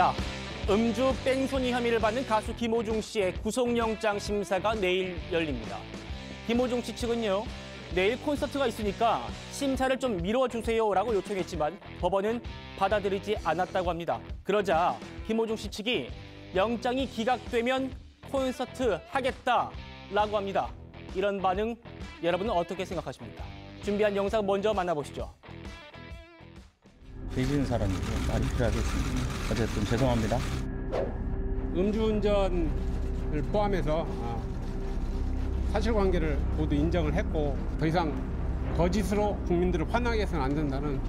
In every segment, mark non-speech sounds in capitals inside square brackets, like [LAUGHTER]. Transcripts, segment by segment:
자, 음주 뺑소니 혐의를 받는 가수 김호중 씨의 구속영장 심사가 내일 열립니다. 김호중 씨 측은요, 내일 콘서트가 있으니까 심사를 좀 미뤄주세요라고 요청했지만 법원은 받아들이지 않았다고 합니다. 그러자 김호중 씨 측이 영장이 기각되면 콘서트 하겠다라고 합니다. 이런 반응 여러분은 어떻게 생각하십니까? 준비한 영상 먼저 만나보시죠. 되는 사람이 말이 필요하겠습니다. 어쨌든 죄송합니다. 음주운전을 포함해서 아, 사실관계를 모두 인정을 했고 더 이상 거짓으로 국민들을 화나게 해서는 안 된다는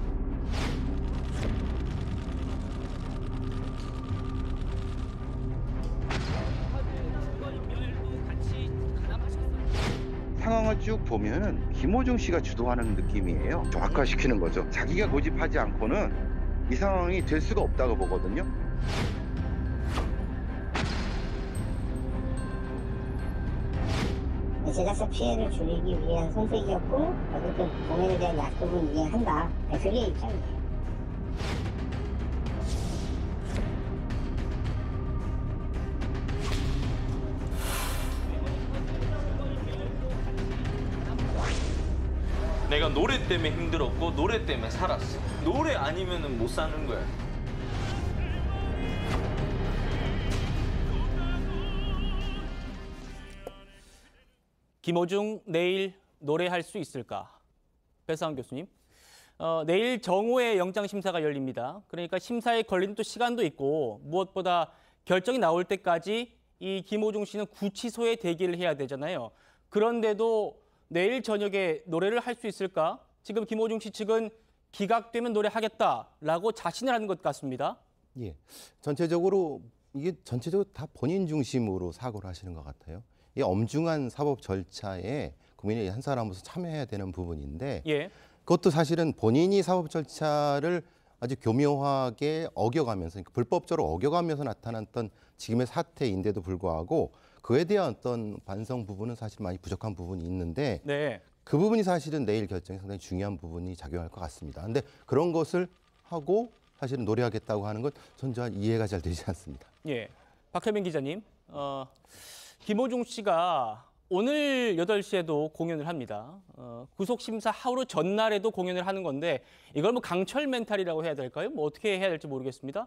상황을 쭉보면 김호중 씨가 주도하는 느낌이에요. 조악화시키는 거죠. 자기가 고집하지 않고는 이 상황이 될 수가 없다고 보거든요. 제작사 피해를 줄이기 위한 손색이었고 그것도 공연에 대한 약속은 이해한다. 네, 그게 입장이에요. 내가 노래 때문에 힘들었고 노래 때문에 살았어. 노래 아니면은 못 사는 거야. 김호중 내일 노래할 수 있을까? 배상훈 교수님. 어, 내일 정오에 영장 심사가 열립니다. 그러니까 심사에 걸리는 또 시간도 있고 무엇보다 결정이 나올 때까지 이 김호중 씨는 구치소에 대기를 해야 되잖아요. 그런데도 내일 저녁에 노래를 할 수 있을까? 지금 김호중 씨 측은 기각되면 노래하겠다라고 자신을 하는 것 같습니다. 예. 전체적으로 이게 전체적으로 다 본인 중심으로 사고를 하시는 것 같아요. 이 엄중한 사법 절차에 국민의 한 사람으로서 참여해야 되는 부분인데 예. 그것도 사실은 본인이 사법 절차를 아주 교묘하게 어겨가면서 그러니까 불법적으로 어겨가면서 나타났던 지금의 사태인데도 불구하고 그에 대한 어떤 반성 부분은 사실 많이 부족한 부분이 있는데 네. 그 부분이 사실은 내일 결정이 상당히 중요한 부분이 작용할 것 같습니다. 근데 그런 것을 하고 사실은 노래하겠다고 하는 건전잘 이해가 잘 되지 않습니다. 예. 박혜민 기자님, 어, 김호중 씨가 오늘 8시에도 공연을 합니다. 어, 구속심사 하루 전날에도 공연을 하는 건데 이걸 뭐 강철 멘탈이라고 해야 될까요? 뭐 어떻게 해야 될지 모르겠습니다.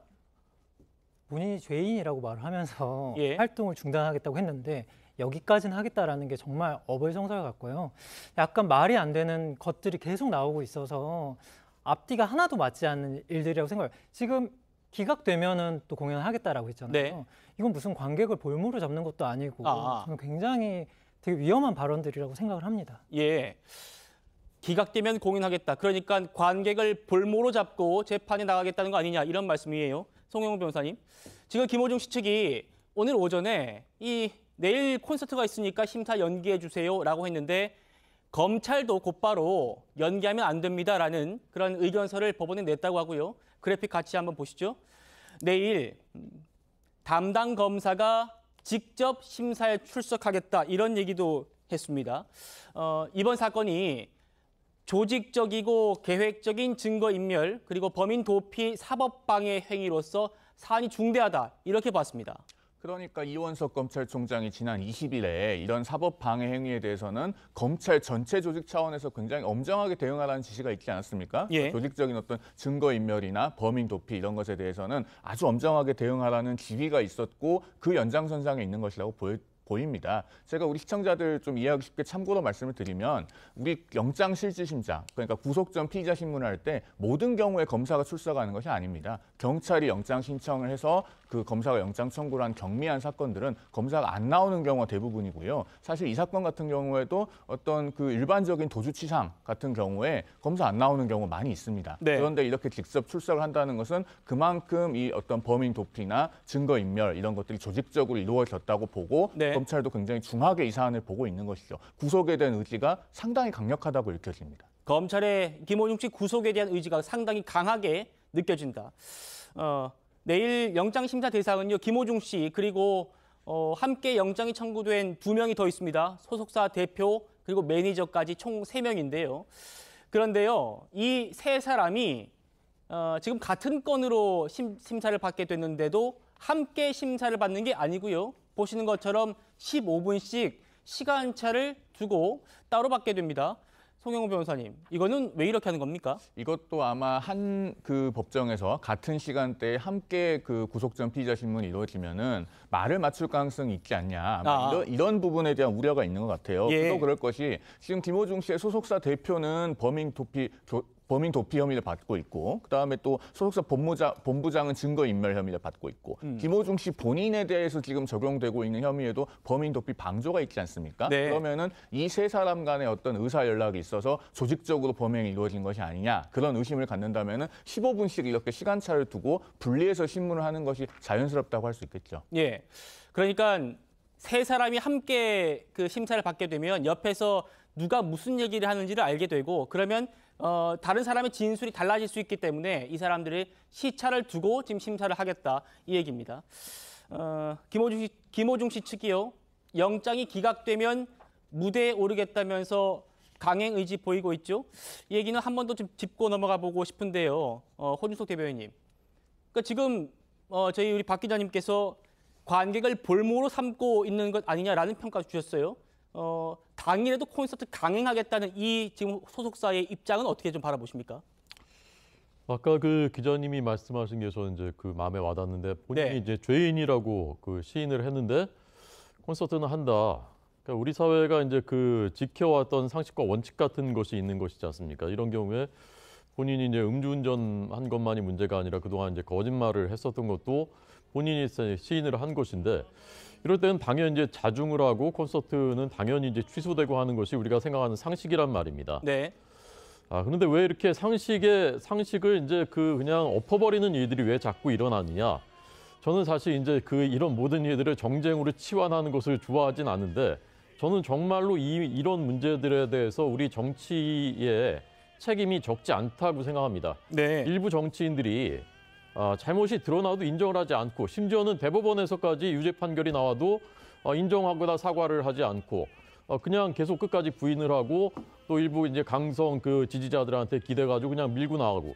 본인이 죄인이라고 말하면서 예. 활동을 중단하겠다고 했는데 여기까지는 하겠다라는 게 정말 어불성설 같고요. 약간 말이 안 되는 것들이 계속 나오고 있어서 앞뒤가 하나도 맞지 않는 일들이라고 생각해요. 지금 기각되면은 또 공연을 하겠다라고 했잖아요. 네. 이건 무슨 관객을 볼모로 잡는 것도 아니고 아. 굉장히 되게 위험한 발언들이라고 생각을 합니다. 예. 기각되면 공인하겠다. 그러니까 관객을 볼모로 잡고 재판에 나가겠다는 거 아니냐 이런 말씀이에요. 송영호 변호사님. 지금 김호중 씨 측이 오늘 오전에 이 내일 콘서트가 있으니까 심사 연기해 주세요라고 했는데 검찰도 곧바로 연기하면 안 됩니다라는 그런 의견서를 법원에 냈다고 하고요. 그래픽 같이 한번 보시죠. 내일 음, 담당 검사가 직접 심사에 출석하겠다 이런 얘기도 했습니다. 어, 이번 사건이 조직적이고 계획적인 증거인멸 그리고 범인 도피 사법방해 행위로서 사안이 중대하다 이렇게 봤습니다. 그러니까 이원석 검찰총장이 지난 20일에 이런 사법 방해 행위에 대해서는 검찰 전체 조직 차원에서 굉장히 엄정하게 대응하라는 지시가 있지 않았습니까? 예. 조직적인 어떤 증거 인멸이나 범인 도피 이런 것에 대해서는 아주 엄정하게 대응하라는 지휘가 있었고 그 연장선상에 있는 것이라고 보여 보입니다. 제가 우리 시청자들 좀 이해하기 쉽게 참고로 말씀을 드리면 우리 영장 실질 심장 그러니까 구속 전 피의자 신문할 때 모든 경우에 검사가 출석하는 것이 아닙니다. 경찰이 영장 신청을 해서 그 검사가 영장 청구를 한 경미한 사건들은 검사가 안 나오는 경우가 대부분이고요. 사실 이 사건 같은 경우에도 어떤 그 일반적인 도주치상 같은 경우에 검사 안 나오는 경우 많이 있습니다. 네. 그런데 이렇게 직접 출석을 한다는 것은 그만큼 이 어떤 범인 도피나 증거 인멸 이런 것들이 조직적으로 이루어졌다고 보고 네. 검찰도 굉장히 중하게 이 사안을 보고 있는 것이죠. 구속에 대한 의지가 상당히 강력하다고 읽혀집니다. 검찰의 김원중 씨 구속에 대한 의지가 상당히 강하게 느껴진다. 어, 내일 영장 심사 대상은요 김호중 씨 그리고 어, 함께 영장이 청구된 두 명이 더 있습니다. 소속사 대표 그리고 매니저까지 총 세 명인데요. 그런데요 이 세 사람이 어, 지금 같은 건으로 심, 심사를 받게 됐는데도 함께 심사를 받는 게 아니고요. 보시는 것처럼 15분씩 시간차를 두고 따로 받게 됩니다. 송영호 변호사님, 이거는 왜 이렇게 하는 겁니까? 이것도 아마 한 그 법정에서 같은 시간대에 함께 그 구속전 피의자 신문이 이루어지면은 말을 맞출 가능성이 있지 않냐. 아. 이런, 이런, 부분에 대한 우려가 있는 것 같아요. 예. 또 그럴 것이 지금 김호중 씨의 소속사 대표는 범인 도피 조, 범인 도피 혐의를 받고 있고 그다음에 또 소속사 본부장, 본부장은 증거 인멸 혐의를 받고 있고 음. 김호중 씨 본인에 대해서 지금 적용되고 있는 혐의에도 범인 도피 방조가 있지 않습니까? 네. 그러면은 이 세 사람 간의 어떤 의사 연락이 있어서 조직적으로 범행이 이루어진 것이 아니냐 그런 의심을 갖는다면은 15분씩 이렇게 시간차를 두고 분리해서 신문을 하는 것이 자연스럽다고 할 수 있겠죠. 예. 그러니까 세 사람이 함께 그 심사를 받게 되면 옆에서 누가 무슨 얘기를 하는지를 알게 되고 그러면 어, 다른 사람의 진술이 달라질 수 있기 때문에 이사람들의 시차를 두고 지금 심사를 하겠다 이 얘기입니다. 어, 김호중 씨, 김호중 씨 측이요 영장이 기각되면 무대에 오르겠다면서 강행 의지 보이고 있죠. 이 얘기는 한 번더좀 짚고 넘어가 보고 싶은데요. 어, 호준석 대변인님. 그러니까 지금 어, 저희 우리 박 기자님께서 관객을 볼모로 삼고 있는 것 아니냐라는 평가 주셨어요. 어, 당일에도 콘서트 강행하겠다는 이 지금 소속사의 입장은 어떻게 좀 바라보십니까? 아까 그 기자님이 말씀하신 게저 이제 그 마음에 와닿는데 본인이 네. 이제 죄인이라고 그 시인을 했는데 콘서트는 한다. 그러니까 우리 사회가 이제 그 지켜왔던 상식과 원칙 같은 것이 있는 것이지 않습니까? 이런 경우에 본인이 이제 음주운전한 것만이 문제가 아니라 그동안 이제 거짓말을 했었던 것도 본인이 시인을 한 것인데 이럴 때는 당연히 이제 자중을 하고 콘서트는 당연히 이제 취소되고 하는 것이 우리가 생각하는 상식이란 말입니다. 네. 아, 그런데 왜 이렇게 상식에 상식을 이제 그 그냥 엎어버리는 일들이 왜 자꾸 일어나느냐? 저는 사실 이제 그 이런 모든 일들을 정쟁으로 치환하는 것을 좋아하진 않는데 저는 정말로 이 이런 문제들에 대해서 우리 정치에 책임이 적지 않다고 생각합니다. 네. 일부 정치인들이 어, 잘못이 드러나도 인정을 하지 않고 심지어는 대법원에서까지 유죄 판결이 나와도 어, 인정하거나 사과를 하지 않고 어, 그냥 계속 끝까지 부인을 하고 또 일부 이제 강성 그 지지자들한테 기대가지고 그냥 밀고 나가고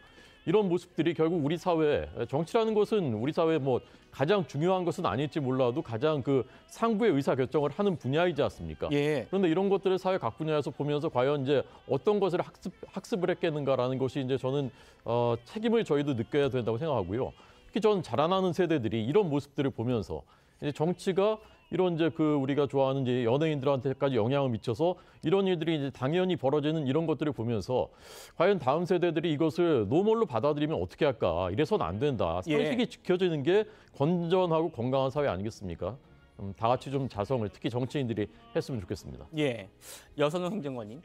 이런 모습들이 결국 우리 사회 정치라는 것은 우리 사회 뭐 가장 중요한 것은 아닐지 몰라도 가장 그 상부의 의사 결정을 하는 분야이지 않습니까? 예. 그런데 이런 것들을 사회 각 분야에서 보면서 과연 이제 어떤 것을 학습 학습을 했겠는가라는 것이 이제 저는 어, 책임을 저희도 느껴야 된다고 생각하고요. 특히 저는 자라나는 세대들이 이런 모습들을 보면서 이제 정치가 이런 이제 그 우리가 좋아하는 이제 연예인들한테까지 영향을 미쳐서 이런 일들이 이제 당연히 벌어지는 이런 것들을 보면서 과연 다음 세대들이 이것을 노멀로 받아들이면 어떻게 할까? 이래선 안 된다. 상식이 예. 지켜지는 게 건전하고 건강한 사회 아니겠습니까? 음, 다 같이 좀 자성을 특히 정치인들이 했으면 좋겠습니다. 예, 여선호 행정관님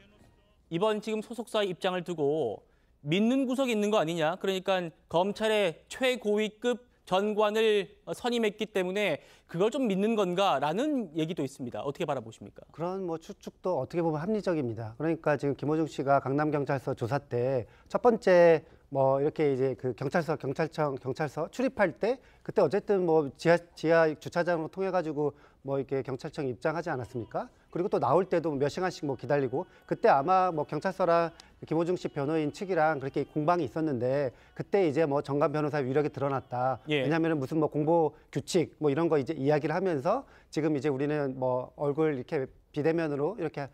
이번 지금 소속사의 입장을 두고 믿는 구석이 있는 거 아니냐? 그러니까 검찰의 최고위급 전관을 어, 선임했기 때문에 그걸 좀 믿는 건가라는 얘기도 있습니다. 어떻게 바라보십니까? 그런 뭐 추측도 어떻게 보면 합리적입니다. 그러니까 지금 김호중 씨가 강남 경찰서 조사 때 첫 번째 뭐 이렇게 이제 그 경찰서 경찰청 경찰서 출입할 때 그때 어쨌든 뭐 지하 지하 주차장으로 통해 가지고 뭐 이렇게 경찰청 입장하지 않았습니까? 그리고 또 나올 때도 몇 시간씩 뭐 기다리고 그때 아마 뭐 경찰서랑 김호중 씨 변호인 측이랑 그렇게 공방이 있었는데 그때 이제 뭐 정관 변호사 위력이 드러났다. 예. 왜냐하면 무슨 뭐 공보 규칙 뭐 이런 거 이제 이야기를 하면서 지금 이제 우리는 뭐 얼굴 이렇게 비대면으로 이렇게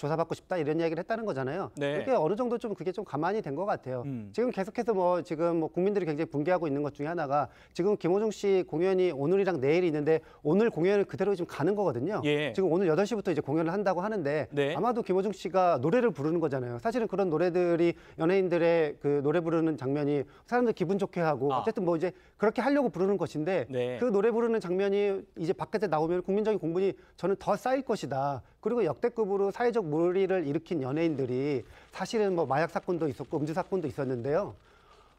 조사받고 싶다 이런 이야기를 했다는 거잖아요. 네. 그게 어느 정도 좀 그게 좀 가만히 된 것 같아요. 음. 지금 계속해서 뭐 지금 뭐 국민들이 굉장히 붕괴하고 있는 것 중에 하나가 지금 김호중 씨 공연이 오늘이랑 내일이 있는데 오늘 공연을 그대로 지금 가는 거거든요. 예. 지금 오늘 여덟 시부터 이제 공연을 한다고 하는데 네. 아마도 김호중 씨가 노래를 부르는 거잖아요. 사실은 그런 노래들이 연예인들의 그 노래 부르는 장면이 사람들 기분 좋게 하고 아. 어쨌든 뭐 이제 그렇게 하려고 부르는 것인데 네. 그 노래 부르는 장면이 이제 바깥에 나오면 국민적인 공분이 저는 더 쌓일 것이다. 그리고 역대급으로 사회적 물의를 일으킨 연예인들이 사실은 뭐 마약 사건도 있었고 음주 사건도 있었는데요.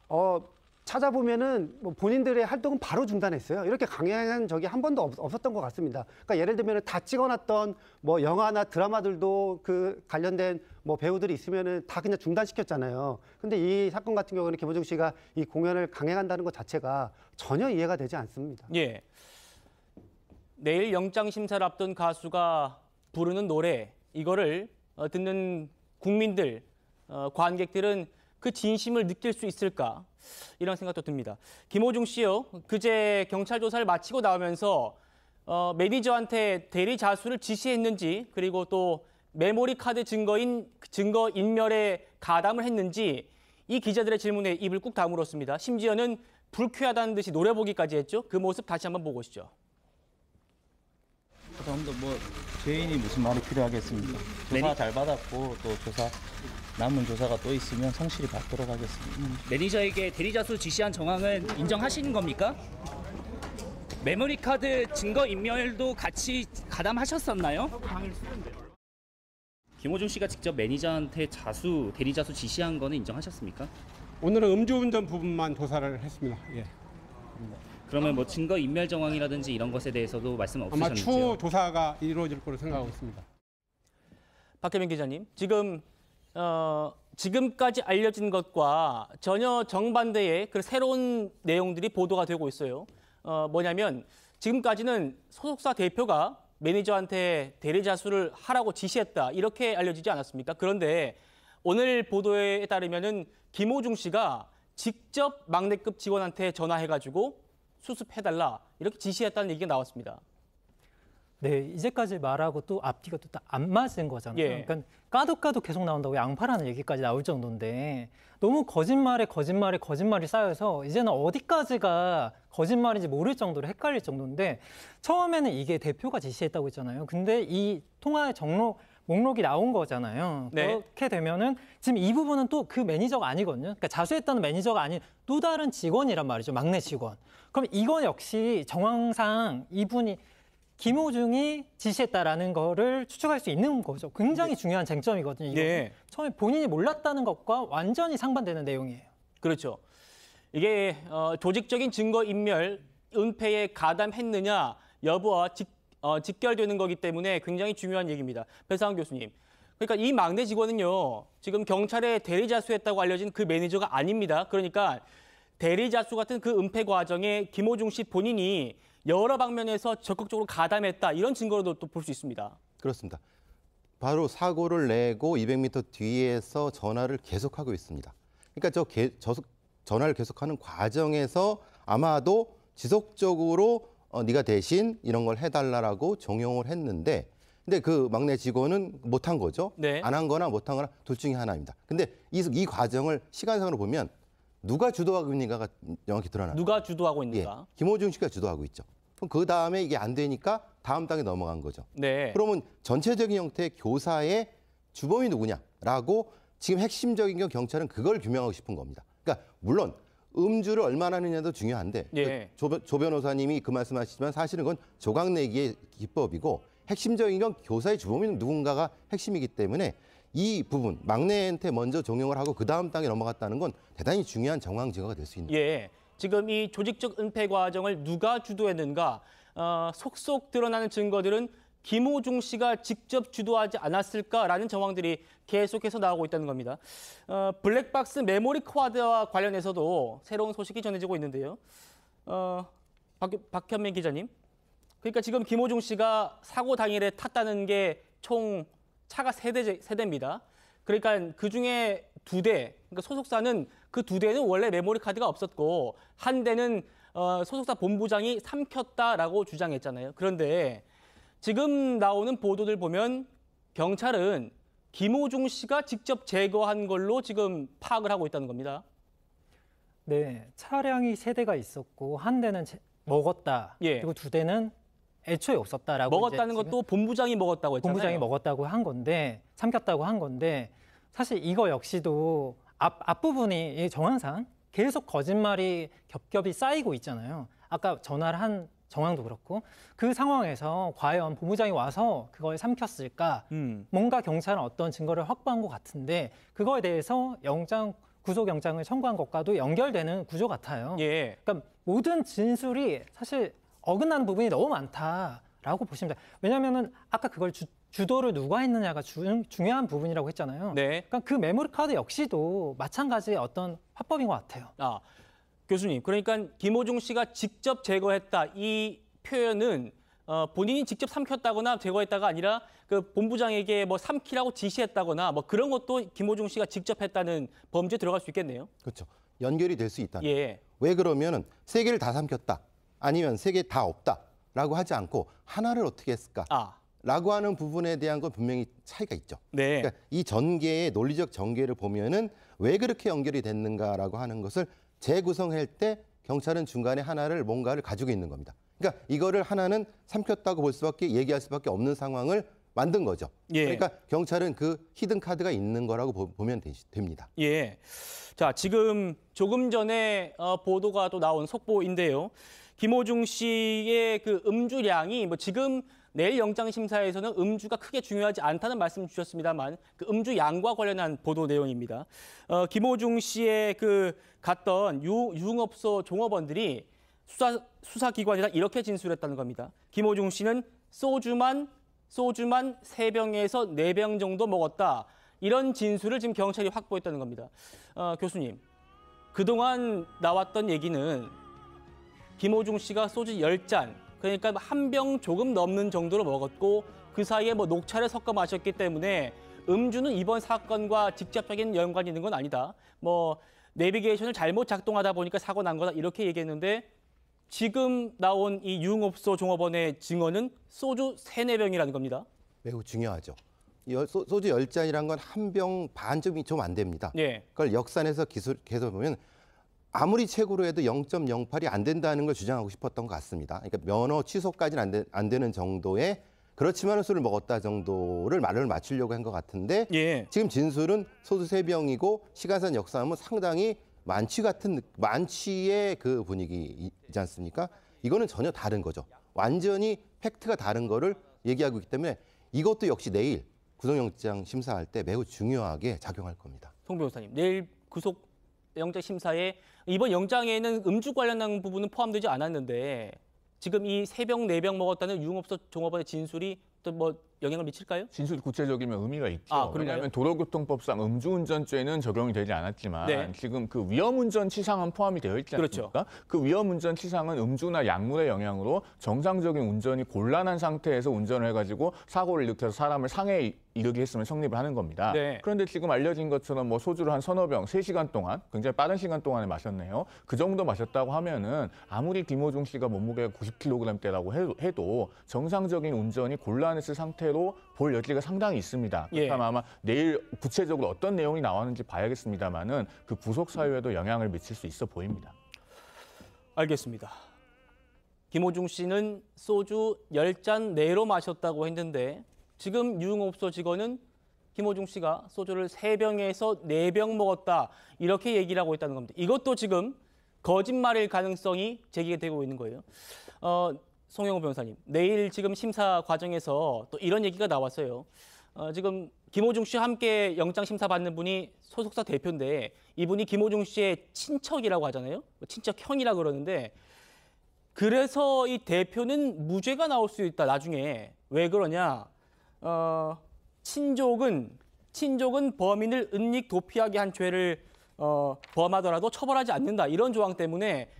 어, 찾아보면은 뭐 본인들의 활동은 바로 중단했어요. 이렇게 강행한 적이 한 번도 없, 었던것 같습니다. 그러니까 예를 들면 다 찍어놨던 뭐 영화나 드라마들도 그 관련된 뭐 배우들이 있으면은 다 그냥 중단시켰잖아요. 근데 이 사건 같은 경우는 김호중 씨가 이 공연을 강행한다는 것 자체가 전혀 이해가 되지 않습니다. 예. 내일 영장 심사를 앞둔 가수가 부르는 노래 이거를 어, 듣는 국민들 어, 관객들은 그 진심을 느낄 수 있을까? 이런 생각도 듭니다. 김호중 씨요. 그제 경찰 조사를 마치고 나오면서 어, 매니저한테 대리 자수를 지시했는지 그리고 또 메모리 카드 증거인 증거 인멸에 가담을 했는지 이 기자들의 질문에 입을 꾹 다물었습니다. 심지어는 불쾌하다는 듯이 노려보기까지 했죠. 그 모습 다시 한번 보고 오시죠. 그다음도 뭐 죄인이 무슨 말이 필요하겠습니까? 조사 잘 받았고 또 조사 남은 조사가 또 있으면 성실히 받도록 하겠습니다. 음, 매니저에게 대리자 수 지시한 정황은 인정하시는 겁니까? 메모리 카드 증거 인멸도 같이 가담하셨었나요? 김호중 씨가 직접 매니저한테 자수 대리자 수 지시한 거는 인정하셨습니까? 오늘은 음주운전 부분만 조사를 했습니다. 예. 그러면 뭐 증거 인멸 정황이라든지 이런 것에 대해서도 말씀 없으셨는지요? 아마 추후 조사가 이루어질 거로 생각하고 있습니다. 박혜민 기자님, 지금 어, 지금까지 알려진 것과 전혀 정반대의 그 새로운 내용들이 보도가 되고 있어요. 어, 뭐냐면 지금까지는 소속사 대표가 매니저한테 대리자 수를 하라고 지시했다 이렇게 알려지지 않았습니까? 그런데 오늘 보도에 따르면은 김호중 씨가 직접 막내급 직원한테 전화해가지고 수습해달라 이렇게 지시했다는 얘기가 나왔습니다. 네, 이제까지 말하고 또 앞뒤가 또 안 맞은 거잖아요. 예. 그러니까 까득까득 계속 나온다고 양파라는 얘기까지 나올 정도인데 너무 거짓말에 거짓말에 거짓말이 쌓여서 이제는 어디까지가 거짓말인지 모를 정도로 헷갈릴 정도인데 처음에는 이게 대표가 지시했다고 했잖아요. 근데 이 통화의 정록 목록이 나온 거잖아요. 네. 그렇게 되면은 지금 이 부분은 또 그 매니저가 아니거든요. 그러니까 자수했다는 매니저가 아닌 또 다른 직원이란 말이죠. 막내 직원. 그럼 이건 역시 정황상 이분이 김호중이 지시했다라는 거를 추측할 수 있는 거죠. 굉장히 네. 중요한 쟁점이거든요. 이거 네. 처음에 본인이 몰랐다는 것과 완전히 상반되는 내용이에요. 그렇죠. 이게 어, 조직적인 증거 인멸, 은폐에 가담했느냐 여부와 직, 어, 결되는 거기 때문에 굉장히 중요한 얘기입니다. 배상훈 교수님. 그러니까 이 막내 직원은요. 지금 경찰에 대리자수했다고 알려진 그 매니저가 아닙니다. 그러니까 대리자수 같은 그 은폐 과정에 김호중 씨 본인이 여러 방면에서 적극적으로 가담했다 이런 증거로도 또 볼 수 있습니다. 그렇습니다. 바로 사고를 내고 200m 뒤에서 전화를 계속하고 있습니다. 그러니까 저, 게, 저 전화를 계속하는 과정에서 아마도 지속적으로 어, 네가 대신 이런 걸 해달라라고 종용을 했는데 근데 그 막내 직원은 못한 거죠. 네. 안한 거나 못한 거나 둘 중에 하나입니다. 근데 이, 이 과정을 시간상으로 보면 누가 주도하고 있는가가 명확히 드러나. 누가 주도하고 있는가? 예, 김호중 씨가 주도하고 있죠. 그럼 그 다음에 이게 안 되니까 다음 단계 넘어간 거죠. 네. 그러면 전체적인 형태의 교사의 주범이 누구냐라고 지금 핵심적인 건 경찰은 그걸 규명하고 싶은 겁니다. 그러니까 물론 음주를 얼마나 하느냐도 중요한데 그 예. 조, 조 변호사님이 그 말씀하시지만 사실은 건 조각 내기의 기법이고 핵심적인 건 교사의 주범인 누군가가 핵심이기 때문에 이 부분 막내한테 먼저 종용을 하고 그 다음 땅에 넘어갔다는 건 대단히 중요한 정황증거가 될 수 있는. 예, 지금 이 조직적 은폐 과정을 누가 주도했는가 어, 속속 드러나는 증거들은 김호중 씨가 직접 주도하지 않았을까라는 정황들이 계속해서 나오고 있다는 겁니다. 어, 블랙박스 메모리 쿼드와 관련해서도 새로운 소식이 전해지고 있는데요. 어, 박, 박현민 기자님. 그러니까 지금 김호중 씨가 사고 당일에 탔다는 게총 차가 세 대 세입니다 그러니까 그 중에 두 대, 그러니까 소속사는 그 두 대는 원래 메모리 카드가 없었고 한 대는 어, 소속사 본부장이 삼켰다라고 주장했잖아요. 그런데 지금 나오는 보도들 보면 경찰은 김호중 씨가 직접 제거한 걸로 지금 파악을 하고 있다는 겁니다. 네, 차량이 세 대가 있었고 한 대는 먹었다. 예. 그리고 두 대는 애초에 없었다라고 먹었다는 것도 본부장이 먹었다고 했잖아요. 본부장이 먹었다고 한 건데 삼켰다고 한 건데 사실 이거 역시도 앞 앞부분이 정황상 계속 거짓말이 겹겹이 쌓이고 있잖아요. 아까 전화를 한 정황도 그렇고 그 상황에서 과연 본부장이 와서 그걸 삼켰을까? 음. 뭔가 경찰은 어떤 증거를 확보한 것 같은데 그거에 대해서 영장 구속영장을 청구한 것과도 연결되는 구조 같아요. 예. 그러니까 모든 진술이 사실 어긋나는 부분이 너무 많다라고 보십니다 왜냐하면 아까 그걸 주, 주도를 누가 했느냐가 주, 중요한 부분이라고 했잖아요. 네. 그러니까 그 메모리 카드 역시도 마찬가지의 어떤 화법인 것 같아요. 아, 교수님, 그러니까 김호중 씨가 직접 제거했다 이 표현은 어, 본인이 직접 삼켰다거나 제거했다가 아니라 그 본부장에게 뭐 삼키라고 지시했다거나 뭐 그런 것도 김호중 씨가 직접 했다는 범죄 들어갈 수 있겠네요. 그렇죠. 연결이 될 수 있다. 예. 왜 그러면은 세 개를 다 삼켰다. 아니면 세개다 없다라고 하지 않고 하나를 어떻게 했을까? 아. 라고 하는 부분에 대한 건 분명히 차이가 있죠. 네. 그러니까 이 전개의 논리적 전개를 보면은 왜 그렇게 연결이 됐는가라고 하는 것을 재구성할 때 경찰은 중간에 하나를 뭔가를 가지고 있는 겁니다. 그러니까 이거를 하나는 삼켰다고 볼 수밖에 얘기할 수밖에 없는 상황을 만든 거죠. 예. 그러니까 경찰은 그 히든 카드가 있는 거라고 보, 면 됩니다. 예. 자, 지금 조금 전에 어, 보도가 또 나온 속보인데요. 김호중 씨의 그 음주량이 뭐 지금 내일 영장 심사에서는 음주가 크게 중요하지 않다는 말씀 주셨습니다만 그 음주 양과 관련한 보도 내용입니다. 어, 김호중 씨의 그 갔던 유, 흥업소 종업원들이 수사 수사기관이라 이렇게 진술했다는 겁니다. 김호중 씨는 소주만 소주만 세병에서네 병 정도 먹었다. 이런 진술을 지금 경찰이 확보했다는 겁니다. 어, 교수님, 그동안 나왔던 얘기는 김호중 씨가 소주 1 0잔 그러니까 한 병 조금 넘는 정도로 먹었고 그 사이에 뭐 녹차를 섞어 마셨기 때문에 음주는 이번 사건과 직접적인 연관이 있는 건 아니다. 뭐 내비게이션을 잘못 작동하다 보니까 사고 난 거다 이렇게 얘기했는데 지금 나온 이 유흥업소 종업원의 증언은 소주 3, 4 병이라는 겁니다. 매우 중요하죠. 소주 1 0잔이라는건 한 병 반쯤이 좀 안 됩니다. 예. 그걸 역산해서 기술 계속 보면 아무리 책으로 해도 0.08이 안 된다는 걸 주장하고 싶었던 것 같습니다. 그러니까 면허 취소까지는 안, 되, 안 되는 정도의 그렇지만 술을 먹었다 정도를 말을 맞추려고 한 것 같은데 예. 지금 진술은 소주 세병이고 시간상 역사함은 상당히 만취 같은 만취의 그 분위기이지 않습니까? 이거는 전혀 다른 거죠. 완전히 팩트가 다른 거를 얘기하고 있기 때문에 이것도 역시 내일 구속영장 심사할 때 매우 중요하게 작용할 겁니다. 송 변호사님, 내일 구속 영장 심사에 이번 영장에는 음주 관련한 부분은 포함되지 않았는데 지금 이세병네병 네 먹었다는 유흥업소 종업원의 진술이 또뭐 영향을 미칠까요? 진술 구체적이면 의미가 있죠. 아, 왜냐하면 도로교통법상 음주운전죄는 적용이 되지 않았지만 네. 지금 그 위험운전 치상은 포함이 되어 있지 그렇죠. 않습니까? 그렇죠. 그 위험운전 치상은 음주나 약물의 영향으로 정상적인 운전이 곤란한 상태에서 운전을 해가지고 사고를 일으켜서 사람을 상해 이르게 했으면 성립을 하는 겁니다. 네. 그런데 지금 알려진 것처럼 뭐 소주를 한 서너 병, 세시간 동안 굉장히 빠른 시간 동안에 마셨네요. 그 정도 마셨다고 하면은 아무리 김호중 씨가 몸무게가 90kg대라고 해도 정상적인 운전이 곤란했을 상태에 형태로 볼 여지가 상당히 있습니다. 예. 그러니까 아마 내일 구체적으로 어떤 내용이 나오는지 봐야겠습니다만은 그 부속 사유에도 영향을 미칠 수 있어 보입니다. 알겠습니다. 김호중 씨는 소주 10잔 내로 마셨다고 했는데 지금 유흥업소 직원은 김호중 씨가 소주를 3병에서 4병 먹었다 이렇게 얘기를 하고 있다는 겁니다. 이것도 지금 거짓말일 가능성이 제기되고 있는 거예요. 어, 송영호 변호사님, 내일 지금 심사 과정에서 또 이런 얘기가 나왔어요. 어, 지금 김호중 씨와 함께 영장 심사 받는 분이 소속사 대표인데 이분이 김호중 씨의 친척이라고 하잖아요. 뭐 친척 형이라 그러는데 그래서 이 대표는 무죄가 나올 수 있다. 나중에 왜 그러냐? 어, 친족은 친족은 범인을 은닉 도피하게 한 죄를 어, 범하더라도 처벌하지 않는다. 이런 조항 때문에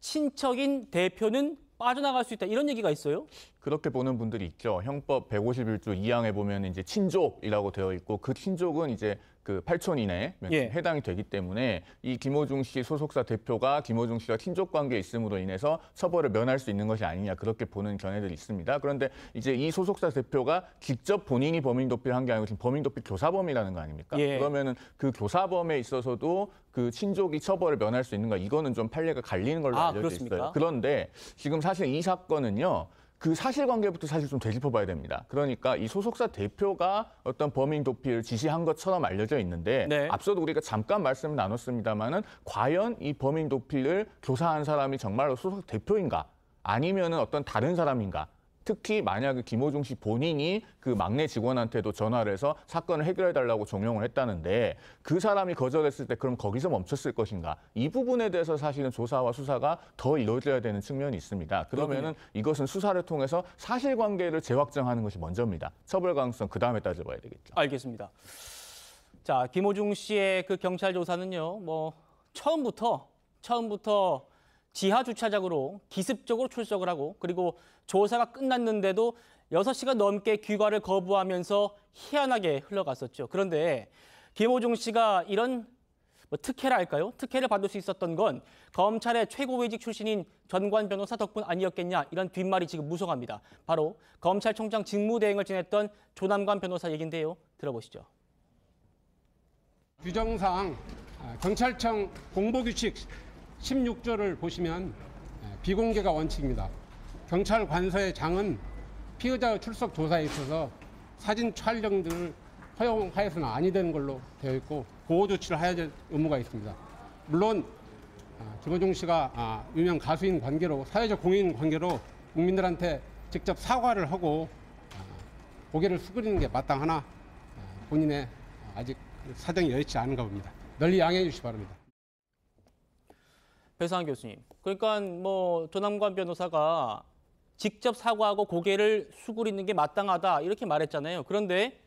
친척인 대표는 빠져나갈 수 있다 이런 얘기가 있어요? 그렇게 보는 분들이 있죠. 형법 151조 2항에 보면 이제 친족이라고 되어 있고 그 친족은 이제 그 8천 이내에 그 예. 해당이 되기 때문에 이 김호중 씨 소속사 대표가 김호중 씨와 친족 관계에 있음으로 인해서 처벌을 면할 수 있는 것이 아니냐 그렇게 보는 견해들이 있습니다. 그런데 이제 이 소속사 대표가 직접 본인이 범인 도피를 한 게 아니고 지금 범인 도피 교사범이라는 거 아닙니까? 예. 그러면은 그 교사범에 있어서도 그 친족이 처벌을 면할 수 있는가 이거는 좀 판례가 갈리는 걸로 아, 알려져 아, 있어요. 그런데 지금 사실 이 사건은요. 그 사실관계부터 사실 좀 되짚어봐야 됩니다. 그러니까 이 소속사 대표가 어떤 범인 도피를 지시한 것처럼 알려져 있는데 네. 앞서도 우리가 잠깐 말씀을 나눴습니다마는 과연 이범인 도피를 조사한 사람이 정말로 소속 대표인가 아니면은 어떤 다른 사람인가 특히 만약에 김호중 씨 본인이 그 막내 직원한테도 전화를 해서 사건을 해결해 달라고 종용을 했다는데 그 사람이 거절했을 때 그럼 거기서 멈췄을 것인가? 이 부분에 대해서 사실은 조사와 수사가 더 이루어져야 되는 측면이 있습니다. 그러면은 이것은 수사를 통해서 사실관계를 재확정하는 것이 먼저입니다. 처벌 가능성 그 다음에 따져봐야 되겠죠. 알겠습니다. 자 김호중 씨의 그 경찰 조사는요, 뭐 처음부터 처음부터 지하 주차장으로 기습적으로 출석을 하고 그리고 조사가 끝났는데도 6시간 넘게 귀가를 거부하면서 희한하게 흘러갔었죠. 그런데 김호중 씨가 이런 뭐 특혜라 할까요? 특혜를 받을 수 있었던 건 검찰의 최고위직 출신인 전관 변호사 덕분 아니었겠냐 이런 뒷말이 지금 무성합니다. 바로 검찰총장 직무대행을 지냈던 조남관 변호사 얘긴데요. 들어보시죠. 규정상 아, 경찰청 공보규칙 16조를 보시면 예, 비공개가 원칙입니다. 경찰 관서의 장은 피의자 출석 조사에 있어서 사진 촬영들을 허용하여서는 아니 되는 걸로 되어 있고 보호 조치를 해야 될 의무가 있습니다. 물론 아, 김호중 씨가 아, 유명 가수인 관계로 사회적 공인 관계로 국민들한테 직접 사과를 하고 아, 고개를 숙이는 게 마땅하나 본인의 아직 사정이 여의치 않은가 봅니다. 널리 양해해 주시 바랍니다. 배상 교수님. 그러니까 뭐 조남관 변호사가 직접 사과하고 고개를 수그리는 게 마땅하다 이렇게 말했잖아요. 그런데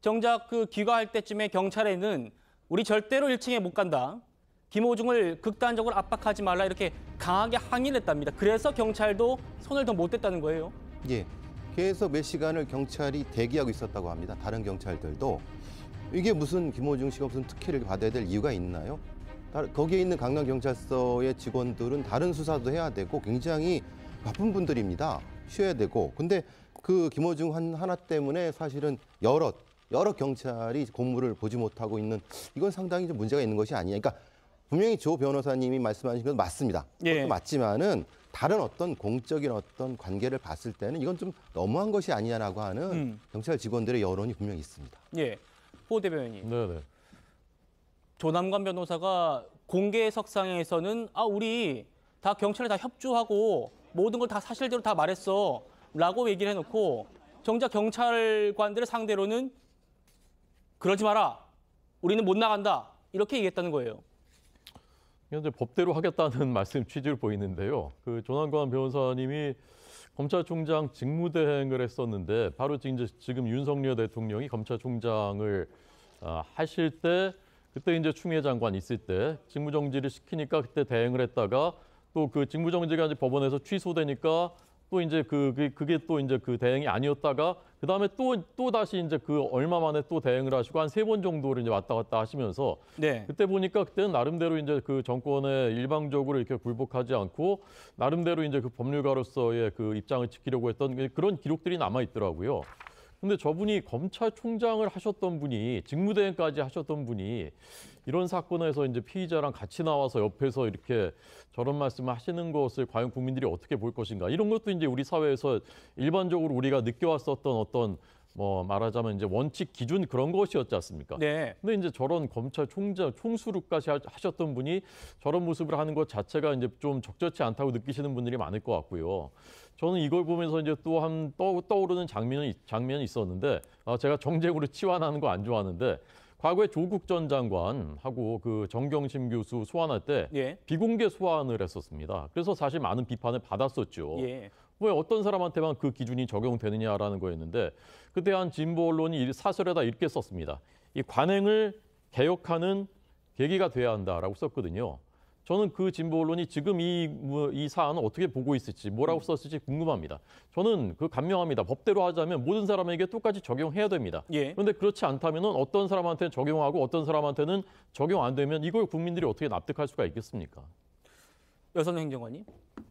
정작 그 귀가할 때쯤에 경찰에는 우리 절대로 1층에 못 간다. 김호중을 극단적으로 압박하지 말라 이렇게 강하게 항의를 했답니다. 그래서 경찰도 손을 더 못 댔다는 거예요. 예. 계속 몇 시간을 경찰이 대기하고 있었다고 합니다. 다른 경찰들도. 이게 무슨 김호중 씨가 무슨 특혜를 받아야 될 이유가 있나요? 거기에 있는 강남 경찰서의 직원들은 다른 수사도 해야 되고 굉장히 바쁜 분들입니다. 쉬어야 되고 근데 그 김호중 한 하나 때문에 사실은 여러 여러 경찰이 공무를 보지 못하고 있는 이건 상당히 좀 문제가 있는 것이 아니냐. 그러니까 분명히 조 변호사님이 말씀하신 건 맞습니다. 예. 맞지만은 다른 어떤 공적인 어떤 관계를 봤을 때는 이건 좀 너무한 것이 아니냐라고 하는 음. 경찰 직원들의 여론이 분명히 있습니다. 예. 호 대변인. 네네. 조남관 변호사가 공개석상에서는 아 우리 다 경찰에 다 협조하고 모든 걸 다 사실대로 다 말했어 라고 얘기를 해놓고 정작 경찰관들을 상대로는 그러지 마라 우리는 못 나간다 이렇게 얘기했다는 거예요. 현재 법대로 하겠다는 [LAUGHS] 말씀 취지를 보이는데요. 그 조남관 변호사님이 검찰총장 직무대행을 했었는데 바로 지금, 윤석열 대통령이 검찰총장을 아, 하실 때 그때 이제 추미애 장관 있을 때 직무정지를 시키니까 그때 대행을 했다가 또 그 직무정지가 이제 법원에서 취소되니까 또 이제 그게 그, 그게 또 이제 그 대행이 아니었다가 그 다음에 또 또 다시 이제 그 얼마 만에 또 대행을 하시고 한 세 번 정도를 이제 왔다 갔다 하시면서 네. 그때 보니까 그때는 나름대로 이제 그 정권에 일방적으로 이렇게 굴복하지 않고 나름대로 이제 그 법률가로서의 그 입장을 지키려고 했던 그런 기록들이 남아 있더라고요. 근데 저분이 검찰총장을 하셨던 분이 직무대행까지 하셨던 분이 이런 사건에서 이제 피의자랑 같이 나와서 옆에서 이렇게 저런 말씀을 하시는 것을 과연 국민들이 어떻게 볼 것인가 이런 것도 이제 우리 사회에서 일반적으로 우리가 느껴왔었던 어떤 뭐 말하자면 이제 원칙 기준 그런 것이었지 않습니까? 네. 근데 이제 저런 검찰총장 총수로까지 하셨던 분이 저런 모습을 하는 것 자체가 이제 좀 적절치 않다고 느끼시는 분들이 많을 것 같고요. 저는 이걸 보면서 이제 또 한 떠오르는 장면이 장면이 있었는데 아, 제가 정쟁으로 치환하는 거 안 좋아하는데 과거에 조국 전 장관하고 그 정경심 교수 소환할 때 예. 비공개 소환을 했었습니다. 그래서 사실 많은 비판을 받았었죠. 예. 왜 어떤 사람한테만 그 기준이 적용되느냐라는 거였는데 그때 한 진보 언론이 사설에다 이렇게 썼습니다. 이 관행을 개혁하는 계기가 돼야 한다라고 썼거든요. 저는 그 진보 언론이 지금 이, 이 사안을 어떻게 보고 있을지 뭐라고 음. 썼을지 궁금합니다. 저는 그 감명합니다. 법대로 하자면 모든 사람에게 똑같이 적용해야 됩니다. 예. 그런데 그렇지 않다면 어떤 사람한테는 적용하고 어떤 사람한테는 적용 안 되면 이걸 국민들이 어떻게 납득할 수가 있겠습니까? 여선 행정관님.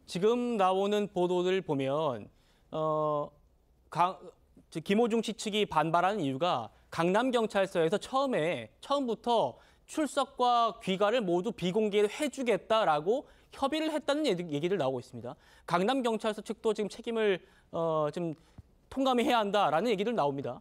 지금 나오는 보도를 보면 어, 강, 김호중 씨 측이 반발하는 이유가 강남 경찰서에서 처음에 처음부터 출석과 귀가를 모두 비공개로 해주겠다라고 협의를 했다는 얘기를 나오고 있습니다. 강남 경찰서 측도 지금 책임을 어, 지금 통감해야 한다라는 얘기들 나옵니다.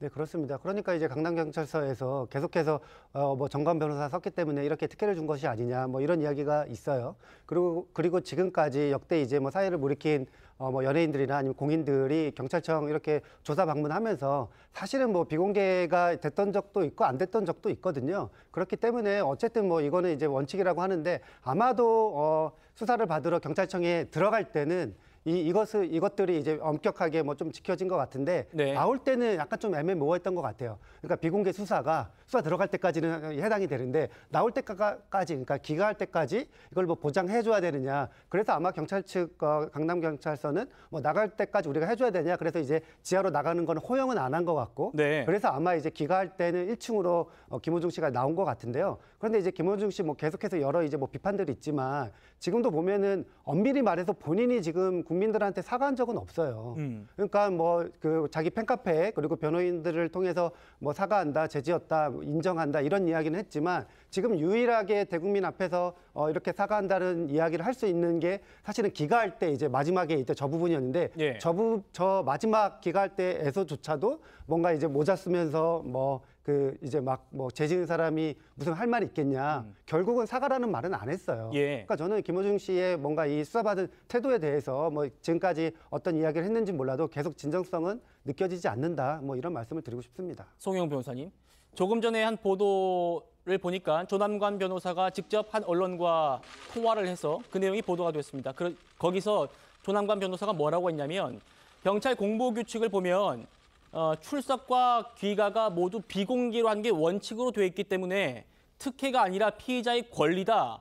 네, 그렇습니다. 그러니까 이제 강남경찰서에서 계속해서 어, 뭐 정관 변호사 섰기 때문에 이렇게 특혜를 준 것이 아니냐 뭐 이런 이야기가 있어요. 그리고 그리고 지금까지 역대 이제 뭐 사회를 무리킨 어, 뭐 연예인들이나 아니면 공인들이 경찰청 이렇게 조사 방문하면서 사실은 뭐 비공개가 됐던 적도 있고 안 됐던 적도 있거든요. 그렇기 때문에 어쨌든 뭐 이거는 이제 원칙이라고 하는데 아마도 어, 수사를 받으러 경찰청에 들어갈 때는 이, 이것을, 이것들이 이제 엄격하게 뭐 좀 지켜진 것 같은데 네. 나올 때는 약간 좀 애매모호했던 것 같아요. 그러니까 비공개 수사가 수사 들어갈 때까지는 해당이 되는데 나올 때까지, 그러니까 기가할 때까지 이걸 뭐 보장해줘야 되느냐. 그래서 아마 경찰 측, 어, 강남경찰서는 뭐 나갈 때까지 우리가 해줘야 되냐. 그래서 이제 지하로 나가는 거는 허용은 안 한 것 같고. 네. 그래서 아마 이제 기가할 때는 1층으로 어, 김호중 씨가 나온 것 같은데요. 그런데 이제 김원중 씨 뭐 계속해서 여러 이제 뭐 비판들이 있지만 지금도 보면은 엄밀히 말해서 본인이 지금 국민들한테 사과한 적은 없어요. 음. 그러니까 뭐 그 자기 팬카페 그리고 변호인들을 통해서 뭐 사과한다, 제지였다, 뭐 인정한다 이런 이야기는 했지만 지금 유일하게 대국민 앞에서 어 이렇게 사과한다는 이야기를 할 수 있는 게 사실은 기가할 때 이제 마지막에 이제 저 부분이었는데 예. 저, 부, 저 마지막 기가할 때에서조차도 뭔가 이제 모자 쓰면서 뭐그 이제 막 뭐 재지은 사람이 무슨 할 말이 있겠냐. 음. 결국은 사과라는 말은 안 했어요. 예. 그러니까 저는 김호중 씨의 뭔가 이 수사받은 태도에 대해서 뭐 지금까지 어떤 이야기를 했는지 몰라도 계속 진정성은 느껴지지 않는다. 뭐 이런 말씀을 드리고 싶습니다. 송영 변호사님. 조금 전에 한 보도를 보니까 조남관 변호사가 직접 한 언론과 통화를 해서 그 내용이 보도가 됐습니다. 그, 거기서 조남관 변호사가 뭐라고 했냐면 경찰 공보 규칙을 보면 어, 출석과 귀가가 모두 비공개로 한 게 원칙으로 되어 있기 때문에 특혜가 아니라 피의자의 권리다.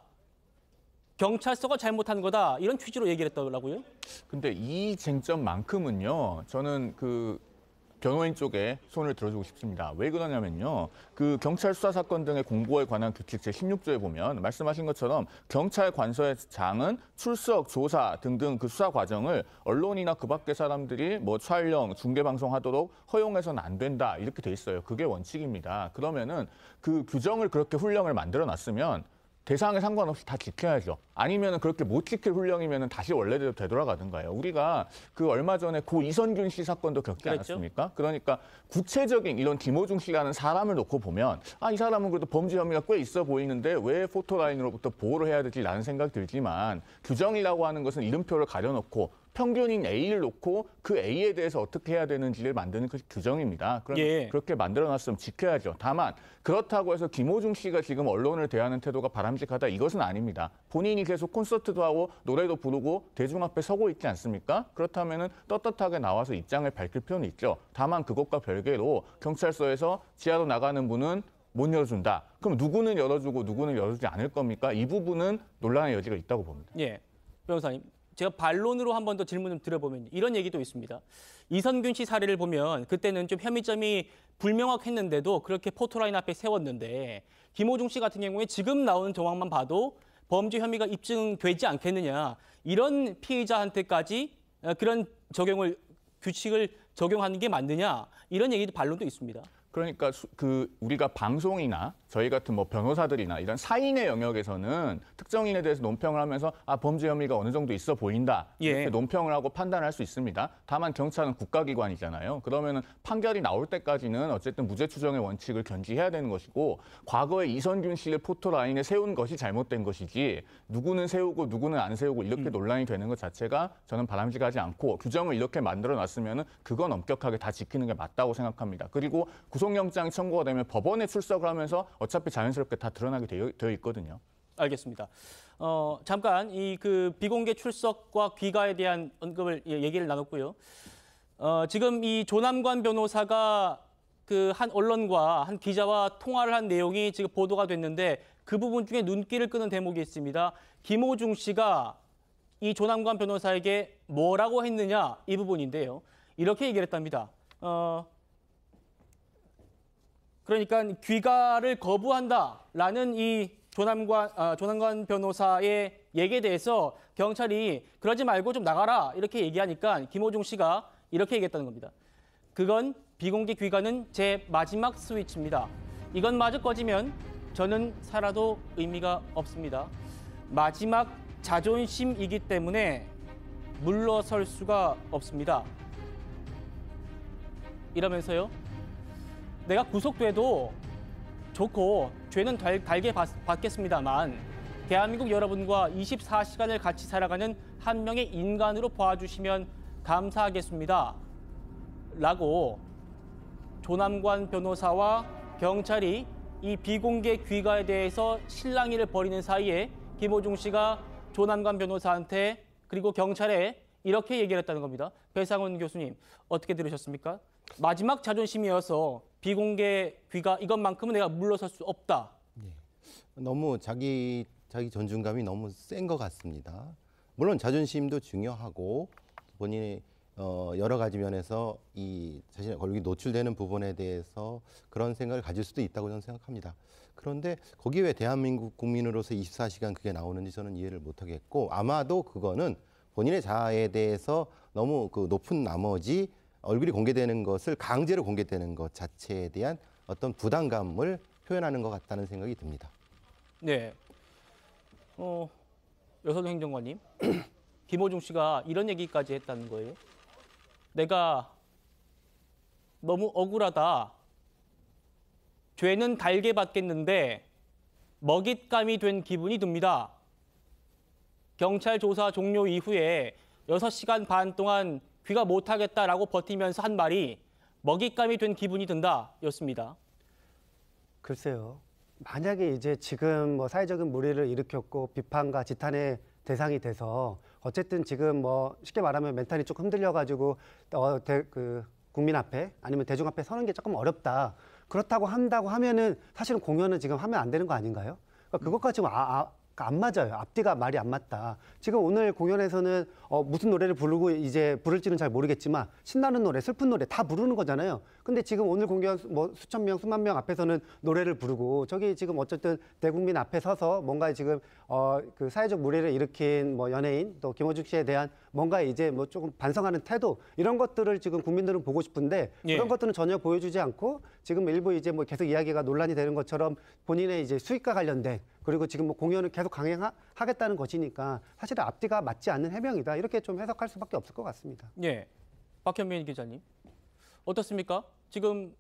경찰서가 잘못한 거다. 이런 취지로 얘기를 했더라고요. 근데 이 쟁점만큼은요. 저는 그 변호인 쪽에 손을 들어주고 싶습니다. 왜 그러냐면요. 그 경찰 수사 사건 등의 공고에 관한 규칙 제16조에 보면 말씀하신 것처럼 경찰 관서의 장은 출석, 조사 등등 그 수사 과정을 언론이나 그 밖의 사람들이 뭐 촬영, 중계 방송하도록 허용해서는 안 된다. 이렇게 돼 있어요. 그게 원칙입니다. 그러면은 그 규정을 그렇게 훈령을 만들어 놨으면 대상에 상관없이 다 지켜야죠. 아니면 그렇게 못 지킬 훈령이면 다시 원래대로 되돌아가든가요. 우리가 그 얼마 전에 고 이선균 씨 사건도 겪지 그랬죠? 않았습니까? 그러니까 구체적인 이런 김호중 씨라는 사람을 놓고 보면 아, 이 사람은 그래도 범죄 혐의가 꽤 있어 보이는데 왜 포토라인으로부터 보호를 해야 되지라는 생각이 들지만 규정이라고 하는 것은 이름표를 가려놓고 평균인 A를 놓고 그 A에 대해서 어떻게 해야 되는지를 만드는 그 규정입니다. 그럼 예. 그렇게 만들어놨으면 지켜야죠. 다만 그렇다고 해서 김호중 씨가 지금 언론을 대하는 태도가 바람직하다 이것은 아닙니다. 본인이 계속 콘서트도 하고 노래도 부르고 대중 앞에 서고 있지 않습니까? 그렇다면 떳떳하게 나와서 입장을 밝힐 필요는 있죠. 다만 그것과 별개로 경찰서에서 지하로 나가는 분은 못 열어준다. 그럼 누구는 열어주고 누구는 열어주지 않을 겁니까? 이 부분은 논란의 여지가 있다고 봅니다. 예, 변호사님. 제가 반론으로 한 번 더 질문 을 드려보면 이런 얘기도 있습니다. 이선균 씨 사례를 보면 그때는 좀 혐의점이 불명확했는데도 그렇게 포토라인 앞에 세웠는데 김호중 씨 같은 경우에 지금 나오는 정황만 봐도 범죄 혐의가 입증되지 않겠느냐 이런 피의자한테까지 어, 그런 적용을 규칙을 적용하는 게 맞느냐 이런 얘기도 반론도 있습니다. 그러니까 그 우리가 방송이나 저희 같은 뭐 변호사들이나 이런 사인의 영역에서는 특정인에 대해서 논평을 하면서 아 범죄 혐의가 어느 정도 있어 보인다 예. 이렇게 예. 논평을 하고 판단할 수 있습니다. 다만 경찰은 국가기관이잖아요. 그러면은 판결이 나올 때까지는 어쨌든 무죄 추정의 원칙을 견지해야 되는 것이고 과거에 이선균 씨를 포토라인에 세운 것이 잘못된 것이지 누구는 세우고 누구는 안 세우고 이렇게 음. 논란이 되는 것 자체가 저는 바람직하지 않고 규정을 이렇게 만들어 놨으면은 그건 엄격하게 다 지키는 게 맞다고 생각합니다. 그리고 구속 구속영장 청구가 되면 법원에 출석을 하면서 어차피 자연스럽게 다 드러나게 되어, 있거든요. 알겠습니다. 어, 잠깐 이 그 비공개 출석과 귀가에 대한 언급을 예, 얘기를 나눴고요. 어, 지금 이 조남관 변호사가 그 한 언론과 한 기자와 통화를 한 내용이 지금 보도가 됐는데 그 부분 중에 눈길을 끄는 대목이 있습니다. 김호중 씨가 이 조남관 변호사에게 뭐라고 했느냐 이 부분인데요. 이렇게 얘기를 했답니다. 어, 그러니까 귀가를 거부한다라는 이 조남관, 아, 조남관 변호사의 얘기에 대해서 경찰이 그러지 말고 좀 나가라 이렇게 얘기하니까 김호중 씨가 이렇게 얘기했다는 겁니다. 그건 비공개 귀가는 제 마지막 스위치입니다. 이건 마저 꺼지면 저는 살아도 의미가 없습니다. 마지막 자존심이기 때문에 물러설 수가 없습니다. 이러면서요. 내가 구속돼도 좋고 죄는 달, 달게 받, 받겠습니다만 대한민국 여러분과 24시간을 같이 살아가는 한 명의 인간으로 봐주시면 감사하겠습니다. 라고 조남관 변호사와 경찰이 이 비공개 귀가에 대해서 실랑이를 벌이는 사이에 김호중 씨가 조남관 변호사한테 그리고 경찰에 이렇게 얘기를 했다는 겁니다. 배상훈 교수님 어떻게 들으셨습니까? 마지막 자존심이어서 비공개 귀가 이것만큼은 내가 물러설 수 없다. 예. 너무 자기 자기 존중감이 너무 센 것 같습니다. 물론 자존심도 중요하고 본인이 어, 여러 가지 면에서 이 자신의 권력이 노출되는 부분에 대해서 그런 생각을 가질 수도 있다고 저는 생각합니다. 그런데 거기에 왜 대한민국 국민으로서 24시간 그게 나오는지 저는 이해를 못하겠고 아마도 그거는 본인의 자아에 대해서 너무 그 높은 나머지 얼굴이 공개되는 것을 강제로 공개되는 것 자체에 대한 어떤 부담감을 표현하는 것 같다는 생각이 듭니다. 네. 어, 여선 행정관님, [CLEARS THROAT] 김호중 씨가 이런 얘기까지 했다는 거예요. 내가 너무 억울하다. 죄는 달게 받겠는데 먹잇감이 된 기분이 듭니다. 경찰 조사 종료 이후에 6시간 반 동안 귀가 못하겠다라고 버티면서 한 말이 먹잇감이 된 기분이 든다였습니다. 글쎄요. 만약에 이제 지금 뭐 사회적인 물의를 일으켰고 비판과 지탄의 대상이 돼서 어쨌든 지금 뭐 쉽게 말하면 멘탈이 조금 흔들려가지고 어, 대, 그 국민 앞에 아니면 대중 앞에 서는 게 조금 어렵다. 그렇다고 한다고 하면은 사실은 공연은 지금 하면 안 되는 거 아닌가요? 그러니까 그것까지 아, 아, 그러니까 안 맞아요. 앞뒤가 말이 안 맞다. 지금 오늘 공연에서는 어, 무슨 노래를 부르고 이제 부를지는 잘 모르겠지만 신나는 노래, 슬픈 노래 다 부르는 거잖아요. 근데 지금 오늘 공개한 뭐 수천 명, 수만 명 앞에서는 노래를 부르고 저기 지금 어쨌든 대국민 앞에 서서 뭔가 지금 어그 사회적 물의를 일으킨 뭐 연예인 또 김호중 씨에 대한 뭔가 이제 뭐 조금 반성하는 태도 이런 것들을 지금 국민들은 보고 싶은데 예. 그런 것들은 전혀 보여주지 않고 지금 일부 이제 뭐 계속 이야기가 논란이 되는 것처럼 본인의 이제 수익과 관련된 그리고 지금 뭐 공연을 계속 강행하겠다는 것이니까 사실 앞뒤가 맞지 않는 해명이다 이렇게 좀 해석할 수밖에 없을 것 같습니다. 예, 박현민 기자님 어떻습니까? 지금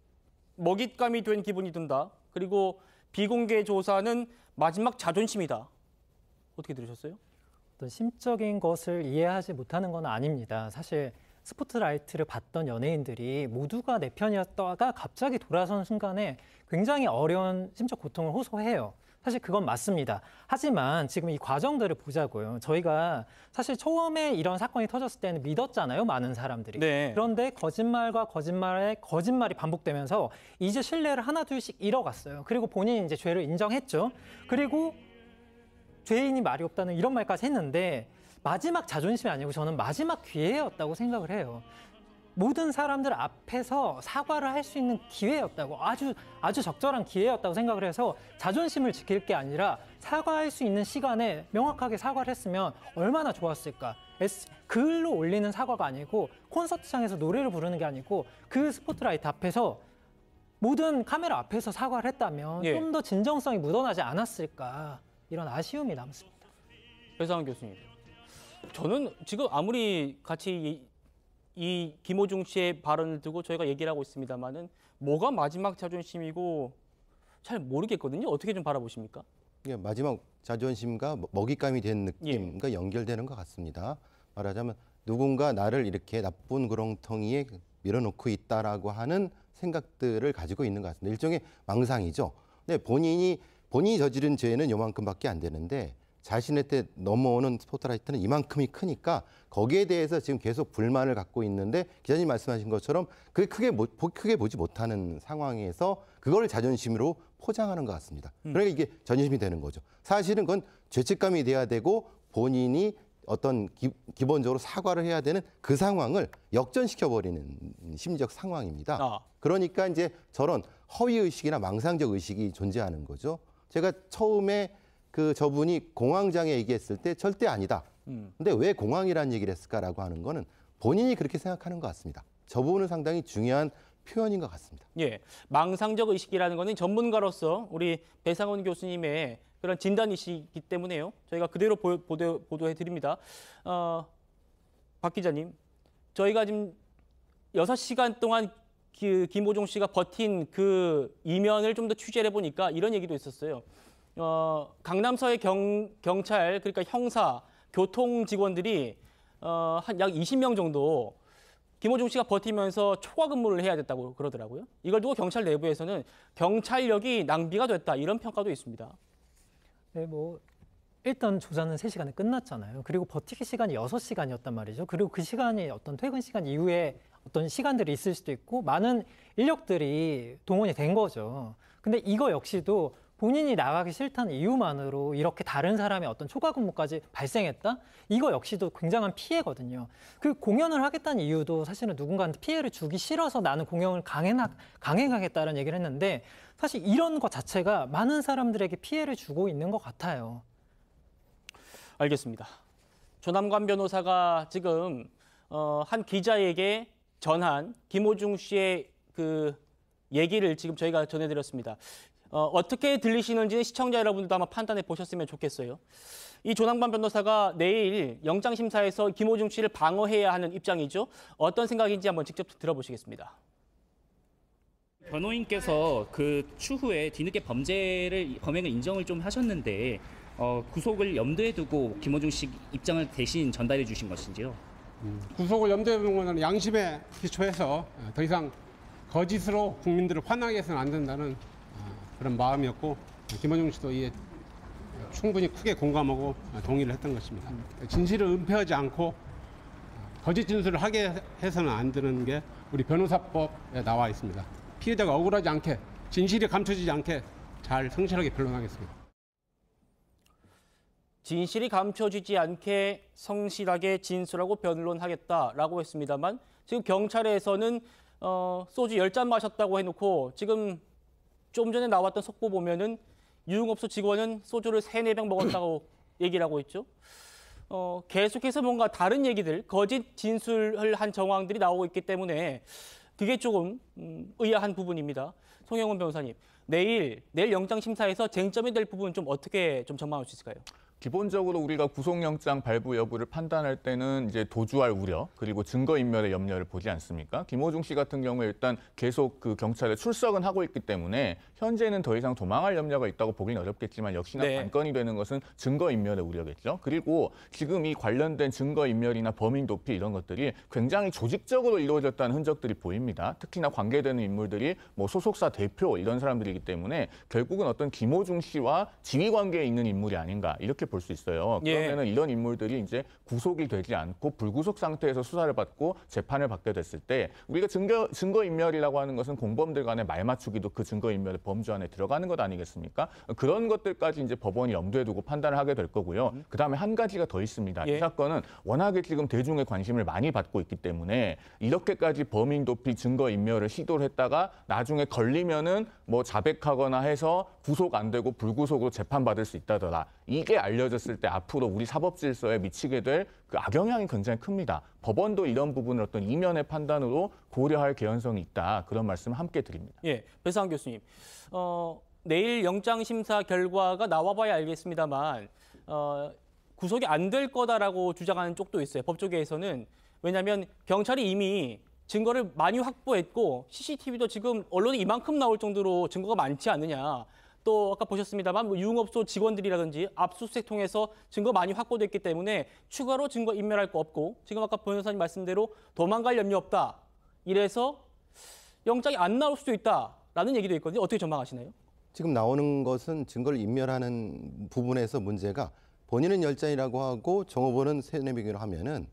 먹잇감이 된 기분이 든다. 그리고 비공개 조사는 마지막 자존심이다. 어떻게 들으셨어요? 어떤 심적인 것을 이해하지 못하는 건 아닙니다. 사실 스포트라이트를 받던 연예인들이 모두가 내 편이었다가 갑자기 돌아선 순간에 굉장히 어려운 심적 고통을 호소해요. 사실 그건 맞습니다. 하지만 지금 이 과정들을 보자고요. 저희가 사실 처음에 이런 사건이 터졌을 때는 믿었잖아요. 많은 사람들이. 네. 그런데 거짓말과 거짓말에 거짓말이 반복되면서 이제 신뢰를 하나 둘씩 잃어갔어요. 그리고 본인이 이제 죄를 인정했죠. 그리고 죄인이 말이 없다는 이런 말까지 했는데 마지막 자존심이 아니고 저는 마지막 기회였다고 생각을 해요. 모든 사람들 앞에서 사과를 할 수 있는 기회였다고 아주 아주 적절한 기회였다고 생각을 해서 자존심을 지킬 게 아니라 사과할 수 있는 시간에 명확하게 사과를 했으면 얼마나 좋았을까. 글로 올리는 사과가 아니고 콘서트장에서 노래를 부르는 게 아니고 그 스포트라이트 앞에서 모든 카메라 앞에서 사과를 했다면 예. 좀더 진정성이 묻어나지 않았을까 이런 아쉬움이 남습니다. 배상원 교수님, 저는 지금 아무리 같이 이 김호중 씨의 발언을 두고 저희가 얘기를 하고 있습니다만은 뭐가 마지막 자존심이고 잘 모르겠거든요. 어떻게 좀 바라보십니까? 예, 마지막 자존심과 뭐, 먹잇감이 된 예. 느낌과 예. 연결되는 것 같습니다. 말하자면 누군가 나를 이렇게 나쁜 구렁텅이에 밀어놓고 있다라고 하는 생각들을 가지고 있는 것 같습니다. 일종의 망상이죠. 근데 본인이 본인이 저지른 죄는 요만큼밖에 안 되는데 자신한테 넘어오는 스포트라이트는 이만큼이 크니까 거기에 대해서 지금 계속 불만을 갖고 있는데 기자님 말씀하신 것처럼 그게 크게 못, 크게 보지 못하는 상황에서 그걸 자존심으로 포장하는 것 같습니다. 음. 그러니까 이게 전심이 되는 거죠. 사실은 그건 죄책감이 돼야 되고 본인이 어떤 기, 본적으로 사과를 해야 되는 그 상황을 역전시켜 버리는 심리적 상황입니다. 아. 그러니까 이제 저런 허위 의식이나 망상적 의식이 존재하는 거죠. 제가 처음에 그 저분이 공황장애 얘기했을 때 절대 아니다. 음. 근데 왜 공황이라는 얘기를 했을까라고 하는 거는 본인이 그렇게 생각하는 것 같습니다. 저 부분은 상당히 중요한 표현인 것 같습니다. 예, 망상적 의식이라는 것은 전문가로서 우리 배상원 교수님의 그런 진단이시기 때문에요. 저희가 그대로 보, 보도, 보도해 드립니다. 어, 박 기자님, 저희가 지금 여 시간 동안 그 김호종 씨가 버틴 그 이면을 좀 더 취재를 해보니까 이런 얘기도 있었어요. 어, 강남서의 경, 경찰 그러니까 형사 교통 직원들이 어, 한약 20명 정도 김호중 씨가 버티면서 초과 근무를 해야 됐다고 그러더라고요. 이걸 두고 경찰 내부에서는 경찰력이 낭비가 됐다 이런 평가도 있습니다. 네, 뭐 일단 조사는 3시간에 끝났잖아요. 그리고 버티기 시간이 6 시간이었단 말이죠. 그리고 그 시간이 어떤 퇴근 시간 이후에 어떤 시간들이 있을 수도 있고 많은 인력들이 동원이 된 거죠. 근데 이거 역시도 본인이 나가기 싫다는 이유만으로 이렇게 다른 사람의 어떤 초과 근무까지 발생했다? 이거 역시도 굉장한 피해거든요. 그 공연을 하겠다는 이유도 사실은 누군가한테 피해를 주기 싫어서 나는 공연을 강행하, 강행하겠다는 얘기를 했는데 사실 이런 것 자체가 많은 사람들에게 피해를 주고 있는 것 같아요. 알겠습니다. 조남관 변호사가 지금 어, 한 기자에게 전한 김호중 씨의 그 얘기를 지금 저희가 전해드렸습니다. 어, 떻게 들리시는지 시청자 여러분들도 아마 판단해 보셨으면 좋겠어요. 이 조남관 변호사가 내일 영장심사에서 김호중 씨를 방어해야 하는 입장이죠. 어떤 생각인지 한번 직접 들어보시겠습니다. 변호인께서 그 추후에 뒤늦게 범죄를 범행을 인정을 좀 하셨는데 어, 구속을 염두에 두고 김호중 씨 입장을 대신 전달해 주신 것인지요? 음, 구속을 염두에 두는 것은 양심에 기초해서 더 이상 거짓으로 국민들을 환하게 해서는 안 된다는 그런 마음이었고 김원중 씨도 이에 충분히 크게 공감하고 동의를 했던 것입니다. 진실을 은폐하지 않고 거짓 진술을 하게 해서는 안 되는 게 우리 변호사법에 나와 있습니다. 피해자가 억울하지 않게 진실이 감춰지지 않게 잘 성실하게 변론하겠습니다. 진실이 감춰지지 않게 성실하게 진술하고 변론하겠다라고 했습니다만 지금 경찰에서는 어, 소주 열잔 마셨다고 해놓고 지금 좀 전에 나왔던 속보 보면은 유흥업소 직원은 소주를 세 네 병 먹었다고 [CLEARS THROAT] 얘기를 하고 있죠. 어, 계속해서 뭔가 다른 얘기들, 거짓 진술을 한 정황들이 나오고 있기 때문에 그게 조금 음, 의아한 부분입니다. 송영훈 변호사님, 내일 내일 영장 심사에서 쟁점이 될 부분 좀 어떻게 좀 전망할 수 있을까요? 기본적으로 우리가 구속영장 발부 여부를 판단할 때는 이제 도주할 우려 그리고 증거인멸의 염려를 보지 않습니까? 김호중 씨 같은 경우에 일단 계속 그 경찰에 출석은 하고 있기 때문에 현재는 더 이상 도망할 염려가 있다고 보기는 어렵겠지만 역시나 네. 관건이 되는 것은 증거인멸의 우려겠죠. 그리고 지금 이 관련된 증거인멸이나 범인 도피 이런 것들이 굉장히 조직적으로 이루어졌다는 흔적들이 보입니다. 특히나 관계되는 인물들이 뭐 소속사 대표 이런 사람들이기 때문에 결국은 어떤 김호중 씨와 지휘 관계에 있는 인물이 아닌가 이렇게 볼수 있어요. 예. 그러면은 예. 이런 인물들이 이제 구속이 되지 않고 불구속 상태에서 수사를 받고 재판을 받게 됐을 때 우리가 증거 증거 인멸이라고 하는 것은 공범들 간의 말 맞추기도 그 증거 인멸의 범주 안에 들어가는 것 아니겠습니까? 그런 것들까지 이제 법원이 염두에 두고 판단을 하게 될 거고요. 음. 그다음에 한 가지가 더 있습니다. 예. 이 사건은 워낙에 지금 대중의 관심을 많이 받고 있기 때문에 이렇게까지 범인 도피 증거 인멸을 시도를 했다가 나중에 걸리면은 뭐 자백하거나 해서 구속 안 되고 불구속으로 재판받을 수 있다더라. 이게 알 알려졌을 때 앞으로 우리 사법 질서에 미치게 될 그 악영향이 굉장히 큽니다. 법원도 이런 부분을 어떤 이면의 판단으로 고려할 개연성이 있다. 그런 말씀을 함께 드립니다. 예, 배상 교수님. 어, 내일 영장 심사 결과가 나와봐야 알겠습니다만 어, 구속이 안 될 거다라고 주장하는 쪽도 있어요. 법조계에서는 왜냐하면 경찰이 이미 증거를 많이 확보했고 CCTV도 지금 언론이 이만큼 나올 정도로 증거가 많지 않느냐. 또 아까 보셨습니다만 뭐 유흥업소 직원들이라든지 압수수색 통해서 증거 많이 확보됐기 때문에 추가로 증거 인멸할 거 없고 지금 아까 변호사님 말씀대로 도망갈 염려 없다. 이래서 영장이 안 나올 수도 있다라는 얘기도 있거든요. 어떻게 전망하시나요? 지금 나오는 것은 증거를 인멸하는 부분에서 문제가 본인은 열장이라고 하고 정호보는 세뇌비기로 하면은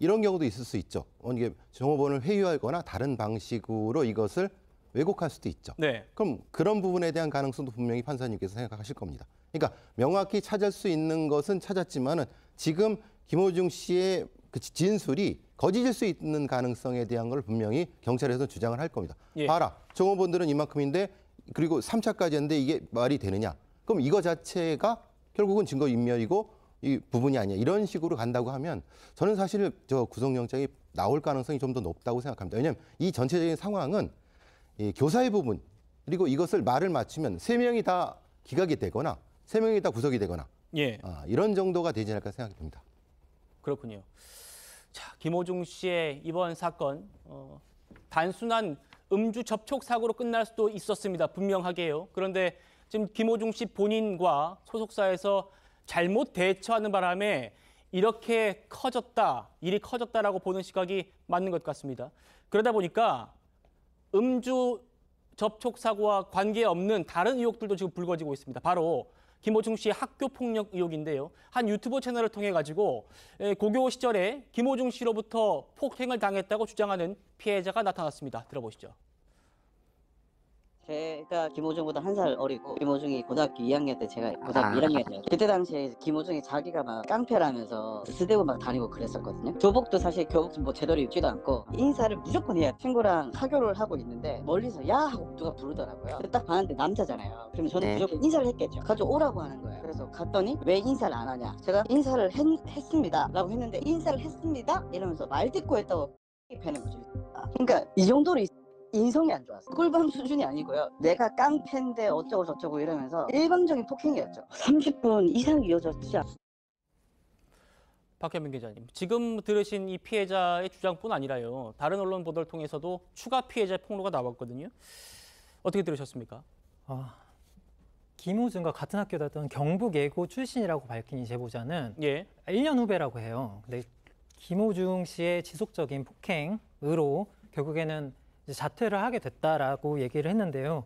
이런 경우도 있을 수 있죠. 이게 정호보는 회유하거나 다른 방식으로 이것을 왜곡할 수도 있죠. 네. 그럼 그런 부분에 대한 가능성도 분명히 판사님께서 생각하실 겁니다. 그러니까 명확히 찾을 수 있는 것은 찾았지만은 지금 김호중 씨의 그 진술이 거짓일 수 있는 가능성에 대한 걸 분명히 경찰에서 주장을 할 겁니다. 예. 봐라, 종업원들은 이만큼인데 그리고 3차까지 했는데 이게 말이 되느냐? 그럼 이거 자체가 결국은 증거 인멸이고 이 부분이 아니야. 이런 식으로 간다고 하면 저는 사실 저 구속영장이 나올 가능성이 좀 더 높다고 생각합니다. 왜냐하면 이 전체적인 상황은 이 예, 교사의 부분 그리고 이것을 말을 맞추면 세 명이 다 기각이 되거나 세 명이 다 구속이 되거나 예. 아, 이런 정도가 되지 않을까 생각이 듭니다. 그렇군요. 자, 김호중 씨의 이번 사건 어, 단순한 음주 접촉 사고로 끝날 수도 있었습니다. 분명하게요. 그런데 지금 김호중 씨 본인과 소속사에서 잘못 대처하는 바람에 이렇게 커졌다, 일이 커졌다라고 보는 시각이 맞는 것 같습니다. 그러다 보니까 음주 접촉 사고와 관계없는 다른 의혹들도 지금 불거지고 있습니다. 바로 김호중 씨의 학교 폭력 의혹인데요. 한 유튜버 채널을 통해 가지고 예, 고교 시절에 김호중 씨로부터 폭행을 당했다고 주장하는 피해자가 나타났습니다. 들어보시죠. 제가 김호중보다 한 살 어리고 김호중이 고등학교 2학년 때 제가 고등학교 아. 1학년 때 그때 당시에 김호중이 자기가 막 깡패라면서 쓰대고 막 다니고 그랬었거든요 교복도 사실 교복 뭐 제대로 입지도 않고 인사를 무조건 해야 친구랑 사교를 하고 있는데 멀리서 야 하고 누가 부르더라고요 딱 봤는데 남자잖아요 그러면 저는 네. 무조건 인사를 했겠죠 가져오라고 하는 거예요 그래서 갔더니 왜 인사를 안 하냐 제가 인사를 했, 했습니다 라고 했는데 인사를 했습니다 이러면서 말듣고 했다고 [LAUGHS] 패는 거죠 그러니까 이 정도로 인성이 안 좋았어. 꿀밤 수준이 아니고요. 내가 깡패인데 어쩌고 저쩌고 이러면서 일방적인 폭행이었죠. 30분 이상 이어졌지. 박현민 기자님, 지금 들으신 이 피해자의 주장뿐 아니라요. 다른 언론 보도를 통해서도 추가 피해자 폭로가 나왔거든요. 어떻게 들으셨습니까? 아, 김우준과 같은 학교 다던 경북 예고 출신이라고 밝힌 이 제보자는 예. 1년 후배라고 해요. 근데 김호중 씨의 지속적인 폭행으로 결국에는 자퇴를 하게 됐다라고 얘기를 했는데요.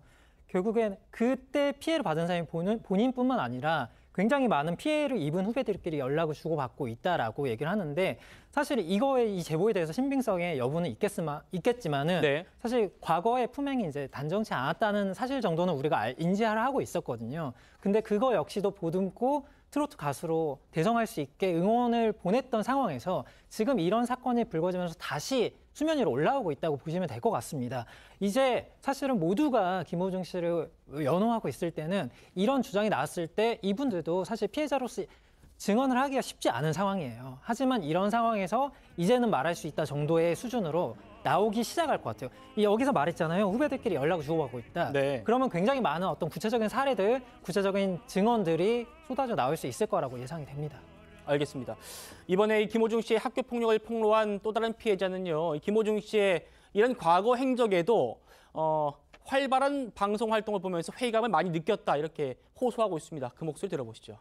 결국엔 그때 피해를 받은 사람이 본인, 본인뿐만 아니라 굉장히 많은 피해를 입은 후배들끼리 연락을 주고받고 있다라고 얘기를 하는데 사실 이거에 이 제보에 대해서 신빙성의 여부는 있겠으마, 있겠지만은 네. 사실 과거의 품행이 이제 단정치 않았다는 사실 정도는 우리가 알, 인지하를 하고 있었거든요. 근데 그거 역시도 보듬고 트로트 가수로 대성할 수 있게 응원을 보냈던 상황에서 지금 이런 사건이 불거지면서 다시 수면 위로 올라오고 있다고 보시면 될 것 같습니다. 이제 사실은 모두가 김호중 씨를 연호하고 있을 때는 이런 주장이 나왔을 때 이분들도 사실 피해자로서 증언을 하기가 쉽지 않은 상황이에요. 하지만 이런 상황에서 이제는 말할 수 있다 정도의 수준으로 나오기 시작할 것 같아요. 여기서 말했잖아요. 후배들끼리 연락을 주고받고 있다. 네. 그러면 굉장히 많은 어떤 구체적인 사례들, 구체적인 증언들이 쏟아져 나올 수 있을 거라고 예상이 됩니다. 알겠습니다. 이번에 김호중 씨의 학교 폭력을 폭로한 또 다른 피해자는요. 김호중 씨의 이런 과거 행적에도 어, 활발한 방송 활동을 보면서 회의감을 많이 느꼈다 이렇게 호소하고 있습니다. 그 목소리 들어보시죠.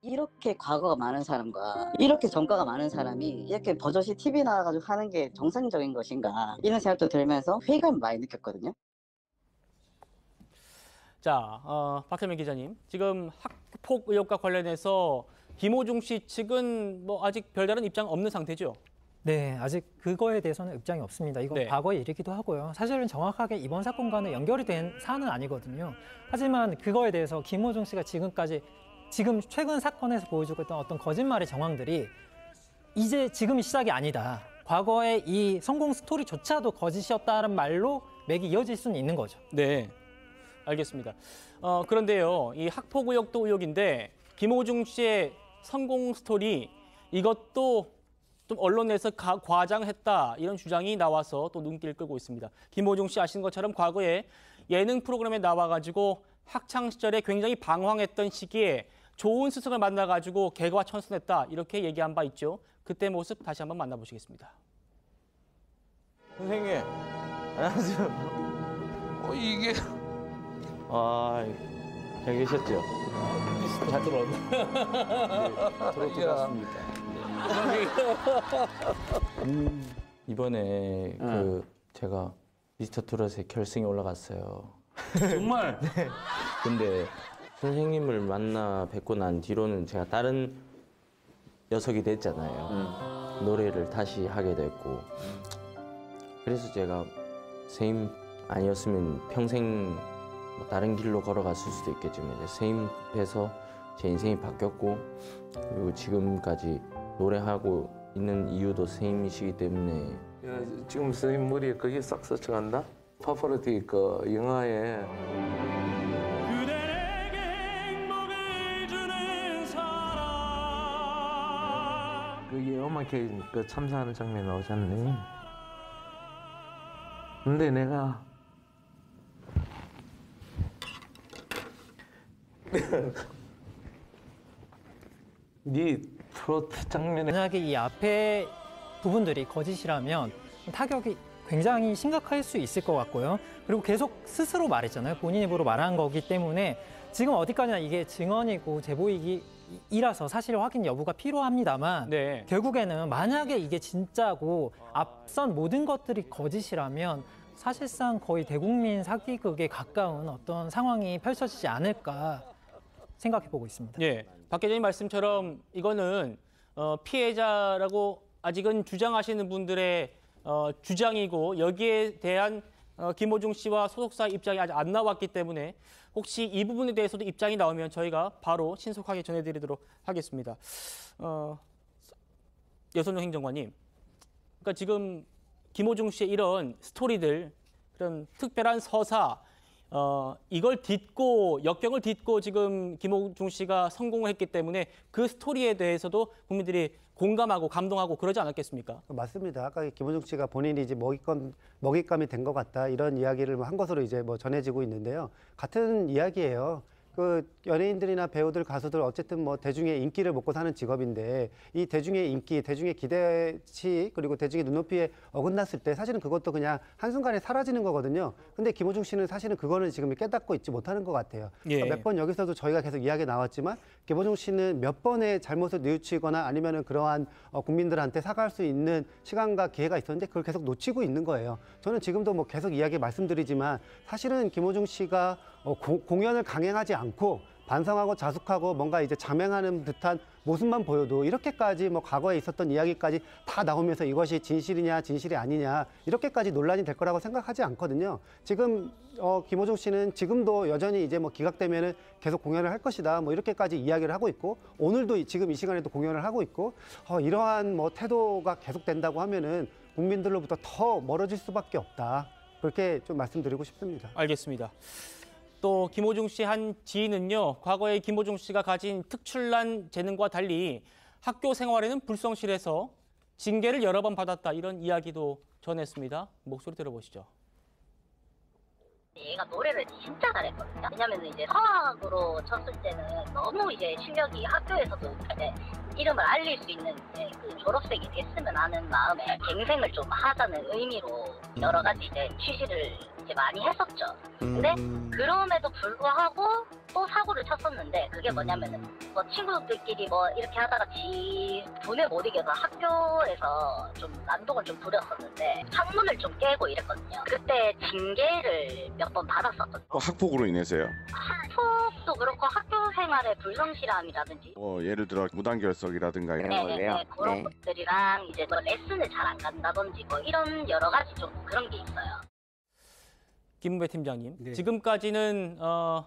이렇게 과거가 많은 사람과 이렇게 전과가 많은 사람이 이렇게 버젓이 TV 나와가지고 하는 게 정상적인 것인가 이런 생각도 들면서 회의감을 많이 느꼈거든요. 자, 어, 박현민 기자님, 지금 학폭 의혹과 관련해서 김호중 씨 측은 뭐 아직 별다른 입장 없는 상태죠? 네, 아직 그거에 대해서는 입장이 없습니다. 이건 네. 과거의 일이기도 하고요. 사실은 정확하게 이번 사건과는 연결이 된 사안은 아니거든요. 하지만 그거에 대해서 김호중 씨가 지금까지 지금 최근 사건에서 보여주고 있던 어떤 거짓말의 정황들이 이제 지금이 시작이 아니다. 과거의 이 성공 스토리조차도 거짓이었다는 말로 맥이 이어질 수는 있는 거죠. 네. 알겠습니다. 어, 그런데요, 이 학포구역도 의혹인데 김호중 씨의 성공 스토리 이것도 좀 언론에서 가, 과장했다 이런 주장이 나와서 또 눈길을 끌고 있습니다. 김호중 씨 아시는 것처럼 과거에 예능 프로그램에 나와가지고 학창 시절에 굉장히 방황했던 시기에 좋은 스승을 만나가지고 개과 천선했다 이렇게 얘기한 바 있죠. 그때 모습 다시 한번 만나보시겠습니다. 선생님 안녕하세요. 어, 이게. 아, 잘 계셨죠? 잘 들었네. 트로트 네, 같습니다. 네. 음. 이번에 네. 그 제가 미스터 트롯의 결승에 올라갔어요. 정말? [LAUGHS] 네. 근데 선생님을 만나 뵙고 난 뒤로는 제가 다른 녀석이 됐잖아요. 응. 음. 노래를 다시 하게 됐고. 음. 그래서 제가 선생님 아니었으면 평생 뭐 다른 길로 걸어갔을 수도 있겠지만 이제 세임해서 제 인생이 바뀌었고 그리고 지금까지 노래하고 있는 이유도 세임이시기 때문에 야, 지금 선생님 머리에 그게 싹 스쳐간다? 퍼퍼르티그 영화에 그게 엄마께 그 참사하는 장면 나오셨네 지 근데 내가 네 트로트 장면에 만약에 이 앞에 부분들이 거짓이라면 타격이 굉장히 심각할 수 있을 것 같고요. 그리고 계속 스스로 말했잖아요. 본인 입으로 말한 거기 때문에 지금 어디까지나 이게 증언이고 제보이기라서 이 사실 확인 여부가 필요합니다만 네. 결국에는 만약에 이게 진짜고 앞선 모든 것들이 거짓이라면 사실상 거의 대국민 사기극에 가까운 어떤 상황이 펼쳐지지 않을까 생각해 보고 있습니다. 예, 박 기자님 말씀처럼 이거는 어, 피해자라고 아직은 주장하시는 분들의 어, 주장이고 여기에 대한 어, 김호중 씨와 소속사 입장이 아직 안 나왔기 때문에 혹시 이 부분에 대해서도 입장이 나오면 저희가 바로 신속하게 전해드리도록 하겠습니다. 어, 여선영 행정관님, 그러니까 지금 김호중 씨의 이런 스토리들, 그런 특별한 서사, 어, 이걸 딛고 역경을 딛고 지금 김호중 씨가 성공을 했기 때문에 그 스토리에 대해서도 국민들이 공감하고 감동하고 그러지 않았겠습니까? 맞습니다. 아까 김호중 씨가 본인이 이제 먹잇감 먹잇감이 된 것 같다 이런 이야기를 한 것으로 이제 뭐 전해지고 있는데요. 같은 이야기예요. 그 연예인들이나 배우들, 가수들 어쨌든 뭐 대중의 인기를 먹고 사는 직업인데 이 대중의 인기, 대중의 기대치 그리고 대중의 눈높이에 어긋났을 때 사실은 그것도 그냥 한순간에 사라지는 거거든요. 근데 김호중 씨는 사실은 그거는 지금 깨닫고 있지 못하는 것 같아요. 예. 그러니까 몇번 여기서도 저희가 계속 이야기 나왔지만 김호중 씨는 몇 번의 잘못을 뉘우치거나 아니면은 그러한 어, 국민들한테 사과할 수 있는 시간과 기회가 있었는데 그걸 계속 놓치고 있는 거예요. 저는 지금도 뭐 계속 이야기 말씀드리지만 사실은 김호중 씨가 어, 고, 공연을 강행하지 않고 반성하고 자숙하고 뭔가 이제 자명하는 듯한 모습만 보여도 이렇게까지 뭐 과거에 있었던 이야기까지 다 나오면서 이것이 진실이냐 진실이 아니냐 이렇게까지 논란이 될 거라고 생각하지 않거든요. 지금 어, 김호중 씨는 지금도 여전히 이제 뭐 기각되면은 계속 공연을 할 것이다 뭐 이렇게까지 이야기를 하고 있고 오늘도 지금 이 시간에도 공연을 하고 있고 어, 이러한 뭐 태도가 계속된다고 하면은 국민들로부터 더 멀어질 수밖에 없다. 그렇게 좀 말씀드리고 싶습니다. 알겠습니다. 또 김호중 씨 한 지인은요, 과거에 김호중 씨가 가진 특출난 재능과 달리 학교 생활에는 불성실해서 징계를 여러 번 받았다 이런 이야기도 전했습니다. 목소리 들어보시죠. 얘가 노래를 진짜 잘했거든요. 왜냐면 이제 성악으로 쳤을 때는 너무 이제 실력이 학교에서도 이제 이름을 알릴 수 있는 이제 그 졸업생이 됐으면 하는 마음에 갱생을 좀 하자는 의미로 여러 가지 이제 취지를 이제 많이 했었죠. 근데 음. 그럼에도 불구하고 또 사고를 쳤었는데 그게 뭐냐면은 뭐 친구들끼리 뭐 이렇게 하다가 지돈을못 이겨서 학교에서 좀 난동을 좀 부렸었는데 창문을 좀 깨고 이랬거든요. 그때 징계를 몇 번 받았었거든요. 어, 학폭으로 인해서요? 학폭도 그렇고 학교 생활의 불성실함이라든지 뭐 예를 들어 무단결석이라든가 이런 네, 네, 거예요. 네. 그런 네. 것들이랑 이제 뭐 레슨을 잘 안 간다든지 뭐 이런 여러 가지 좀 그런 게 있어요. 김무배 팀장님. 네. 지금까지는 어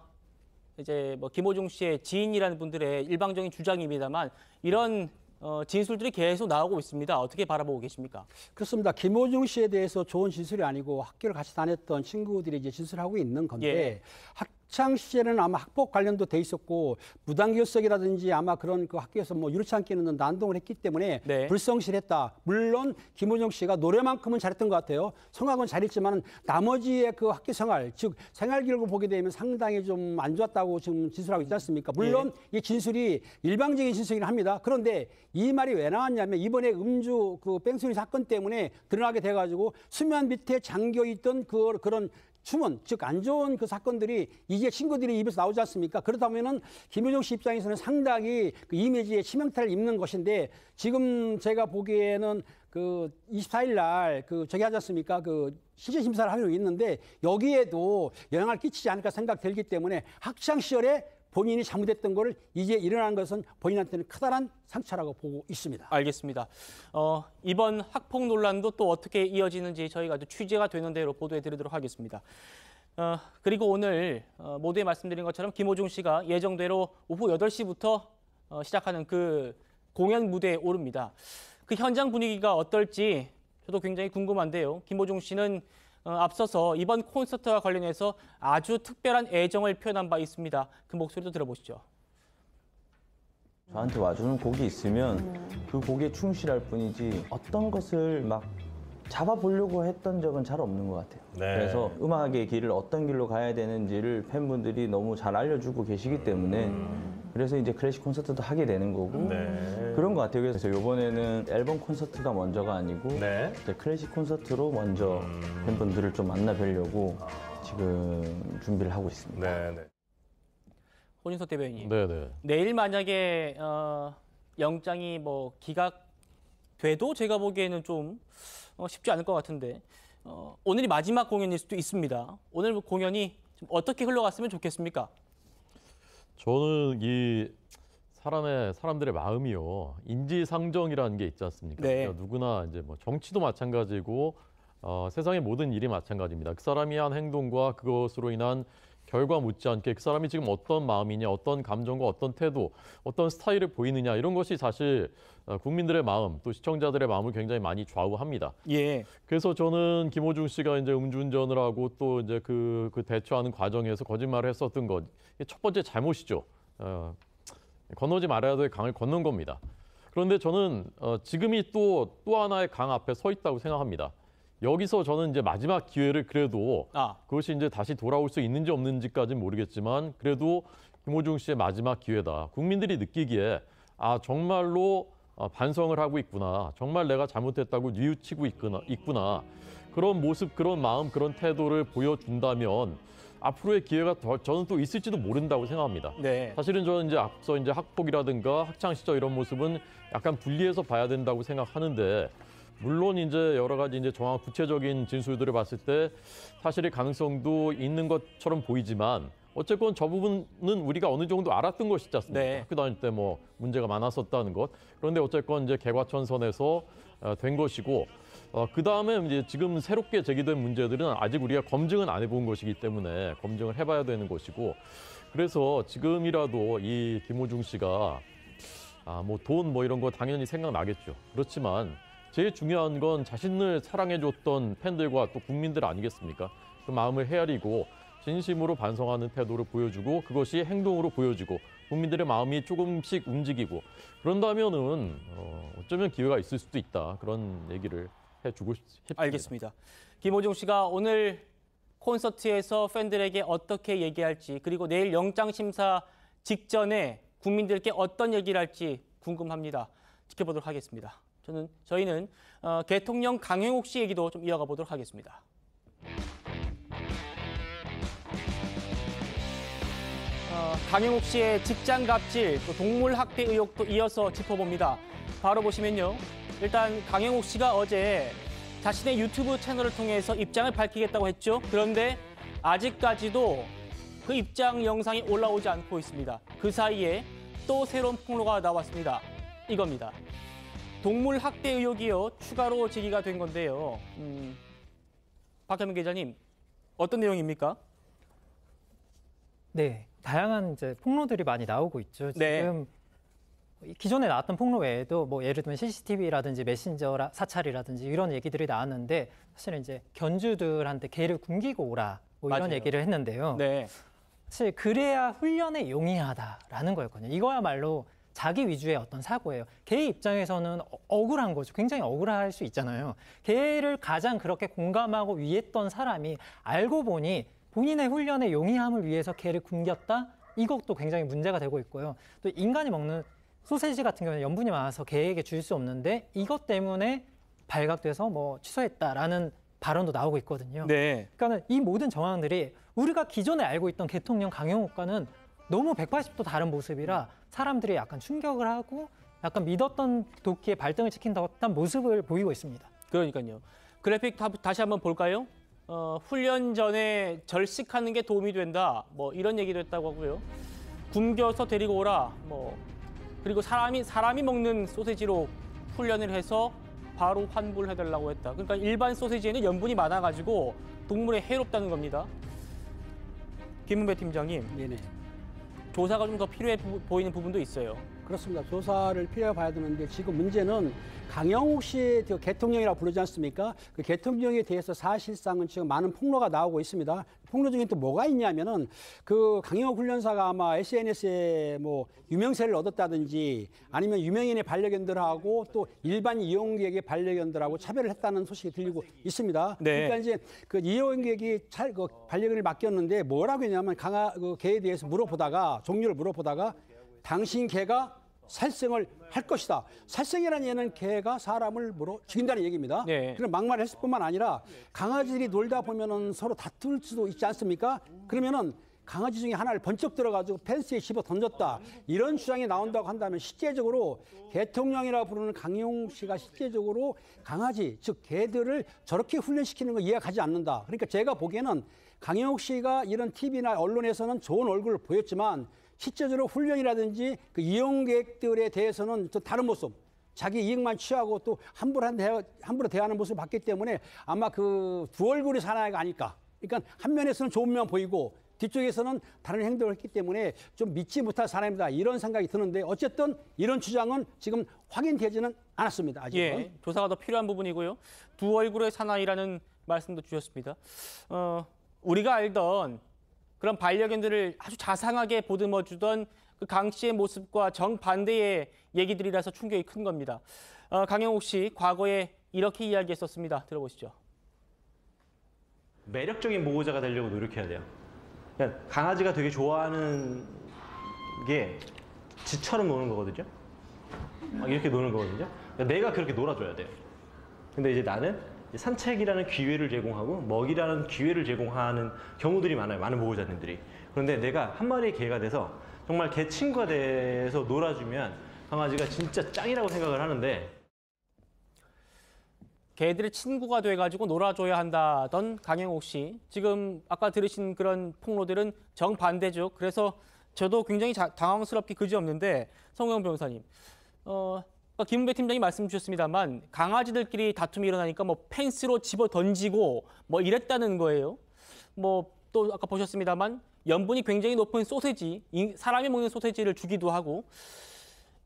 이제 뭐 김호중 씨의 지인이라는 분들의 일방적인 주장입니다만 이런 어, 진술들이 계속 나오고 있습니다. 어떻게 바라보고 계십니까? 그렇습니다. 김호중 씨에 대해서 좋은 진술이 아니고 학교를 같이 다녔던 친구들이 이제 진술하고 있는 건데 예. 학, 학창 시절에는 아마 학폭 관련도 돼 있었고 무단 결석이라든지 아마 그런 그 학교에서 뭐 유렇지 않는 난동을 했기 때문에 네. 불성실했다. 물론 김호정 씨가 노래만큼은 잘했던 것 같아요. 성악은 잘했지만 나머지의 그 학교 생활 즉 생활 기록을 보게 되면 상당히 좀 안 좋았다고 지금 진술하고 있지 않습니까? 물론 네. 이 진술이 일방적인 진술이긴 합니다. 그런데 이 말이 왜 나왔냐면 이번에 음주 그 뺑소니 사건 때문에 드러나게 돼가지고 수면 밑에 잠겨 있던 그 그런 숨은 즉안 좋은 그 사건들이 이제 친구들이 입에서 나오지 않습니까? 그렇다면은 김효정 씨 입장에서는 상당히 그 이미지에 치명타를 입는 것인데 지금 제가 보기에는 그 24일 날그 저기 하지 않습니까? 그 시제 심사를 하려고 있는데 여기에도 영향을 끼치지 않을까 생각되기 때문에 학창 시절에 본인이 잘못했던 거를 이제 일어난 것은 본인한테는 커다란 상처라고 보고 있습니다. 알겠습니다. 어, 이번 학폭 논란도 또 어떻게 이어지는지 저희가 취재가 되는 대로 보도해드리도록 하겠습니다. 어, 그리고 오늘 어, 모두에 말씀드린 것처럼 김호중 씨가 예정대로 오후 8시부터 어, 시작하는 그 공연 무대에 오릅니다. 그 현장 분위기가 어떨지 저도 굉장히 궁금한데요. 김호중 씨는 어, 앞서서 이번 콘서트와 관련해서 아주 특별한 애정을 표현한 바 있습니다. 그 목소리도 들어보시죠. 저한테 와주는 곡이 있으면 그 곡에 충실할 뿐이지 어떤 것을 막 잡아보려고 했던 적은 잘 없는 것 같아요. 네. 그래서 음악의 길을 어떤 길로 가야 되는지를 팬분들이 너무 잘 알려주고 계시기 때문에 음. 그래서 이제 클래식 콘서트도 하게 되는 거고 음. 네. 그런 것 같아요. 그래서 이번에는 앨범 콘서트가 먼저가 아니고 네. 이제 클래식 콘서트로 먼저 음. 팬분들을 좀 만나 뵈려고 아. 지금 준비를 하고 있습니다. 네, 네. 혼인서 대변인. 네, 네. 내일 만약에 어, 영장이 뭐 기각돼도 제가 보기에는 좀 어, 쉽지 않을 것 같은데 어, 오늘이 마지막 공연일 수도 있습니다. 오늘 뭐 공연이 좀 어떻게 흘러갔으면 좋겠습니까? 저는 이 사람의 사람들의 마음이요 인지상정이라는 게 있지 않습니까? 네. 그러니까 누구나 이제 뭐 정치도 마찬가지고 어, 세상의 모든 일이 마찬가지입니다. 그 사람이 한 행동과 그것으로 인한 결과 못지않게 그 사람이 지금 어떤 마음이냐, 어떤 감정과 어떤 태도, 어떤 스타일을 보이느냐 이런 것이 사실 어, 국민들의 마음 또 시청자들의 마음을 굉장히 많이 좌우합니다. 예. 그래서 저는 김호중 씨가 이제 음주운전을 하고 또 이제 그, 그 대처하는 과정에서 거짓말을 했었던 것 첫 번째 잘못이죠. 어, 건너지 말아야 될 강을 건넌 겁니다. 그런데 저는 어, 지금이 또 또 하나의 강 앞에 서 있다고 생각합니다. 여기서 저는 이제 마지막 기회를 그래도 아. 그것이 이제 다시 돌아올 수 있는지 없는지까지는 모르겠지만 그래도 김호중 씨의 마지막 기회다. 국민들이 느끼기에 아 정말로 어, 반성을 하고 있구나. 정말 내가 잘못했다고 뉘우치고 있구나. 있구나. 그런 모습, 그런 마음, 그런 태도를 보여준다면 앞으로의 기회가 더, 저는 또 있을지도 모른다고 생각합니다. 네. 사실은 저는 이제 앞서 이제 학폭이라든가 학창 시절 이런 모습은 약간 분리해서 봐야 된다고 생각하는데 물론 이제 여러 가지 이제 정황 구체적인 진술들을 봤을 때 사실의 가능성도 있는 것처럼 보이지만 어쨌건 저 부분은 우리가 어느 정도 알았던 것이지 않습니까? 네. 학교 다닐 때 뭐 문제가 많았었다는 것. 그런데 어쨌건 이제 개과천선에서 어, 된 것이고 어, 그 다음에 이제 지금 새롭게 제기된 문제들은 아직 우리가 검증은 안 해본 것이기 때문에 검증을 해봐야 되는 것이고 그래서 지금이라도 이 김호중 씨가 아, 뭐 돈뭐 뭐 이런 거 당연히 생각나겠죠. 그렇지만 제일 중요한 건 자신을 사랑해줬던 팬들과 또 국민들 아니겠습니까? 그 마음을 헤아리고 진심으로 반성하는 태도를 보여주고 그것이 행동으로 보여지고 국민들의 마음이 조금씩 움직이고 그런다면은 어, 쩌면 기회가 있을 수도 있다 그런 얘기를 해주고 싶습니다. 알겠습니다. 김호중 씨가 오늘 콘서트에서 팬들에게 어떻게 얘기할지 그리고 내일 영장 심사 직전에 국민들께 어떤 얘기를 할지 궁금합니다. 지켜보도록 하겠습니다. 저는 저희는 어, 대통령 강영욱 씨 얘기도 좀 이어가 보도록 하겠습니다. 어, 강영욱 씨의 직장 갑질, 또 동물 학대 의혹도 이어서 짚어봅니다. 바로 보시면요. 일단 강영욱 씨가 어제 자신의 유튜브 채널을 통해서 입장을 밝히겠다고 했죠. 그런데 아직까지도 그 입장 영상이 올라오지 않고 있습니다. 그 사이에 또 새로운 폭로가 나왔습니다. 이겁니다. 동물 학대 의혹이 요 추가로 제기가 된 건데요. 음, 박현민 기자님, 어떤 내용입니까? 네, 다양한 이제 폭로들이 많이 나오고 있죠. 네. 지금 네. 기존에 나왔던 폭로 외에도 뭐 예를 들면 CCTV라든지 메신저 사찰이라든지 이런 얘기들이 나왔는데 사실은 이제 견주들한테 개를 굶기고 오라 뭐 이런 맞아요. 얘기를 했는데요. 네. 사실 그래야 훈련에 용이하다라는 거였거든요. 이거야말로 자기 위주의 어떤 사고예요. 걔 입장에서는 어, 억울한 거죠. 굉장히 억울할 수 있잖아요. 걔를 가장 그렇게 공감하고 위했던 사람이 알고 보니 본인의 훈련의 용이함을 위해서 걔를 굶겼다? 이것도 굉장히 문제가 되고 있고요. 또 인간이 먹는 소세지 같은 경우는 염분이 많아서 개에게 줄 수 없는데 이것 때문에 발각돼서 뭐 취소했다라는 발언도 나오고 있거든요. 네. 그러니까 이 모든 정황들이 우리가 기존에 알고 있던 대통령 강용욱과는 너무 180도 다른 모습이라 사람들이 약간 충격을 하고 약간 믿었던 도끼에 발등을 치킨 듯한 모습을 보이고 있습니다. 그러니까요. 그래픽 다, 시 한번 볼까요? 어, 훈련 전에 절식하는 게 도움이 된다. 뭐 이런 얘기도 했다고 하고요. 굶겨서 데리고 오라. 뭐 그리고 사람이 사람이 먹는 소세지로 훈련을 해서 바로 환불 해달라고 했다. 그러니까 일반 소세지에는 염분이 많아가지고 동물에 해롭다는 겁니다. 김은배 팀장님. 네네. 조사가 좀 더 필요해 보이는 부분도 있어요. 그렇습니다. 조사를 필요해봐야 되는데 지금 문제는 강영욱 씨 대통령이라고 부르지 않습니까? 그 대통령에 대해서 사실상은 지금 많은 폭로가 나오고 있습니다. 폭로 중에 또 뭐가 있냐면은 그 강영욱 훈련사가 아마 SNS에 뭐 유명세를 얻었다든지 아니면 유명인의 반려견들하고 또 일반 이용객의 반려견들하고 차별을 했다는 소식이 들리고 있습니다. 네. 그러니까 이제 그 이용객이 잘 그 반려견을 맡겼는데 뭐라고 했냐면 강아 그 개에 대해서 물어보다가 종류를 물어보다가 당신 개가 살생을 할 것이다. 살생이라는 얘는 개가 사람을 물어 죽인다는 얘기입니다. 네. 그럼 막말을 했을 뿐만 아니라 강아지들이 놀다 보면은 서로 다툴 수도 있지 않습니까? 그러면은 강아지 중에 하나를 번쩍 들어가지고 펜스에 집어 던졌다. 이런 주장이 나온다고 한다면 실제적으로 대통령이라 부르는 강용 씨가 실제적으로 강아지, 즉, 개들을 저렇게 훈련시키는 걸 이해가 가지 않는다. 그러니까 제가 보기에는 강용 씨가 이런 TV나 언론에서는 좋은 얼굴을 보였지만 실제적으로 훈련이라든지 그 이용 객들에 대해서는 또 다른 모습, 자기 이익만 취하고 또 함부로 한 대화, 함부로 대하는 모습을 봤기 때문에 아마 그 두 얼굴이 사나이가 아닐까. 그러니까 한 면에서는 좋은 면 보이고 뒤쪽에서는 다른 행동을 했기 때문에 좀 믿지 못할 사람이다 이런 생각이 드는데 어쨌든 이런 주장은 지금 확인되지는 않았습니다. 아직은 예, 조사가 더 필요한 부분이고요. 두 얼굴의 사나이라는 말씀도 주셨습니다. 어, 우리가 알던 그런 반려견들을 아주 자상하게 보듬어 주던 그 강 씨의 모습과 정반대의 얘기들이라서 충격이 큰 겁니다. 어, 강영욱 씨 과거에 이렇게 이야기했었습니다. 들어보시죠. 매력적인 보호자가 되려고 노력해야 돼요. 그러니까 강아지가 되게 좋아하는 게 지처럼 노는 거거든요. 막 이렇게 노는 거거든요. 그러니까 내가 그렇게 놀아줘야 돼요. 근데 이제 나는 산책이라는 기회를 제공하고 먹이라는 기회를 제공하는 경우들이 많아요. 많은 보호자님들이. 그런데 내가 한 마리의 개가 돼서 정말 개 친구가 돼서 놀아주면 강아지가 진짜 짱이라고 생각을 하는데 개들의 친구가 돼가지고 놀아줘야 한다던 강영옥 씨. 지금 아까 들으신 그런 폭로들은 정반대죠. 그래서 저도 굉장히 당황스럽게 그지없는데 성경 변호사님, 어, 그러니까 김은배 팀장이 말씀 주셨습니다만 강아지들끼리 다툼이 일어나니까 뭐 펜스로 집어 던지고 뭐 이랬다는 거예요. 뭐 또 아까 보셨습니다만 염분이 굉장히 높은 소세지, 사람이 먹는 소세지를 주기도 하고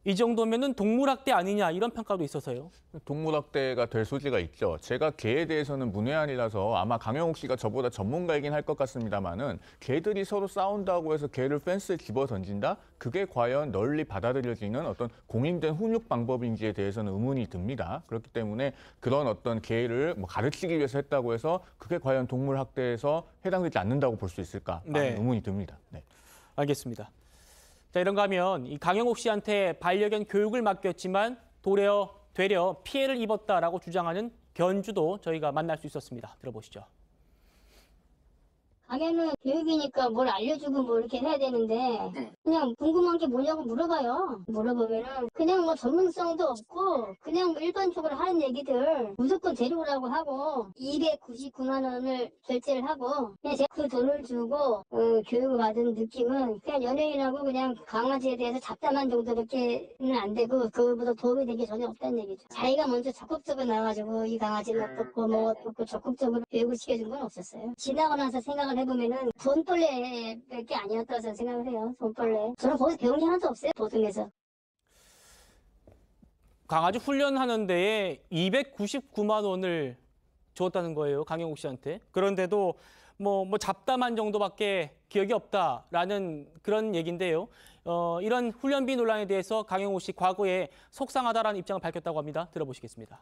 이 정도면은 동물학대 아니냐 이런 평가도 있어서요. 동물학대가 될 소지가 있죠. 제가 개에 대해서는 문외한이라서 아마 강영욱 씨가 저보다 전문가이긴 할 것 같습니다만은 개들이 서로 싸운다고 해서 개를 펜스에 집어 던진다? 그게 과연 널리 받아들여지는 어떤 공인된 훈육 방법인지에 대해서는 의문이 듭니다. 그렇기 때문에 그런 어떤 개를 뭐 가르치기 위해서 했다고 해서 그게 과연 동물학대에서 해당되지 않는다고 볼 수 있을까? 네. 의문이 듭니다. 네. 알겠습니다. 자, 이런가 하면 이강영욱 씨한테 반려견 교육을 맡겼지만 도려, 되려 피해를 입었다라고 주장하는 견주도 저희가 만날 수 있었습니다. 들어보시죠. 아면는 교육이니까 뭘 알려주고 뭐 이렇게 해야 되는데 네. 그냥 궁금한 게 뭐냐고 물어봐요. 물어보면은 그냥 뭐 전문성도 없고 그냥 뭐 일반적으로 하는 얘기들 무조건 재료라고 하고 299만 원을 결제를 하고 그냥 제가 그 돈을 주고 어, 교육을 받은 느낌은 그냥 연예인하고 그냥 강아지에 대해서 잡담한 정도밖에는 안 되고 그거보다 도움이 되게 전혀 없다는 얘기죠. 자기가 먼저 적극적으로 나와가지고 이 강아지는 어떻고 뭐 네. 어떻고 적극적으로 교육을 시켜준 건 없었어요. 지나고 나서 생각을 안 해보면은 돈벌레밖에 아니었다고 생각을 해요. 돈벌레. 저는 거기서 배운 게 하나도 없어요. 보등에서. 강아지 훈련하는 데에 299만 원을 주다는 거예요. 강영욱 씨한테. 그런데도 뭐, 뭐 잡담한 정도밖에 기억이 없다라는 그런 얘기인데요. 어, 이런 훈련비 논란에 대해서 강영호 씨 과거에 속상하다라는 입장을 밝혔다고 합니다. 들어보시겠습니다.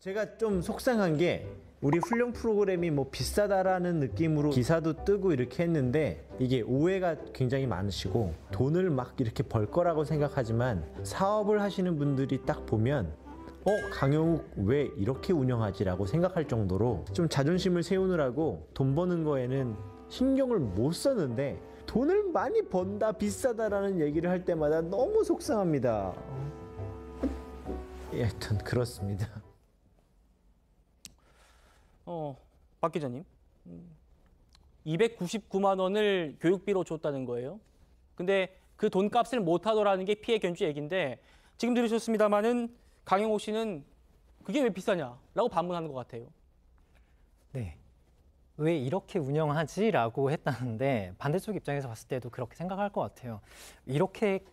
제가 좀 속상한 게 우리 훈련 프로그램이 뭐 비싸다라는 느낌으로 기사도 뜨고 이렇게 했는데 이게 오해가 굉장히 많으시고 돈을 막 이렇게 벌 거라고 생각하지만 사업을 하시는 분들이 딱 보면 어 강영욱 왜 이렇게 운영하지라고 생각할 정도로 좀 자존심을 세우느라고 돈 버는 거에는 신경을 못 썼는데 돈을 많이 번다 비싸다라는 얘기를 할 때마다 너무 속상합니다. 어? 여튼 그렇습니다. 어, 박 기자님. 299만 원을 교육비로 줬다는 거예요. 근데 그 돈값을 못 하더라는 게 피해 견주 얘기인데 지금 들으셨습니다마는 강영호 씨는 그게 왜 비싸냐라고 반문하는 것 같아요. 네. 왜 이렇게 운영하지라고 했다는데 반대쪽 입장에서 봤을 때도 그렇게 생각할 것 같아요. 이렇게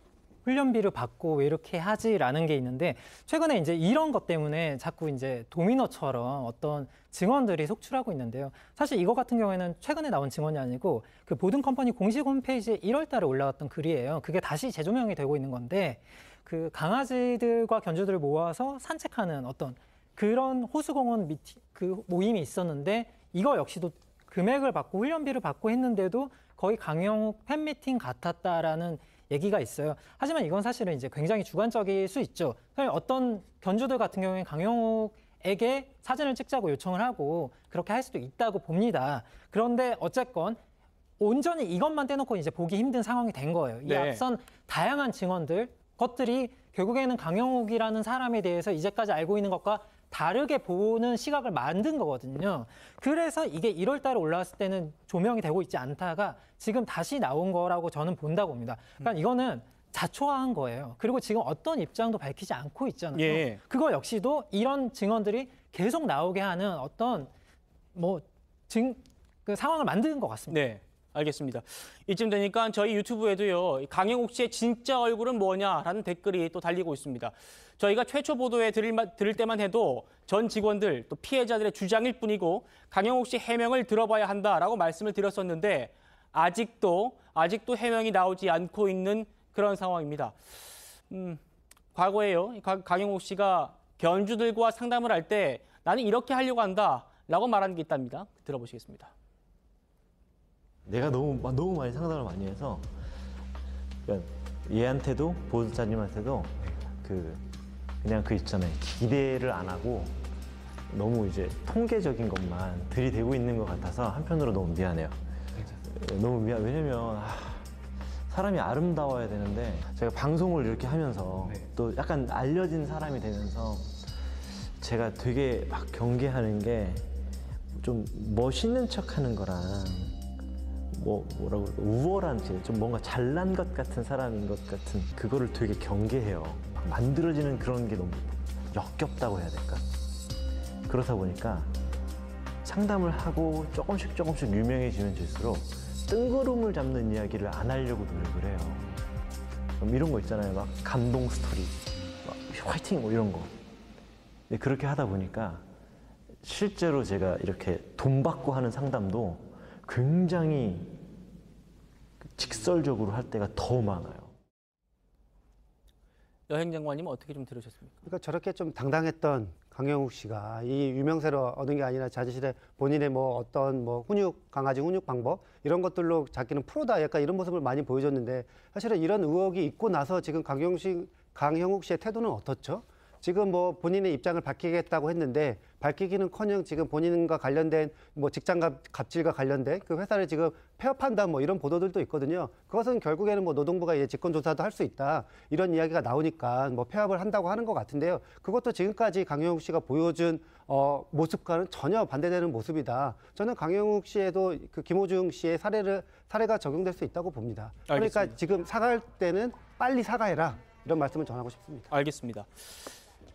훈련비를 받고 왜 이렇게 하지라는 게 있는데 최근에 이제 이런 것 때문에 자꾸 이제 도미노처럼 어떤 증언들이 속출하고 있는데요. 사실 이거 같은 경우에는 최근에 나온 증언이 아니고 그 보든 컴퍼니 공식 홈페이지에 1월 달에 올라왔던 글이에요. 그게 다시 재조명이 되고 있는 건데 그 강아지들과 견주들을 모아서 산책하는 어떤 그런 호수공원 미팅 그 모임이 있었는데 이거 역시도 금액을 받고 훈련비를 받고 했는데도 거의 강영욱 팬미팅 같았다라는 얘기가 있어요. 하지만 이건 사실은 이제 굉장히 주관적일 수 있죠. 어떤 견주들 같은 경우에 강영욱 에게 사진을 찍자고 요청을 하고 그렇게 할 수도 있다고 봅니다. 그런데 어쨌건 온전히 이것만 떼놓고 이제 보기 힘든 상황이 된 거예요. 이 네. 앞선 다양한 증언들 것들이 결국에는 강영욱이라는 사람에 대해서 이제까지 알고 있는 것과 다르게 보는 시각을 만든 거거든요. 그래서 이게 1월 달에 올라왔을 때는 조명이 되고 있지 않다가 지금 다시 나온 거라고 저는 본다고 봅니다. 그러니까 음. 이거는 자초화한 거예요. 그리고 지금 어떤 입장도 밝히지 않고 있잖아요. 예. 그거 역시도 이런 증언들이 계속 나오게 하는 어떤 뭐 증 그 상황을 만드는 것 같습니다. 네. 알겠습니다. 이쯤 되니까 저희 유튜브에도요. 강영욱 씨의 진짜 얼굴은 뭐냐라는 댓글이 또 달리고 있습니다. 저희가 최초 보도에 들을, 들을 때만 해도 전 직원들 또 피해자들의 주장일 뿐이고 강영욱 씨 해명을 들어봐야 한다라고 말씀을 드렸었는데 아직도 아직도 해명이 나오지 않고 있는 그런 상황입니다. 음, 과거에요. 강영욱 씨가 견주들과 상담을 할 때 나는 이렇게 하려고 한다라고 말한 게 있답니다. 들어보시겠습니다. 내가 너무 너무 많이 상담을 많이 해서 그러니까 얘한테도 보호자님한테도 그 그냥 그 있잖아요 기대를 안 하고 너무 이제 통계적인 것만 들이대고 있는 것 같아서 한편으로 너무 미안해요. 너무 미안 왜냐면 아, 사람이 아름다워야 되는데 제가 방송을 이렇게 하면서 네. 또 약간 알려진 사람이 되면서 제가 되게 막 경계하는 게 좀 멋있는 척하는 거랑 뭐 뭐라 그럴까 우월한 좀 뭔가 잘난 것 같은 사람인 것 같은 그거를 되게 경계해요. 만들어지는 그런 게 너무 역겹다고 해야 될까. 그러다 보니까 상담을 하고 조금씩 조금씩 유명해지면 될수록 뜬구름을 잡는 이야기를 안 하려고 노력을 해요. 뭐 이런 거 있잖아요. 막 감동 스토리, 막 화이팅 뭐 이런 거. 그렇게 하다 보니까 실제로 제가 이렇게 돈 받고 하는 상담도 굉장히 직설적으로 할 때가 더 많아요. 여행장관님 어떻게 좀 들으셨습니까? 그러니까 저렇게 좀 당당했던 강영욱 씨가 이 유명세로 얻은 게 아니라 자신의 본인의 뭐 어떤 뭐 훈육 강아지 훈육 방법 이런 것들로 자기는 프로다 약간 이런 모습을 많이 보여줬는데 사실은 이런 의혹이 있고 나서 지금 강영욱 씨 강형욱 씨의 태도는 어떻죠? 지금 뭐 본인의 입장을 밝히겠다고 했는데 밝히기는커녕 지금 본인과 관련된 뭐 직장 갑질과 관련된 그 회사를 지금 폐업한다 뭐 이런 보도들도 있거든요. 그것은 결국에는 뭐 노동부가 이제 직권 조사도 할 수 있다 이런 이야기가 나오니까 뭐 폐업을 한다고 하는 것 같은데요. 그것도 지금까지 강영욱 씨가 보여준 어, 모습과는 전혀 반대되는 모습이다. 저는 강영욱 씨에도 그 김호중 씨의 사례를 사례가 적용될 수 있다고 봅니다. 그러니까 알겠습니다. 그러니까 지금 사과할 때는 빨리 사과해라 이런 말씀을 전하고 싶습니다. 알겠습니다.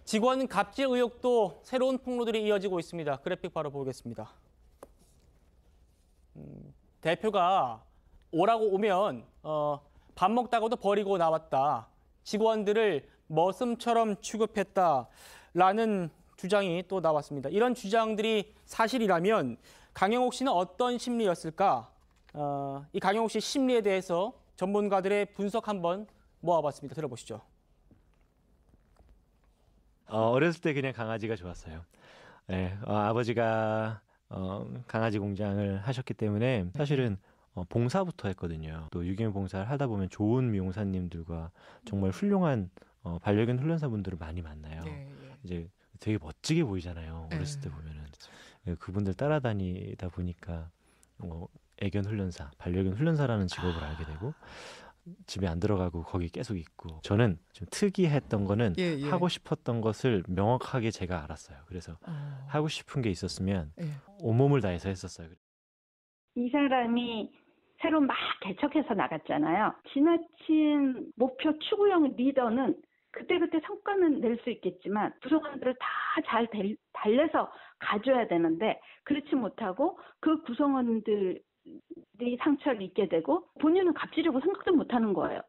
직원 갑질 의혹도 새로운 폭로들이 이어지고 있습니다. 그래픽 바로 보겠습니다. 음, 대표가 오라고 오면 어, 밥 먹다가도 버리고 나왔다. 직원들을 머슴처럼 취급했다라는 주장이 또 나왔습니다. 이런 주장들이 사실이라면 강영옥 씨는 어떤 심리였을까? 어, 이 강영옥 씨 심리에 대해서 전문가들의 분석 한번 모아봤습니다. 들어보시죠. 어, 어렸을 때 그냥 강아지가 좋았어요. 네, 어, 아버지가 어, 강아지 공장을 하셨기 때문에 사실은 어, 봉사부터 했거든요. 또 유기묘 봉사를 하다 보면 좋은 미용사님들과 정말 훌륭한 어, 반려견 훈련사분들을 많이 만나요. 네, 네. 이제 되게 멋지게 보이잖아요. 어렸을 때 보면은 그분들 따라다니다 보니까 뭐 애견 훈련사, 반려견 훈련사라는 직업을 아... 알게 되고 집에 안 들어가고 거기 계속 있고 저는 좀 특이했던 거는 예, 예. 하고 싶었던 것을 명확하게 제가 알았어요. 그래서 아... 하고 싶은 게 있었으면 예. 온몸을 다해서 했었어요. 이 사람이 새로 막 개척해서 나갔잖아요. 지나친 목표 추구형 리더는 그때그때 성과는 낼 수 있겠지만 구성원들을 다 잘 달래서 가져야 되는데 그렇지 못하고 그 구성원들 이 상처를 입게 되고 본인은 갑질이라고 생각도 못하는 거예요.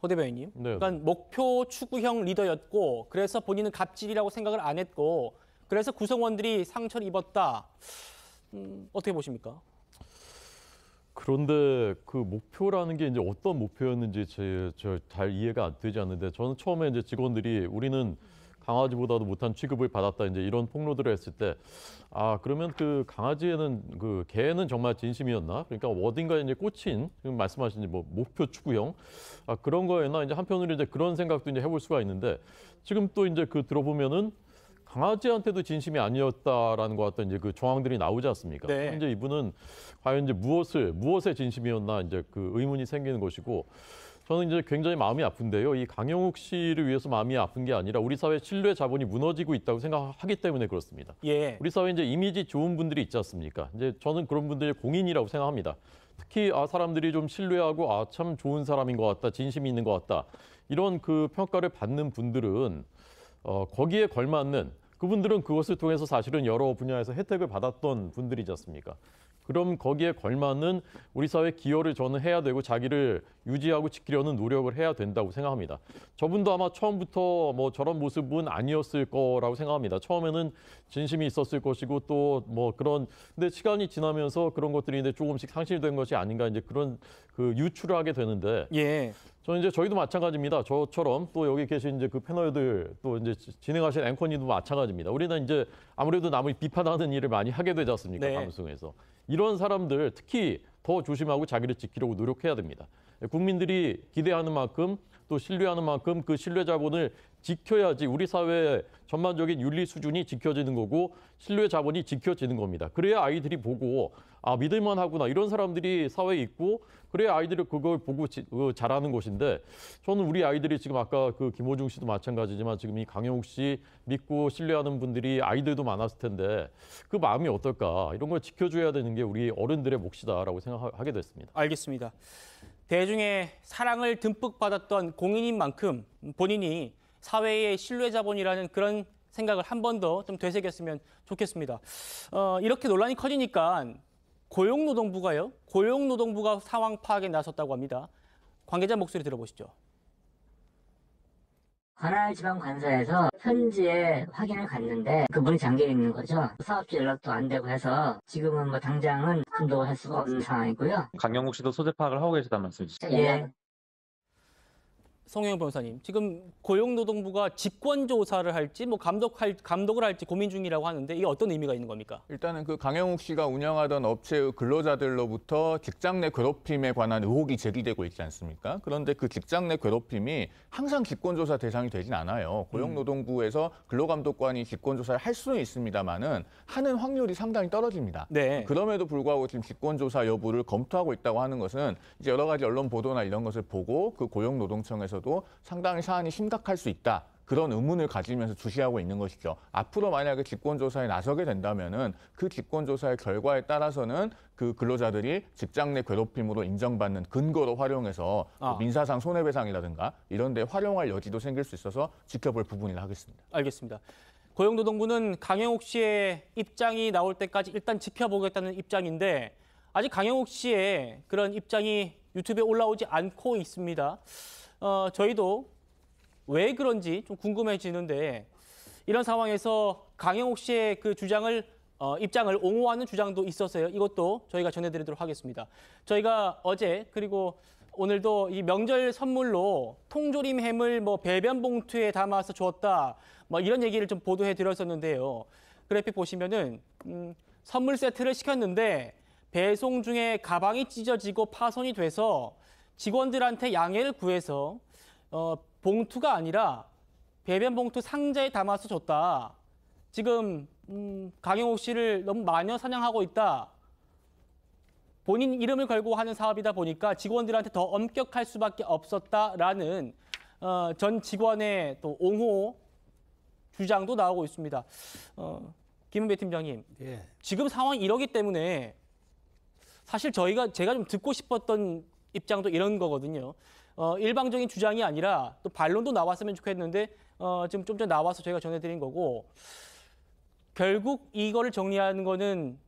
호 대변인님, 네. 그러니까 목표 추구형 리더였고 그래서 본인은 갑질이라고 생각을 안 했고 그래서 구성원들이 상처를 입었다. 음, 어떻게 보십니까? 그런데 그 목표라는 게 이제 어떤 목표였는지 제잘 이해가 안 되지 않는데 저는 처음에 이제 직원들이 우리는 음. 강아지보다도 못한 취급을 받았다 이제 이런 폭로들을 했을 때아 그러면 그 강아지에는 그 개는 정말 진심이었나 그러니까 어딘가에 이제 꽂힌 지금 말씀하신 뭐 목표 추구형 아 그런 거에나 이제 한편으로 이제 그런 생각도 이제 해볼 수가 있는데 지금 또 이제 그 들어보면은 강아지한테도 진심이 아니었다라는 것 같은 이제 그 정황들이 나오지 않습니까? 네. 이제 이분은 과연 이제 무엇을 무엇에 진심이었나 이제 그 의문이 생기는 것이고 저는 이제 굉장히 마음이 아픈데요. 이 강영욱 씨를 위해서 마음이 아픈 게 아니라 우리 사회 신뢰 자본이 무너지고 있다고 생각하기 때문에 그렇습니다. 예. 우리 사회 이제 이미지 좋은 분들이 있지 않습니까? 이제 저는 그런 분들이 공인이라고 생각합니다. 특히 아 사람들이 좀 신뢰하고 아 참 좋은 사람인 것 같다, 진심이 있는 것 같다 이런 그 평가를 받는 분들은 어, 거기에 걸맞는 그분들은 그것을 통해서 사실은 여러 분야에서 혜택을 받았던 분들이지 않습니까? 그럼 거기에 걸맞는 우리 사회 기여를 저는 해야 되고 자기를 유지하고 지키려는 노력을 해야 된다고 생각합니다. 저분도 아마 처음부터 뭐 저런 모습은 아니었을 거라고 생각합니다. 처음에는 진심이 있었을 것이고 또 뭐 그런 근데 시간이 지나면서 그런 것들이 이제 조금씩 상실된 것이 아닌가 이제 그런 그 유출을 하게 되는데 예. 저는 이제 저희도 마찬가지입니다. 저처럼 또 여기 계신 이제 그 패널들 또 이제 진행하신 앵커님도 마찬가지입니다. 우리는 이제 아무래도 남을 비판하는 일을 많이 하게 되지 않습니까? 네. 방송에서. 이런 사람들 특히 더 조심하고 자기를 지키려고 노력해야 됩니다. 국민들이 기대하는 만큼 또 신뢰하는 만큼 그 신뢰 자본을 지켜야지 우리 사회의 전반적인 윤리 수준이 지켜지는 거고 신뢰 자본이 지켜지는 겁니다. 그래야 아이들이 보고 아 믿을만 하구나 이런 사람들이 사회에 있고 그래야 아이들이 그걸 보고 지, 그 어, 잘하는 것인데 저는 우리 아이들이 지금 아까 그 김호중 씨도 마찬가지지만 지금 이 강영욱 씨 믿고 신뢰하는 분들이 아이들도 많았을 텐데 그 마음이 어떨까 이런 걸 지켜줘야 되는 게 우리 어른들의 몫이다라고 생각하게 됐습니다. 알겠습니다. 대중의 사랑을 듬뿍 받았던 공인인 만큼 본인이 사회의 신뢰 자본이라는 그런 생각을 한 번 더 좀 되새겼으면 좋겠습니다. 어, 이렇게 논란이 커지니까 고용노동부가요. 고용노동부가 상황 파악에 나섰다고 합니다. 관계자 목소리 들어보시죠. 관할 지방 관서에서 현지에 확인을 갔는데 그 문이 잠겨 있는 거죠. 사업주 연락도 안 되고 해서 지금은 뭐 당장은 금도할 수가 없는 상황이고요. 강영국 씨도 소재 파악을 하고 계시단 말씀이시죠? 예. 성영 변호사님, 지금 고용노동부가 직권조사를 할지 뭐 감독할 감독을 할지 고민 중이라고 하는데 이게 어떤 의미가 있는 겁니까? 일단은 그 강영욱 씨가 운영하던 업체의 근로자들로부터 직장 내 괴롭힘에 관한 의혹이 제기되고 있지 않습니까? 그런데 그 직장 내 괴롭힘이 항상 직권조사 대상이 되진 않아요. 음. 고용노동부에서 근로감독관이 직권조사를할 수는 있습니다만은 하는 확률이 상당히 떨어집니다. 네. 그럼에도 불구하고 지금 직권조사 여부를 검토하고 있다고 하는 것은 이제 여러 가지 언론 보도나 이런 것을 보고 그 고용노동청에서 대해서도 상당히 사안이 심각할 수 있다. 그런 의문을 가지면서 주시하고 있는 것이죠. 앞으로 만약에 직권조사에 나서게 된다면은 그 직권조사의 결과에 따라서는 그 근로자들이 직장 내 괴롭힘으로 인정받는 근거로 활용해서 그 아. 민사상 손해배상이라든가 이런 데 활용할 여지도 생길 수 있어서 지켜볼 부분이라 하겠습니다. 알겠습니다. 고용노동부는 강영욱 씨의 입장이 나올 때까지 일단 지켜보겠다는 입장인데 아직 강영욱 씨의 그런 입장이 유튜브에 올라오지 않고 있습니다. 어, 저희도 왜 그런지 좀 궁금해지는데 이런 상황에서 강영욱 씨의 그 주장을 어, 입장을 옹호하는 주장도 있었어요. 이것도 저희가 전해드리도록 하겠습니다. 저희가 어제 그리고 오늘도 이 명절 선물로 통조림 햄을 뭐 배변 봉투에 담아서 주었다. 뭐 이런 얘기를 좀 보도해 드렸었는데요. 그래픽 보시면은 음, 선물 세트를 시켰는데 배송 중에 가방이 찢어지고 파손이 돼서 직원들한테 양해를 구해서 어, 봉투가 아니라 배변 봉투 상자에 담아서 줬다. 지금 음, 강영옥 씨를 너무 마녀 사냥하고 있다. 본인 이름을 걸고 하는 사업이다 보니까 직원들한테 더 엄격할 수밖에 없었다라는 어, 전 직원의 또 옹호 주장도 나오고 있습니다. 어, 김은배 팀장님, 예. 지금 상황이 이러기 때문에 사실 저희가 제가 좀 듣고 싶었던 입장도 이런 거거든요. 어, 일방적인 주장이 아니라 또 반론도 나왔으면 좋겠는데 어, 지금 좀 전에 나와서 저희가 전해드린 거고 결국 이거를 정리하는 거는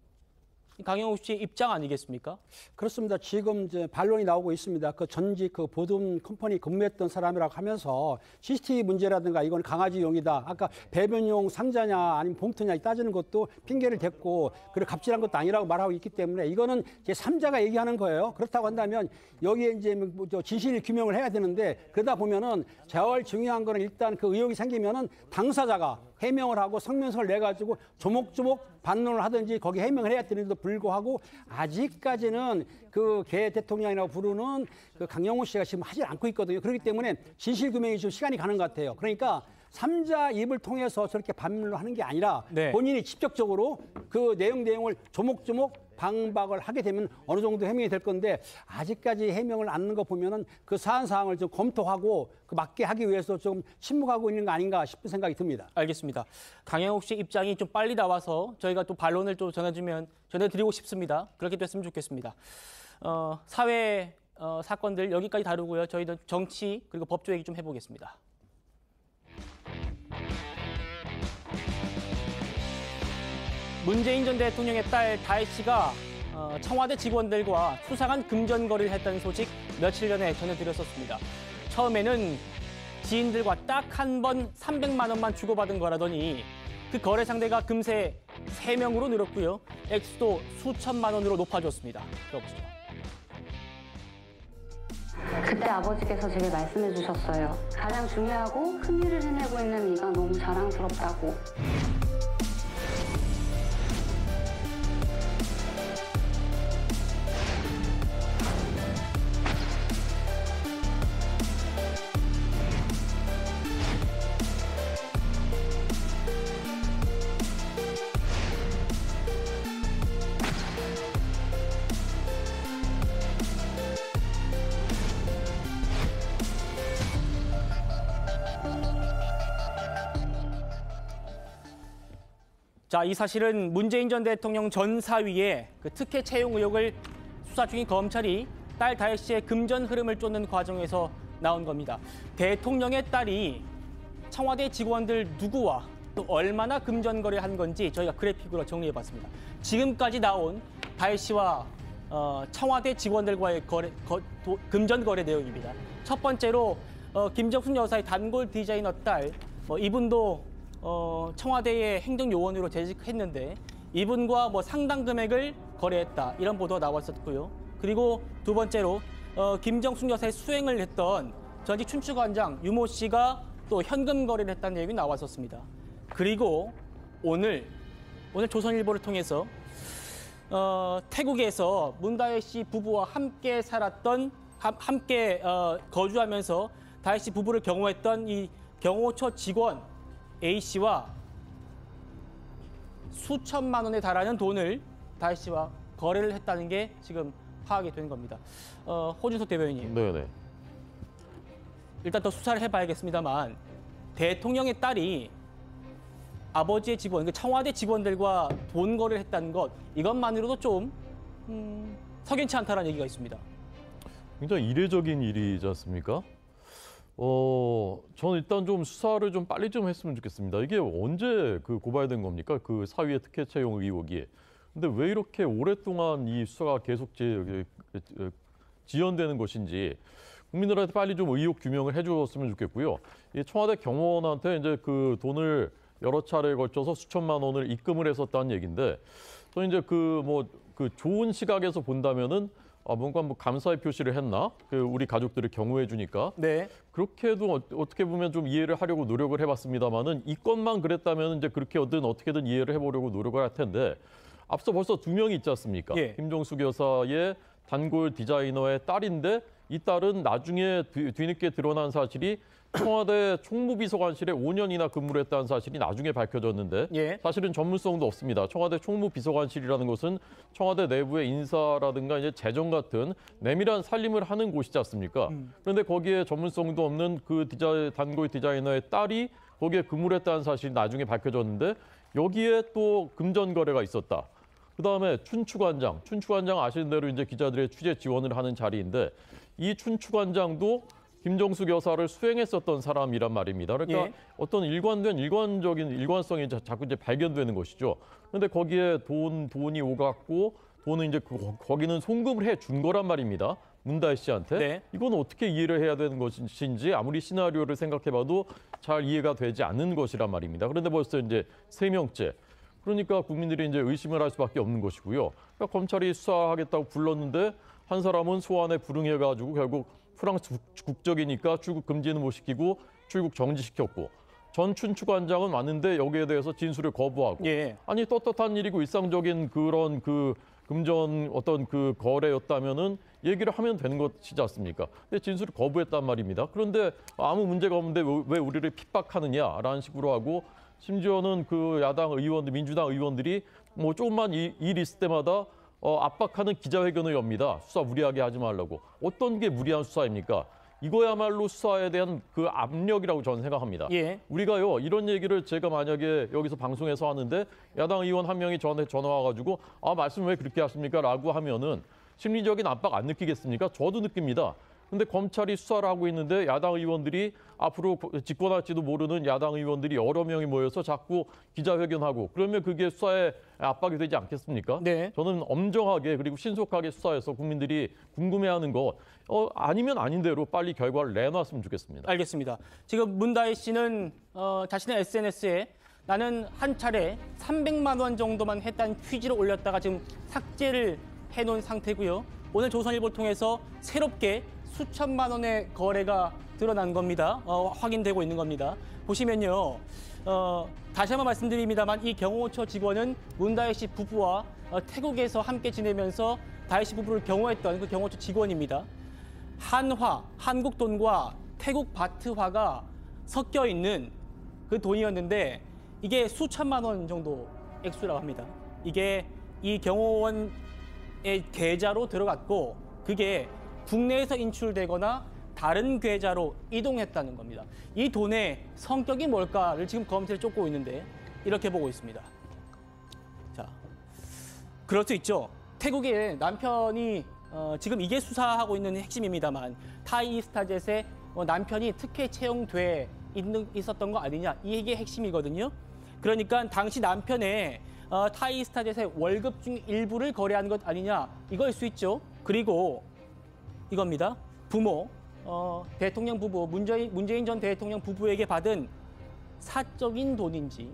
강영욱 씨의 입장 아니겠습니까? 그렇습니다. 지금 이제 반론이 나오고 있습니다. 그 전직 그 보듬 컴퍼니 근무했던 사람이라고 하면서 CCTV 문제라든가 이건 강아지용이다. 아까 배변용 상자냐 아니면 봉투냐 따지는 것도 핑계를 댔고 그리고 갑질한 것도 아니라고 말하고 있기 때문에 이거는 제 3자가 얘기하는 거예요. 그렇다고 한다면 여기에 이제 뭐, 뭐 진실 규명을 해야 되는데 그러다 보면은 제일 중요한 거는 일단 그 의혹이 생기면은 당사자가 해명을 하고 성명서를 내가지고 조목조목 반론을 하든지 거기 해명을 해야 되는데도 불구하고 아직까지는 그 개 대통령이라고 부르는 그 강영호 씨가 지금 하질 않고 있거든요. 그렇기 때문에 진실규명이 좀 시간이 가는 것 같아요. 그러니까 삼자 입을 통해서 저렇게 반문을 하는 게 아니라 네. 본인이 직접적으로 그 내용 내용을 조목조목 방박을 하게 되면 어느 정도 해명이 될 건데 아직까지 해명을 안 하는 거 보면은 그 사안 사항을 좀 검토하고 그 맞게 하기 위해서 좀 침묵하고 있는 거 아닌가 싶은 생각이 듭니다. 알겠습니다. 강영욱 씨 입장이 좀 빨리 나와서 저희가 또 반론을 또 전해주면 전해드리고 싶습니다. 그렇게 됐으면 좋겠습니다. 어, 사회 어, 사건들 여기까지 다루고요. 저희는 정치 그리고 법조 얘기 좀 해보겠습니다. 문재인 전 대통령의 딸 다혜 씨가 어, 청와대 직원들과 수상한 금전거래를 했다는 소식 며칠 전에 전해드렸었습니다. 처음에는 지인들과 딱 한 번 300만 원만 주고받은 거라더니 그 거래 상대가 금세 3명으로 늘었고요. 액수도 수천만 원으로 높아졌습니다. 들어보시죠. 그때 아버지께서 제게 말씀해 주셨어요. 가장 중요하고 큰 일을 해내고 있는 네가 너무 자랑스럽다고. 자, 이 사실은 문재인 전 대통령 전 사위의 그 특혜 채용 의혹을 수사 중인 검찰이 딸 다혜 씨의 금전 흐름을 쫓는 과정에서 나온 겁니다. 대통령의 딸이 청와대 직원들 누구와 또 얼마나 금전 거래한 건지 저희가 그래픽으로 정리해봤습니다. 지금까지 나온 다혜 씨와 어, 청와대 직원들과의 거래, 거, 도, 금전 거래 내용입니다. 첫 번째로 어, 김정순 여사의 단골 디자이너 딸, 어, 이분도 어, 청와대의 행정요원으로 재직했는데 이분과 뭐 상당 금액을 거래했다 이런 보도가 나왔었고요. 그리고 두 번째로 어, 김정숙 여사의 수행을 했던 전직 춘추관장 유모 씨가 또 현금 거래를 했다는 얘기 가 나왔었습니다. 그리고 오늘 오늘 조선일보를 통해서 어, 태국에서 문다혜 씨 부부와 함께 살았던 함, 함께 어, 거주하면서 다혜 씨 부부를 경호했던 이 경호처 직원 A씨와 수천만 원에 달하는 돈을 다혜 씨와 거래를 했다는 게 지금 파악이 된 겁니다. 어, 호준석 대변인님. 네네. 일단 더 수사를 해봐야겠습니다만 대통령의 딸이 아버지의 직원, 그 청와대 직원들과 돈 거래를 했다는 것 이것만으로도 좀 음, 석연치 않다라는 얘기가 있습니다. 굉장히 이례적인 일이지 않습니까? 어, 저는 일단 좀 수사를 좀 빨리 좀 했으면 좋겠습니다. 이게 언제 그 고발된 겁니까? 그 사위의 특혜 채용 의혹이. 근데 왜 이렇게 오랫동안 이 수사가 계속 지, 지연되는 것인지 국민들한테 빨리 좀 의혹 규명을 해주었으면 좋겠고요. 이 청와대 경호원한테 이제 그 돈을 여러 차례에 걸쳐서 수천만 원을 입금을 했었다는 얘기인데 또 이제 그 뭐그 뭐 그 좋은 시각에서 본다면은 아, 뭔가 뭐 감사의 표시를 했나? 그 우리 가족들을 경호해 주니까. 네. 그렇게도 어, 어떻게 보면 좀 이해를 하려고 노력을 해봤습니다만은 이 건만 그랬다면 이제 그렇게든 어떻게든 이해를 해보려고 노력을 할 텐데 앞서 벌써 두 명이 있지 않습니까? 예. 김종숙 여사의 단골 디자이너의 딸인데 이 딸은 나중에 뒤, 뒤늦게 드러난 사실이 청와대 총무비서관실에 5년이나 근무를 했다는 사실이 나중에 밝혀졌는데 예. 사실은 전문성도 없습니다. 청와대 총무비서관실이라는 것은 청와대 내부의 인사라든가 이제 재정 같은 내밀한 살림을 하는 곳이지 않습니까? 음. 그런데 거기에 전문성도 없는 그 디자인, 단골 디자이너의 딸이 거기에 근무를 했다는 사실이 나중에 밝혀졌는데 여기에 또 금전 거래가 있었다. 그다음에 춘추관장, 춘추관장 아시는 대로 이제 기자들의 취재 지원을 하는 자리인데 이 춘추관장도 김종숙여사를 수행했었던 사람이란 말입니다. 그러니까 예. 어떤 일관된 일관적인 일관성이 자, 꾸 이제 발견되는 것이죠. 그런데 거기에 돈 돈이 오갔고 돈은 이제 그, 거기는 송금을 해 준 거란 말입니다. 문다혜 씨한테 네. 이건 어떻게 이해를 해야 되는 것인지 아무리 시나리오를 생각해봐도 잘 이해가 되지 않는 것이란 말입니다. 그런데 벌써 이제 세 명째. 그러니까 국민들이 이제 의심을 할 수밖에 없는 것이고요. 그러니까 검찰이 수사하겠다고 불렀는데 한 사람은 소환에 불응해가지고 결국 프랑스 국적이니까 출국 금지는 못 시키고 출국 정지시켰고 전 춘추관장은 왔는데 여기에 대해서 진술을 거부하고 예. 아니 떳떳한 일이고 일상적인 그런 그 금전 어떤 그 거래였다면은 얘기를 하면 되는 것이지 않습니까? 근데 진술을 거부했단 말입니다. 그런데 아무 문제가 없는데 왜 우리를 핍박하느냐라는 식으로 하고 심지어는 그 야당 의원들 민주당 의원들이 뭐 조금만 일 있을 때마다 어, 압박하는 기자회견을 엽니다. 수사 무리하게 하지 말라고. 어떤 게 무리한 수사입니까? 이거야말로 수사에 대한 그 압력이라고 저는 생각합니다. 예. 우리가요 이런 얘기를 제가 만약에 여기서 방송에서 하는데 야당 의원 한 명이 전에 전화 와가지고 아 말씀 왜 그렇게 하십니까?라고 하면은 심리적인 압박 안 느끼겠습니까? 저도 느낍니다. 근데 검찰이 수사를 하고 있는데 야당 의원들이 앞으로 집권할지도 모르는 야당 의원들이 여러 명이 모여서 자꾸 기자회견하고 그러면 그게 수사에 압박이 되지 않겠습니까? 네. 저는 엄정하게 그리고 신속하게 수사해서 국민들이 궁금해하는 거 어, 아니면 아닌 대로 빨리 결과를 내놨으면 좋겠습니다. 알겠습니다. 지금 문다혜 씨는 어, 자신의 SNS에 나는 한 차례 300만 원 정도만 했다는 퀴즈를 올렸다가 지금 삭제를 해놓은 상태고요. 오늘 조선일보 통해서 새롭게 수천만 원의 거래가 드러난 겁니다. 어, 확인되고 있는 겁니다. 보시면요. 어, 다시 한번 말씀드립니다만 이 경호처 직원은 문다혜 씨 부부와 어, 태국에서 함께 지내면서 다혜 씨 부부를 경호했던 그 경호처 직원입니다. 한화, 한국 돈과 태국 바트화가 섞여 있는 그 돈이었는데 이게 수천만 원 정도 액수라고 합니다. 이게 이 경호원의 계좌로 들어갔고 그게 국내에서 인출되거나 다른 계좌로 이동했다는 겁니다. 이 돈의 성격이 뭘까를 지금 검찰이 쫓고 있는데 이렇게 보고 있습니다. 자, 그럴 수 있죠. 태국의 남편이 어, 지금 이게 수사하고 있는 핵심입니다만 타이 스타젯의 어, 남편이 특혜 채용돼 있는, 있었던 거 아니냐 이게 핵심이거든요. 그러니까 당시 남편의 어, 타이 스타젯의 월급 중 일부를 거래한 것 아니냐 이거일 수 있죠. 그리고 이겁니다. 부모, 어, 대통령 부부, 문재인, 문재인 전 대통령 부부에게 받은 사적인 돈인지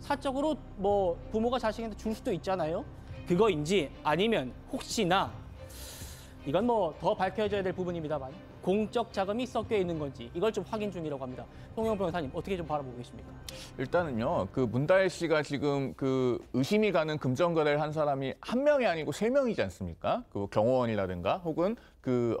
사적으로 뭐 부모가 자식한테 줄 수도 있잖아요. 그거인지 아니면 혹시나 이건 뭐 더 밝혀져야 될 부분입니다만 공적 자금이 섞여 있는 건지 이걸 좀 확인 중이라고 합니다. 송영 변호사님 어떻게 좀 바라보고 계십니까? 일단은요. 그 문다혜 씨가 지금 그 의심이 가는 금전거래를 한 사람이 한 명이 아니고 세 명이지 않습니까? 그 경호원이라든가 혹은 그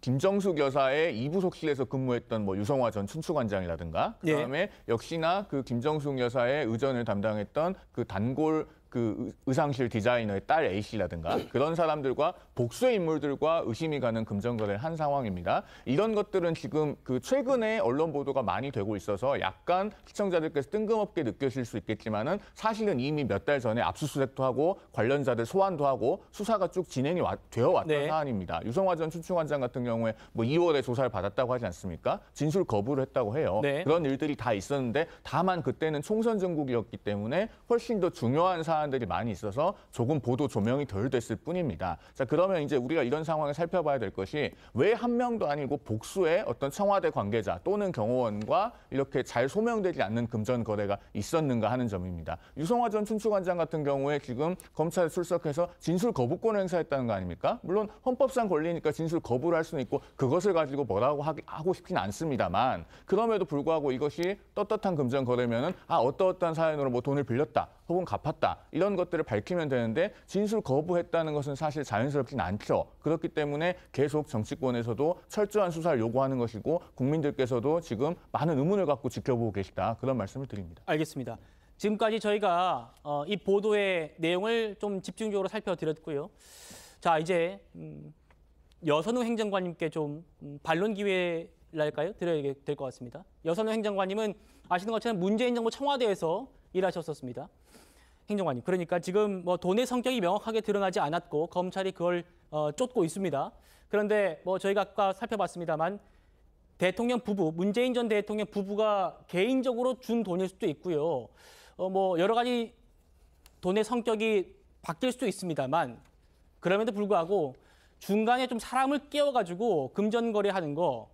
김정숙 여사의 이부속실에서 근무했던 뭐 유성화 전 춘추관장이라든가 예. 그다음에 예. 역시나 그 김정숙 여사의 의전을 담당했던 그 단골 그 의상실 디자이너의 딸 A 씨라든가 그런 사람들과 복수의 인물들과 의심이 가는 금전거래를 한 상황입니다. 이런 것들은 지금 그 최근에 언론 보도가 많이 되고 있어서 약간 시청자들께서 뜬금없게 느껴질 수 있겠지만은 사실은 이미 몇 달 전에 압수수색도 하고 관련자들 소환도 하고 수사가 쭉 진행이 와, 되어 왔던 네. 사안입니다. 유성화 전 추충원장 같은 경우에 뭐 2월에 조사를 받았다고 하지 않습니까? 진술 거부를 했다고 해요. 네. 그런 일들이 다 있었는데 다만 그때는 총선 전국이었기 때문에 훨씬 더 중요한 사안 사안들이 많이 있어서 조금 보도 조명이 덜 됐을 뿐입니다. 자, 그러면 이제 우리가 이런 상황을 살펴봐야 될 것이 왜 한 명도 아니고 복수의 어떤 청와대 관계자 또는 경호원과 이렇게 잘 소명되지 않는 금전 거래가 있었는가 하는 점입니다. 유성화 전 춘추관장 같은 경우에 지금 검찰에 출석해서 진술 거부권을 행사했다는 거 아닙니까? 물론 헌법상 권리니까 진술 거부를 할 수는 있고 그것을 가지고 뭐라고 하고 싶진 않습니다만 그럼에도 불구하고 이것이 떳떳한 금전 거래면은 아 어떠어떠한 사연으로 뭐 돈을 빌렸다 혹은 갚았다 이런 것들을 밝히면 되는데 진술 거부했다는 것은 사실 자연스럽진 않죠. 그렇기 때문에 계속 정치권에서도 철저한 수사를 요구하는 것이고 국민들께서도 지금 많은 의문을 갖고 지켜보고 계시다. 그런 말씀을 드립니다. 알겠습니다. 지금까지 저희가 어, 이 보도의 내용을 좀 집중적으로 살펴드렸고요. 자, 이제 음, 여선우 행정관님께 좀 음, 반론 기회랄까요? 드려야 될 것 같습니다. 여선우 행정관님은 아시는 것처럼 문재인 정부 청와대에서 일하셨었습니다. 행정관님. 그러니까 지금 뭐 돈의 성격이 명확하게 드러나지 않았고 검찰이 그걸 어, 쫓고 있습니다. 그런데 뭐 저희가 아까 살펴봤습니다만 대통령 부부, 문재인 전 대통령 부부가 개인적으로 준 돈일 수도 있고요. 어, 뭐 여러 가지 돈의 성격이 바뀔 수도 있습니다만 그럼에도 불구하고 중간에 좀 사람을 깨워가지고 금전거래하는 거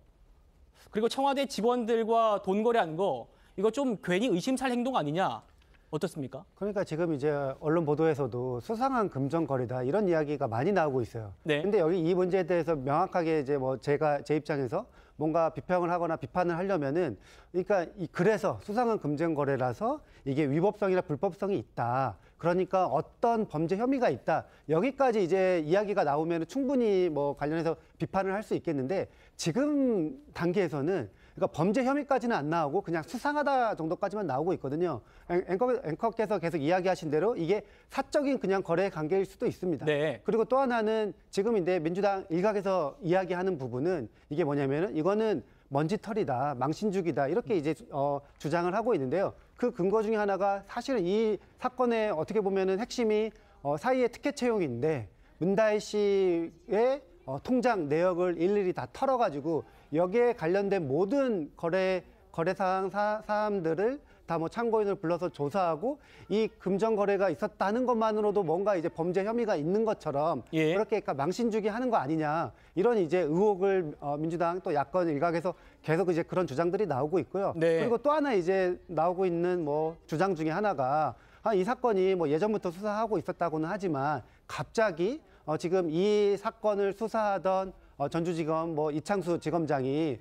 그리고 청와대 직원들과 돈 거래하는 거 이거 좀 괜히 의심살 행동 아니냐 어떻습니까? 그러니까 지금 이제 언론 보도에서도 수상한 금전거리다 이런 이야기가 많이 나오고 있어요. 네. 근데 여기 이 문제에 대해서 명확하게 이제 뭐 제가 제 입장에서 뭔가 비평을 하거나 비판을 하려면은 그러니까 이 그래서 수상한 금전거래라서 이게 위법성이나 불법성이 있다. 그러니까 어떤 범죄 혐의가 있다. 여기까지 이제 이야기가 나오면 충분히 뭐 관련해서 비판을 할 수 있겠는데 지금 단계에서는 그러니까 범죄 혐의까지는 안 나오고 그냥 수상하다 정도까지만 나오고 있거든요. 앵커, 앵커께서 계속 이야기하신 대로 이게 사적인 그냥 거래 관계일 수도 있습니다. 네. 그리고 또 하나는 지금 이제 민주당 일각에서 이야기하는 부분은 이게 뭐냐면은 이거는 먼지털이다, 망신주기다 이렇게 이제 어, 주장을 하고 있는데요. 그 근거 중에 하나가 사실은 이 사건의 어떻게 보면은 핵심이 어, 사이의 특혜 채용인데 문다혜 씨의 어, 통장 내역을 일일이 다 털어가지고 여기에 관련된 모든 거래 거래 사항 사, 사람들을 다 뭐 참고인을 불러서 조사하고 이 금전 거래가 있었다는 것만으로도 뭔가 이제 범죄 혐의가 있는 것처럼 예. 그렇게 그러니까 망신 주기 하는 거 아니냐 이런 이제 의혹을 어, 민주당 또 야권 일각에서 계속 이제 그런 주장들이 나오고 있고요. 네. 그리고 또 하나 이제 나오고 있는 뭐 주장 중에 하나가 아, 이 사건이 뭐 예전부터 수사하고 있었다고는 하지만 갑자기 어, 지금 이 사건을 수사하던 어, 전주지검 뭐 이창수 지검장이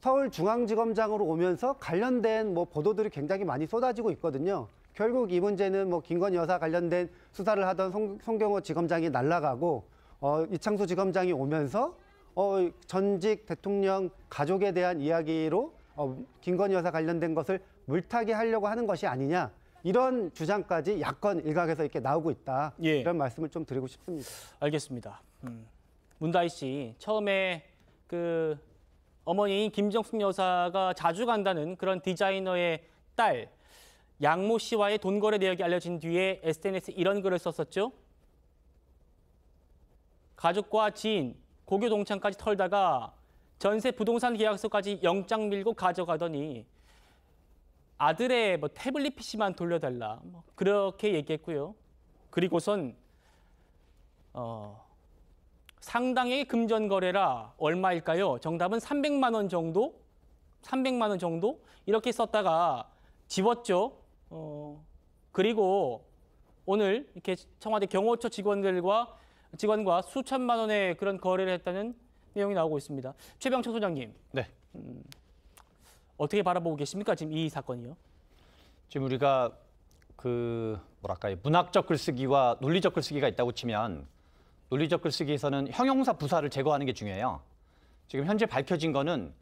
서울중앙지검장으로 오면서 관련된 뭐 보도들이 굉장히 많이 쏟아지고 있거든요. 결국 이 문제는 뭐 김건희 여사 관련된 수사를 하던 송, 송경호 지검장이 날라가고 어, 이창수 지검장이 오면서 어, 전직 대통령 가족에 대한 이야기로 어, 김건희 여사 관련된 것을 물타기 하려고 하는 것이 아니냐 이런 주장까지 야권 일각에서 이렇게 나오고 있다 예. 이런 말씀을 좀 드리고 싶습니다. 알겠습니다. 음. 문다희 씨 처음에 그 어머니인 김정숙 여사가 자주 간다는 그런 디자이너의 딸 양모 씨와의 돈 거래 내역이 알려진 뒤에 SNS 이런 글을 썼었죠. 가족과 지인, 고교 동창까지 털다가 전세 부동산 계약서까지 영장 밀고 가져가더니 아들의 뭐 태블릿 PC만 돌려달라 뭐 그렇게 얘기했고요. 그리고선 어, 상당의 금전 거래라 얼마일까요? 정답은 300만 원 정도? 300만 원 정도? 이렇게 썼다가 집었죠. 어, 그리고 오늘 이렇게 청와대 경호처 직원들과 직원과 수천만 원의 그런 거래를 했다는 내용이 나오고 있습니다. 최병철 소장님. 네. 음, 어떻게 바라보고 계십니까? 지금 이 사건이요. 지금 우리가 그 뭐랄까요 문학적 글쓰기와 논리적 글쓰기가 있다고 치면 논리적 글쓰기에서는 형용사 부사를 제거하는 게 중요해요. 지금 현재 밝혀진 거는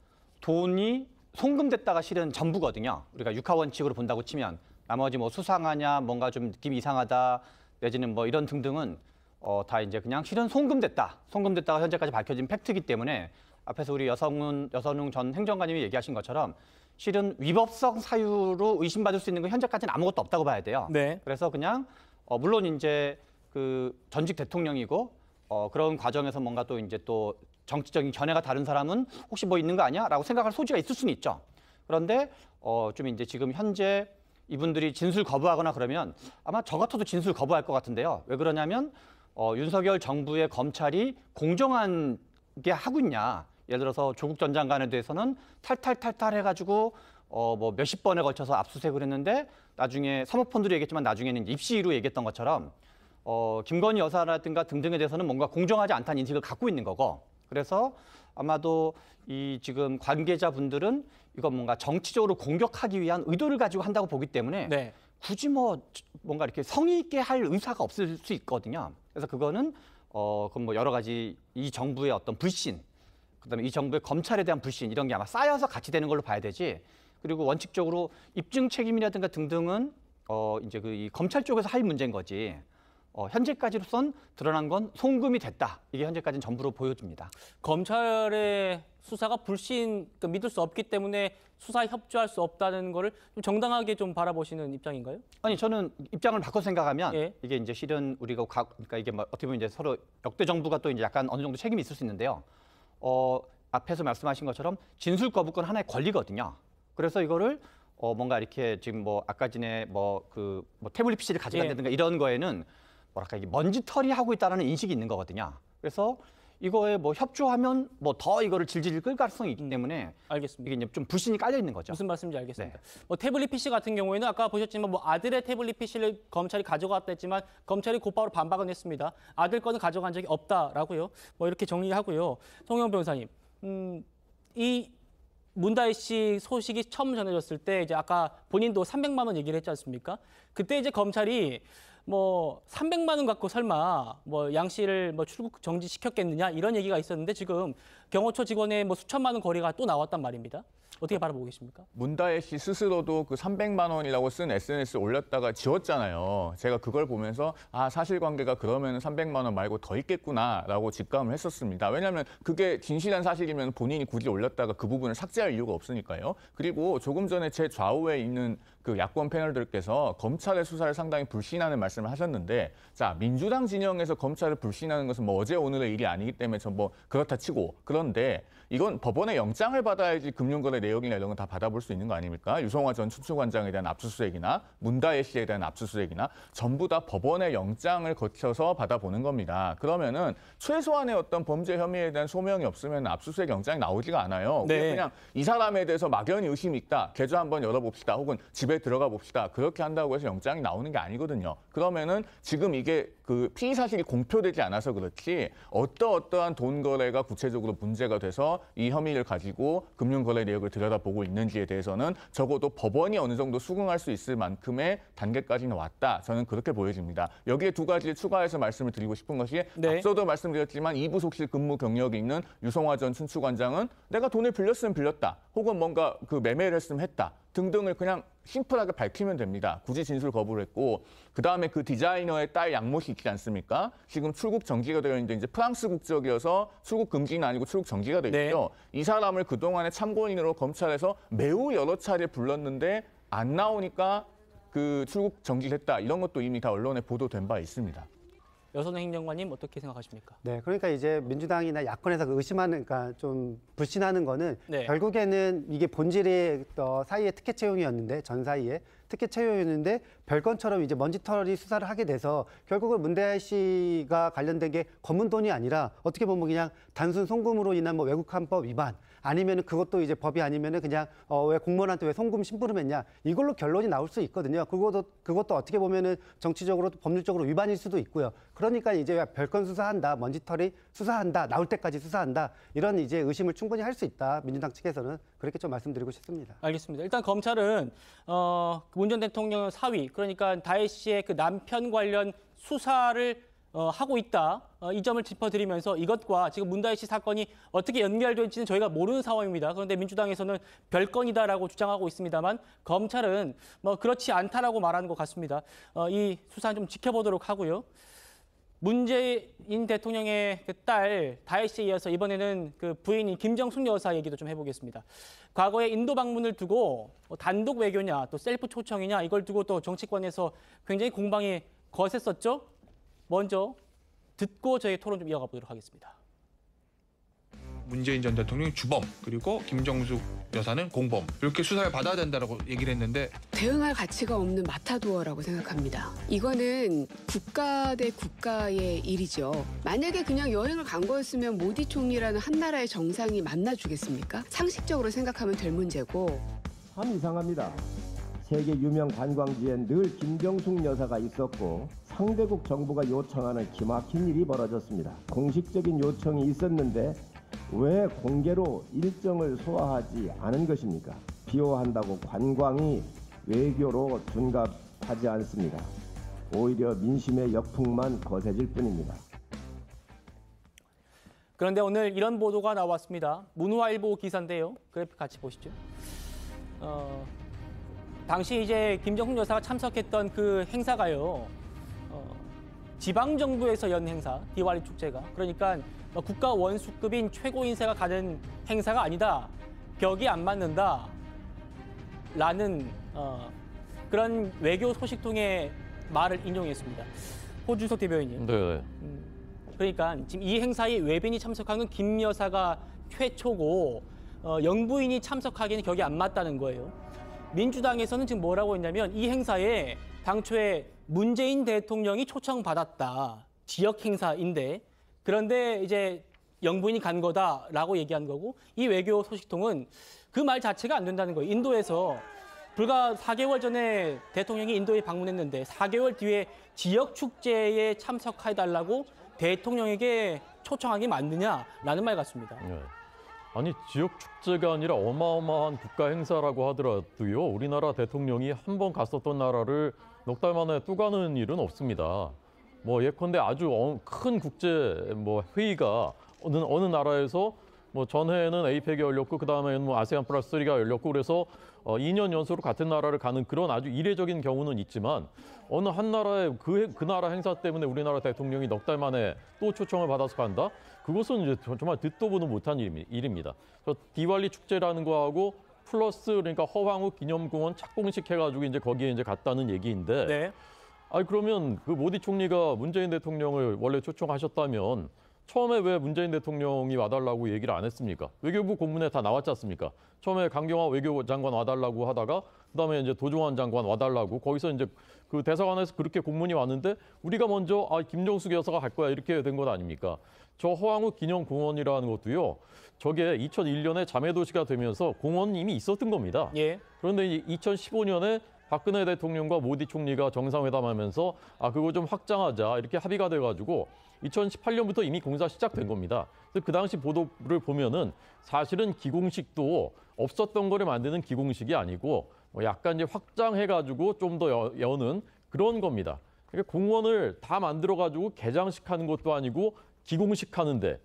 돈이 송금됐다가 실은 전부거든요. 우리가 육하원칙으로 본다고 치면 나머지 뭐 수상하냐, 뭔가 좀 느낌이 이상하다, 내지는 뭐 이런 등등은 어, 다 이제 그냥 실은 송금됐다. 송금됐다가 현재까지 밝혀진 팩트이기 때문에 앞에서 우리 여성은, 여성웅전 행정관님이 얘기하신 것처럼 실은 위법성 사유로 의심받을 수 있는 건 현재까지는 아무것도 없다고 봐야 돼요. 네. 그래서 그냥 어, 물론 이제 그 전직 대통령이고 어, 그런 과정에서 뭔가 또 이제 또 정치적인 견해가 다른 사람은 혹시 뭐 있는 거 아니야? 라고 생각할 소지가 있을 수는 있죠. 그런데 어, 좀 이제 지금 현재 이분들이 진술 거부하거나 그러면 아마 저 같아도 진술 거부할 것 같은데요. 왜 그러냐면 어, 윤석열 정부의 검찰이 공정한 게 하고 있냐. 예를 들어서 조국 전 장관에 대해서는 탈탈탈탈 해가지고 어, 뭐 몇십 번에 걸쳐서 압수수색을 했는데 나중에 사모펀드로 얘기했지만 나중에는 입시로 얘기했던 것처럼 어, 김건희 여사라든가 등등에 대해서는 뭔가 공정하지 않다는 인식을 갖고 있는 거고 그래서 아마도 이 지금 관계자분들은 이건 뭔가 정치적으로 공격하기 위한 의도를 가지고 한다고 보기 때문에 네. 굳이 뭐 뭔가 이렇게 성의 있게 할 의사가 없을 수 있거든요. 그래서 그거는 어, 그건 뭐 여러 가지 이 정부의 어떤 불신, 그다음에 이 정부의 검찰에 대한 불신 이런 게 아마 쌓여서 같이 되는 걸로 봐야 되지. 그리고 원칙적으로 입증 책임이라든가 등등은 어 이제 그이 검찰 쪽에서 할 문제인 거지. 어, 현재까지로선 드러난 건 송금이 됐다. 이게 현재까지는 전부로 보여집니다. 검찰의 수사가 불신 그 믿을 수 없기 때문에 수사 협조할 수 없다는 거를 좀 정당하게 좀 바라보시는 입장인가요? 아니 저는 입장을 바꿔 생각하면 예. 이게 이제 실은 우리가 각 그러니까 이게 뭐 어떻게 보면 이제 서로 역대 정부가 또 이제 약간 어느 정도 책임이 있을 수 있는데요. 어, 앞에서 말씀하신 것처럼 진술 거부권 하나의 권리거든요. 그래서 이거를 어, 뭔가 이렇게 지금 뭐 아까 전에 뭐그뭐 그 뭐 태블릿 PC를 가져간다든가 예. 이런 거에는 뭐랄까 이게 먼지털이 하고 있다라는 인식이 있는 거거든요. 그래서 이거에 뭐 협조하면 뭐 더 이거를 질질 끌 가능성이 있기 음. 때문에 음, 알겠습니다. 이게 좀 불신이 깔려 있는 거죠. 무슨 말씀인지 알겠습니다. 네. 뭐 태블릿 PC 같은 경우에는 아까 보셨지만 뭐 아들의 태블릿 PC를 검찰이 가져갔다 했지만 검찰이 곧바로 반박은 했습니다. 아들 거는 가져간 적이 없다라고요. 뭐 이렇게 정리하고요. 송영 변호사님, 음, 이 문다희 씨 소식이 처음 전해졌을 때 이제 아까 본인도 300만 원 얘기를 했지 않습니까? 그때 이제 검찰이 뭐 300만 원 갖고 설마 뭐양 씨를 뭐 출국 정지 시켰겠느냐 이런 얘기가 있었는데 지금 경호처 직원의 뭐 수천만 원 거래가 또 나왔단 말입니다. 어떻게 바라보고 계십니까? 문다혜 씨 스스로도 그 300만 원이라고 쓴 SNS 올렸다가 지웠잖아요. 제가 그걸 보면서 아 사실관계가 그러면 300만 원 말고 더 있겠구나라고 직감을 했었습니다. 왜냐하면 그게 진실한 사실이면 본인이 굳이 올렸다가 그 부분을 삭제할 이유가 없으니까요. 그리고 조금 전에 제 좌우에 있는 그 야권 패널들께서 검찰의 수사를 상당히 불신하는 말씀을 하셨는데 자 민주당 진영에서 검찰을 불신하는 것은 뭐 어제 오늘의 일이 아니기 때문에 전뭐 그렇다 치고 그런데 이건 법원의 영장을 받아야지 금융거래 내역이나 이런 건 다 받아볼 수 있는 거 아닙니까? 유성화 전 춘추관장에 대한 압수수색이나 문다혜 씨에 대한 압수수색이나 전부 다 법원의 영장을 거쳐서 받아보는 겁니다. 그러면은 최소한의 어떤 범죄 혐의에 대한 소명이 없으면 압수수색 영장이 나오지가 않아요. 네. 그냥 이 사람에 대해서 막연히 의심이 있다. 계좌 한번 열어봅시다. 혹은 집에 들어가 봅시다. 그렇게 한다고 해서 영장이 나오는 게 아니거든요. 그러면은 지금 이게 그 피의 사실이 공표되지 않아서 그렇지 어떠 어떠한 돈 거래가 구체적으로 문제가 돼서 이 혐의를 가지고 금융거래 내역을 들여다보고 있는지에 대해서는 적어도 법원이 어느 정도 수긍할 수 있을 만큼의 단계까지는 왔다. 저는 그렇게 보여집니다. 여기에 두 가지 추가해서 말씀을 드리고 싶은 것이 네. 앞서도 말씀드렸지만 이부속실 근무 경력이 있는 유성화 전 춘추관장은 내가 돈을 빌렸으면 빌렸다. 혹은 뭔가 그 매매를 했으면 했다. 등등을 그냥 심플하게 밝히면 됩니다. 굳이 진술 거부를 했고 그다음에 그 디자이너의 딸 양모씨 있지 않습니까? 지금 출국 정지가 되어 있는데 이제 프랑스 국적이어서 출국 금지는 아니고 출국 정지가 되어 있죠. 네. 이 사람을 그동안에 참고인으로 검찰에서 매우 여러 차례 불렀는데 안 나오니까 그 출국 정지를 했다. 이런 것도 이미 다 언론에 보도된 바 있습니다. 여선호 행정관님 어떻게 생각하십니까? 네, 그러니까 이제 민주당이나 야권에서 그 의심하는, 그러니까 좀 불신하는 거는 네. 결국에는 이게 본질이 어, 사이에 특혜 채용이었는데 전 사이에 특혜 채용이었는데 별건처럼 이제 먼지털이 수사를 하게 돼서 결국은 문대하 씨가 관련된 게 검은 돈이 아니라 어떻게 보면 그냥 단순 송금으로 인한 뭐 외국환법 위반 아니면 그것도 이제 법이 아니면 그냥 어, 왜 공무원한테 왜송금 심부름했냐 이걸로 결론이 나올 수 있거든요. 그것도 그것도 어떻게 보면은 정치적으로 법률적으로 위반일 수도 있고요. 그러니까 이제 별건 수사한다, 먼지털이 수사한다, 나올 때까지 수사한다 이런 이제 의심을 충분히 할 수 있다 민주당 측에서는 그렇게 좀 말씀드리고 싶습니다. 알겠습니다. 일단 검찰은 어, 문전 대통령 사위 그러니까 다혜 씨의 그 남편 관련 수사를 어, 하고 있다. 어, 이 점을 짚어드리면서 이것과 지금 문다혜 씨 사건이 어떻게 연결될지는 저희가 모르는 상황입니다. 그런데 민주당에서는 별건이다라고 주장하고 있습니다만 검찰은 뭐 그렇지 않다라고 말하는 것 같습니다. 어, 이 수사 좀 지켜보도록 하고요. 문재인 대통령의 그 딸 다혜 씨에 이어서 이번에는 그 부인인 김정숙 여사 얘기도 좀 해보겠습니다. 과거에 인도 방문을 두고 뭐 단독 외교냐 또 셀프 초청이냐 이걸 두고 또 정치권에서 굉장히 공방이 거셌었죠. 먼저 듣고 저희 토론 좀 이어가 보도록 하겠습니다. 문재인 전대통령 주범 그리고 김정숙 여사는 공범 이렇게 수사를 받아야 된다라고 얘기를 했는데 대응할 가치가 없는 마타도어라고 생각합니다. 이거는 국가 대 국가의 일이죠. 만약에 그냥 여행을 간 거였으면 모디 총리라는 한 나라의 정상이 만나주겠습니까? 상식적으로 생각하면 될 문제고 참 이상합니다. 세계 유명 관광지엔 늘김경숙 여사가 있었고 상대국 정부가 요청하는 기막힌 일이 벌어졌습니다. 공식적인 요청이 있었는데 왜 공개로 일정을 소화하지 않은 것입니까? 비호한다고 관광이 외교로 둔갑하지 않습니다. 오히려 민심의 역풍만 거세질 뿐입니다. 그런데 오늘 이런 보도가 나왔습니다. 문화일보 기사인데요. 그래픽 같이 보시죠. 어, 당시 이제 김정숙 여사가 참석했던 그 행사가요. 어, 지방 정부에서 연 행사 디와리 축제가 그러니까 뭐 국가 원수급인 최고 인사가 가는 행사가 아니다. 벽이 안 맞는다. 라는 어, 그런 외교 소식통의 말을 인용했습니다. 호주석 대변인님. 네. 음, 그러니까 지금 이 행사에 외빈이 참석한 건김 여사가 최초고 어, 영부인이 참석하기는 격이 안 맞다는 거예요. 민주당에서는 지금 뭐라고 했냐면 이 행사에 당초에 문재인 대통령이 초청받았다. 지역 행사인데 그런데 이제 영부인이 간 거다라고 얘기한 거고 이 외교 소식통은 그 말 자체가 안 된다는 거예요. 인도에서 불과 4개월 전에 대통령이 인도에 방문했는데 4개월 뒤에 지역 축제에 참석해달라고 대통령에게 초청한 게 맞느냐라는 말 같습니다. 네. 아니 지역 축제가 아니라 어마어마한 국가 행사라고 하더라도요. 우리나라 대통령이 한 번 갔었던 나라를 넉 달 만에 또 가는 일은 없습니다. 뭐 예컨대 아주 어, 큰 국제 뭐 회의가 어느 어느 나라에서 뭐 전해에는 에이펙이 열렸고 그다음에는 뭐 아세안 플러스 3가 열렸고 그래서 어 2년 연속으로 같은 나라를 가는 그런 아주 이례적인 경우는 있지만 어느 한 나라의 그, 그 나라 행사 때문에 우리나라 대통령이 넉 달 만에 또 초청을 받아서 간다? 그것은 이제 정말 듣도 보도 못한 일입니다. 그 디왈리 축제라는 거하고 플러스 그러니까 허황후 기념공원 착공식 해가지고 이제 거기에 이제 갔다는 얘기인데. 네. 아니 그러면 그 모디 총리가 문재인 대통령을 원래 초청하셨다면 처음에 왜 문재인 대통령이 와달라고 얘기를 안 했습니까? 외교부 공문에 다 나왔지 않습니까? 처음에 강경화 외교부 장관 와달라고 하다가 그다음에 이제 도종환 장관 와달라고 거기서 이제 그 대사관에서 그렇게 공문이 왔는데 우리가 먼저 아 김종숙 여사가 갈 거야 이렇게 된 것 아닙니까? 저 허황우 기념 공원이라는 것도요. 저게 2001년에 자매 도시가 되면서 공원 이미 있었던 겁니다. 예. 그런데 이제 2015년에 박근혜 대통령과 모디 총리가 정상회담하면서 아 그거 좀 확장하자 이렇게 합의가 돼가지고 2018년부터 이미 공사 시작된 겁니다. 그 당시 보도를 보면은 사실은 기공식도 없었던 거를 만드는 기공식이 아니고 뭐 약간 이제 확장해가지고 좀 더 여는 그런 겁니다. 공원을 다 만들어가지고 개장식하는 것도 아니고 기공식하는데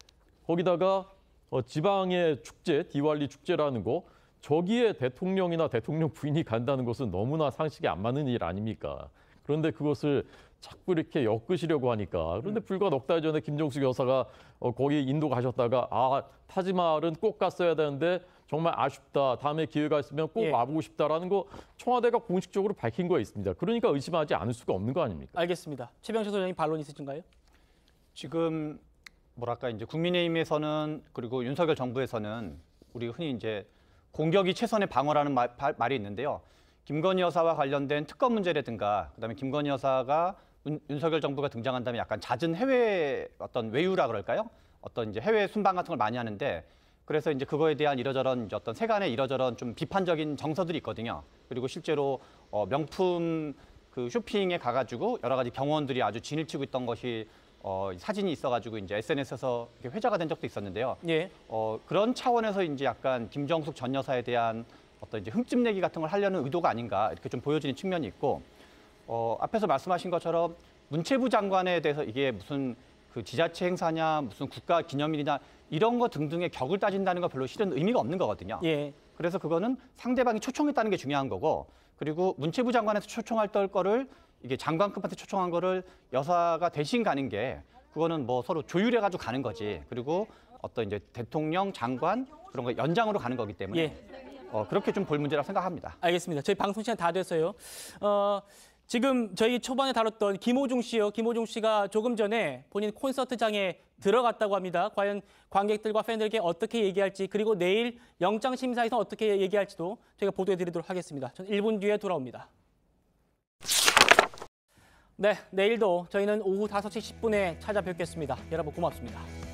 거기다가 어, 지방의 축제, 디왈리 축제라는 거 저기에 대통령이나 대통령 부인이 간다는 것은 너무나 상식에 안 맞는 일 아닙니까? 그런데 그것을 자꾸 이렇게 엮으시려고 하니까 그런데 음. 불과 넉 달 전에 김종숙 여사가 어, 거기 인도 가셨다가 아 타지마할은 꼭 갔어야 되는데 정말 아쉽다. 다음에 기회가 있으면 꼭 예. 와보고 싶다라는 거 청와대가 공식적으로 밝힌 거 있습니다. 그러니까 의심하지 않을 수가 없는 거 아닙니까? 알겠습니다. 최병철 소장님 반론 있으신가요? 지금 뭐랄까 이제 국민의힘에서는 그리고 윤석열 정부에서는 우리 가 흔히 이제 공격이 최선의 방어라는 말, 말이 있는데요. 김건희 여사와 관련된 특검 문제라든가 그다음에 김건희 여사가 윤, 석열 정부가 등장한 다면 약간 잦은 해외 어떤 외유라 그럴까요? 어떤 이제 해외 순방 같은 걸 많이 하는데 그래서 이제 그거에 대한 이러저런 어떤 세간의 이러저런 좀 비판적인 정서들이 있거든요. 그리고 실제로 어, 명품 그 쇼핑에 가가지고 여러 가지 경호원들이 아주 진을 치고 있던 것이 어, 사진이 있어가지고 이제 SNS에서 이렇게 회자가 된 적도 있었는데요. 예. 어, 그런 차원에서 이제 약간 김정숙 전 여사에 대한 어떤 이제 흠집내기 같은 걸 하려는 의도가 아닌가 이렇게 좀 보여지는 측면이 있고 어, 앞에서 말씀하신 것처럼 문체부 장관에 대해서 이게 무슨 그 지자체 행사냐 무슨 국가 기념일이냐 이런 거 등등의 격을 따진다는 거 별로 실은 의미가 없는 거거든요. 예. 그래서 그거는 상대방이 초청했다는 게 중요한 거고 그리고 문체부 장관에서 초청할 떨 거를 이게 장관급한테 초청한 거를 여사가 대신 가는 게 그거는 뭐 서로 조율해 가지고 가는 거지. 그리고 어떤 이제 대통령, 장관 그런 거 연장으로 가는 거기 때문에 예. 어, 그렇게 좀 볼 문제라 고 생각합니다. 알겠습니다. 저희 방송 시간 다 됐어요. 어... 지금 저희 초반에 다뤘던 김호중 씨요. 김호중 씨가 조금 전에 본인 콘서트장에 들어갔다고 합니다. 과연 관객들과 팬들에게 어떻게 얘기할지 그리고 내일 영장 심사에서 어떻게 얘기할지도 저가 보도해 드리도록 하겠습니다. 전 1분 뒤에 돌아옵니다. 네, 내일도 저희는 오후 5시 10분에 찾아뵙겠습니다. 여러분 고맙습니다.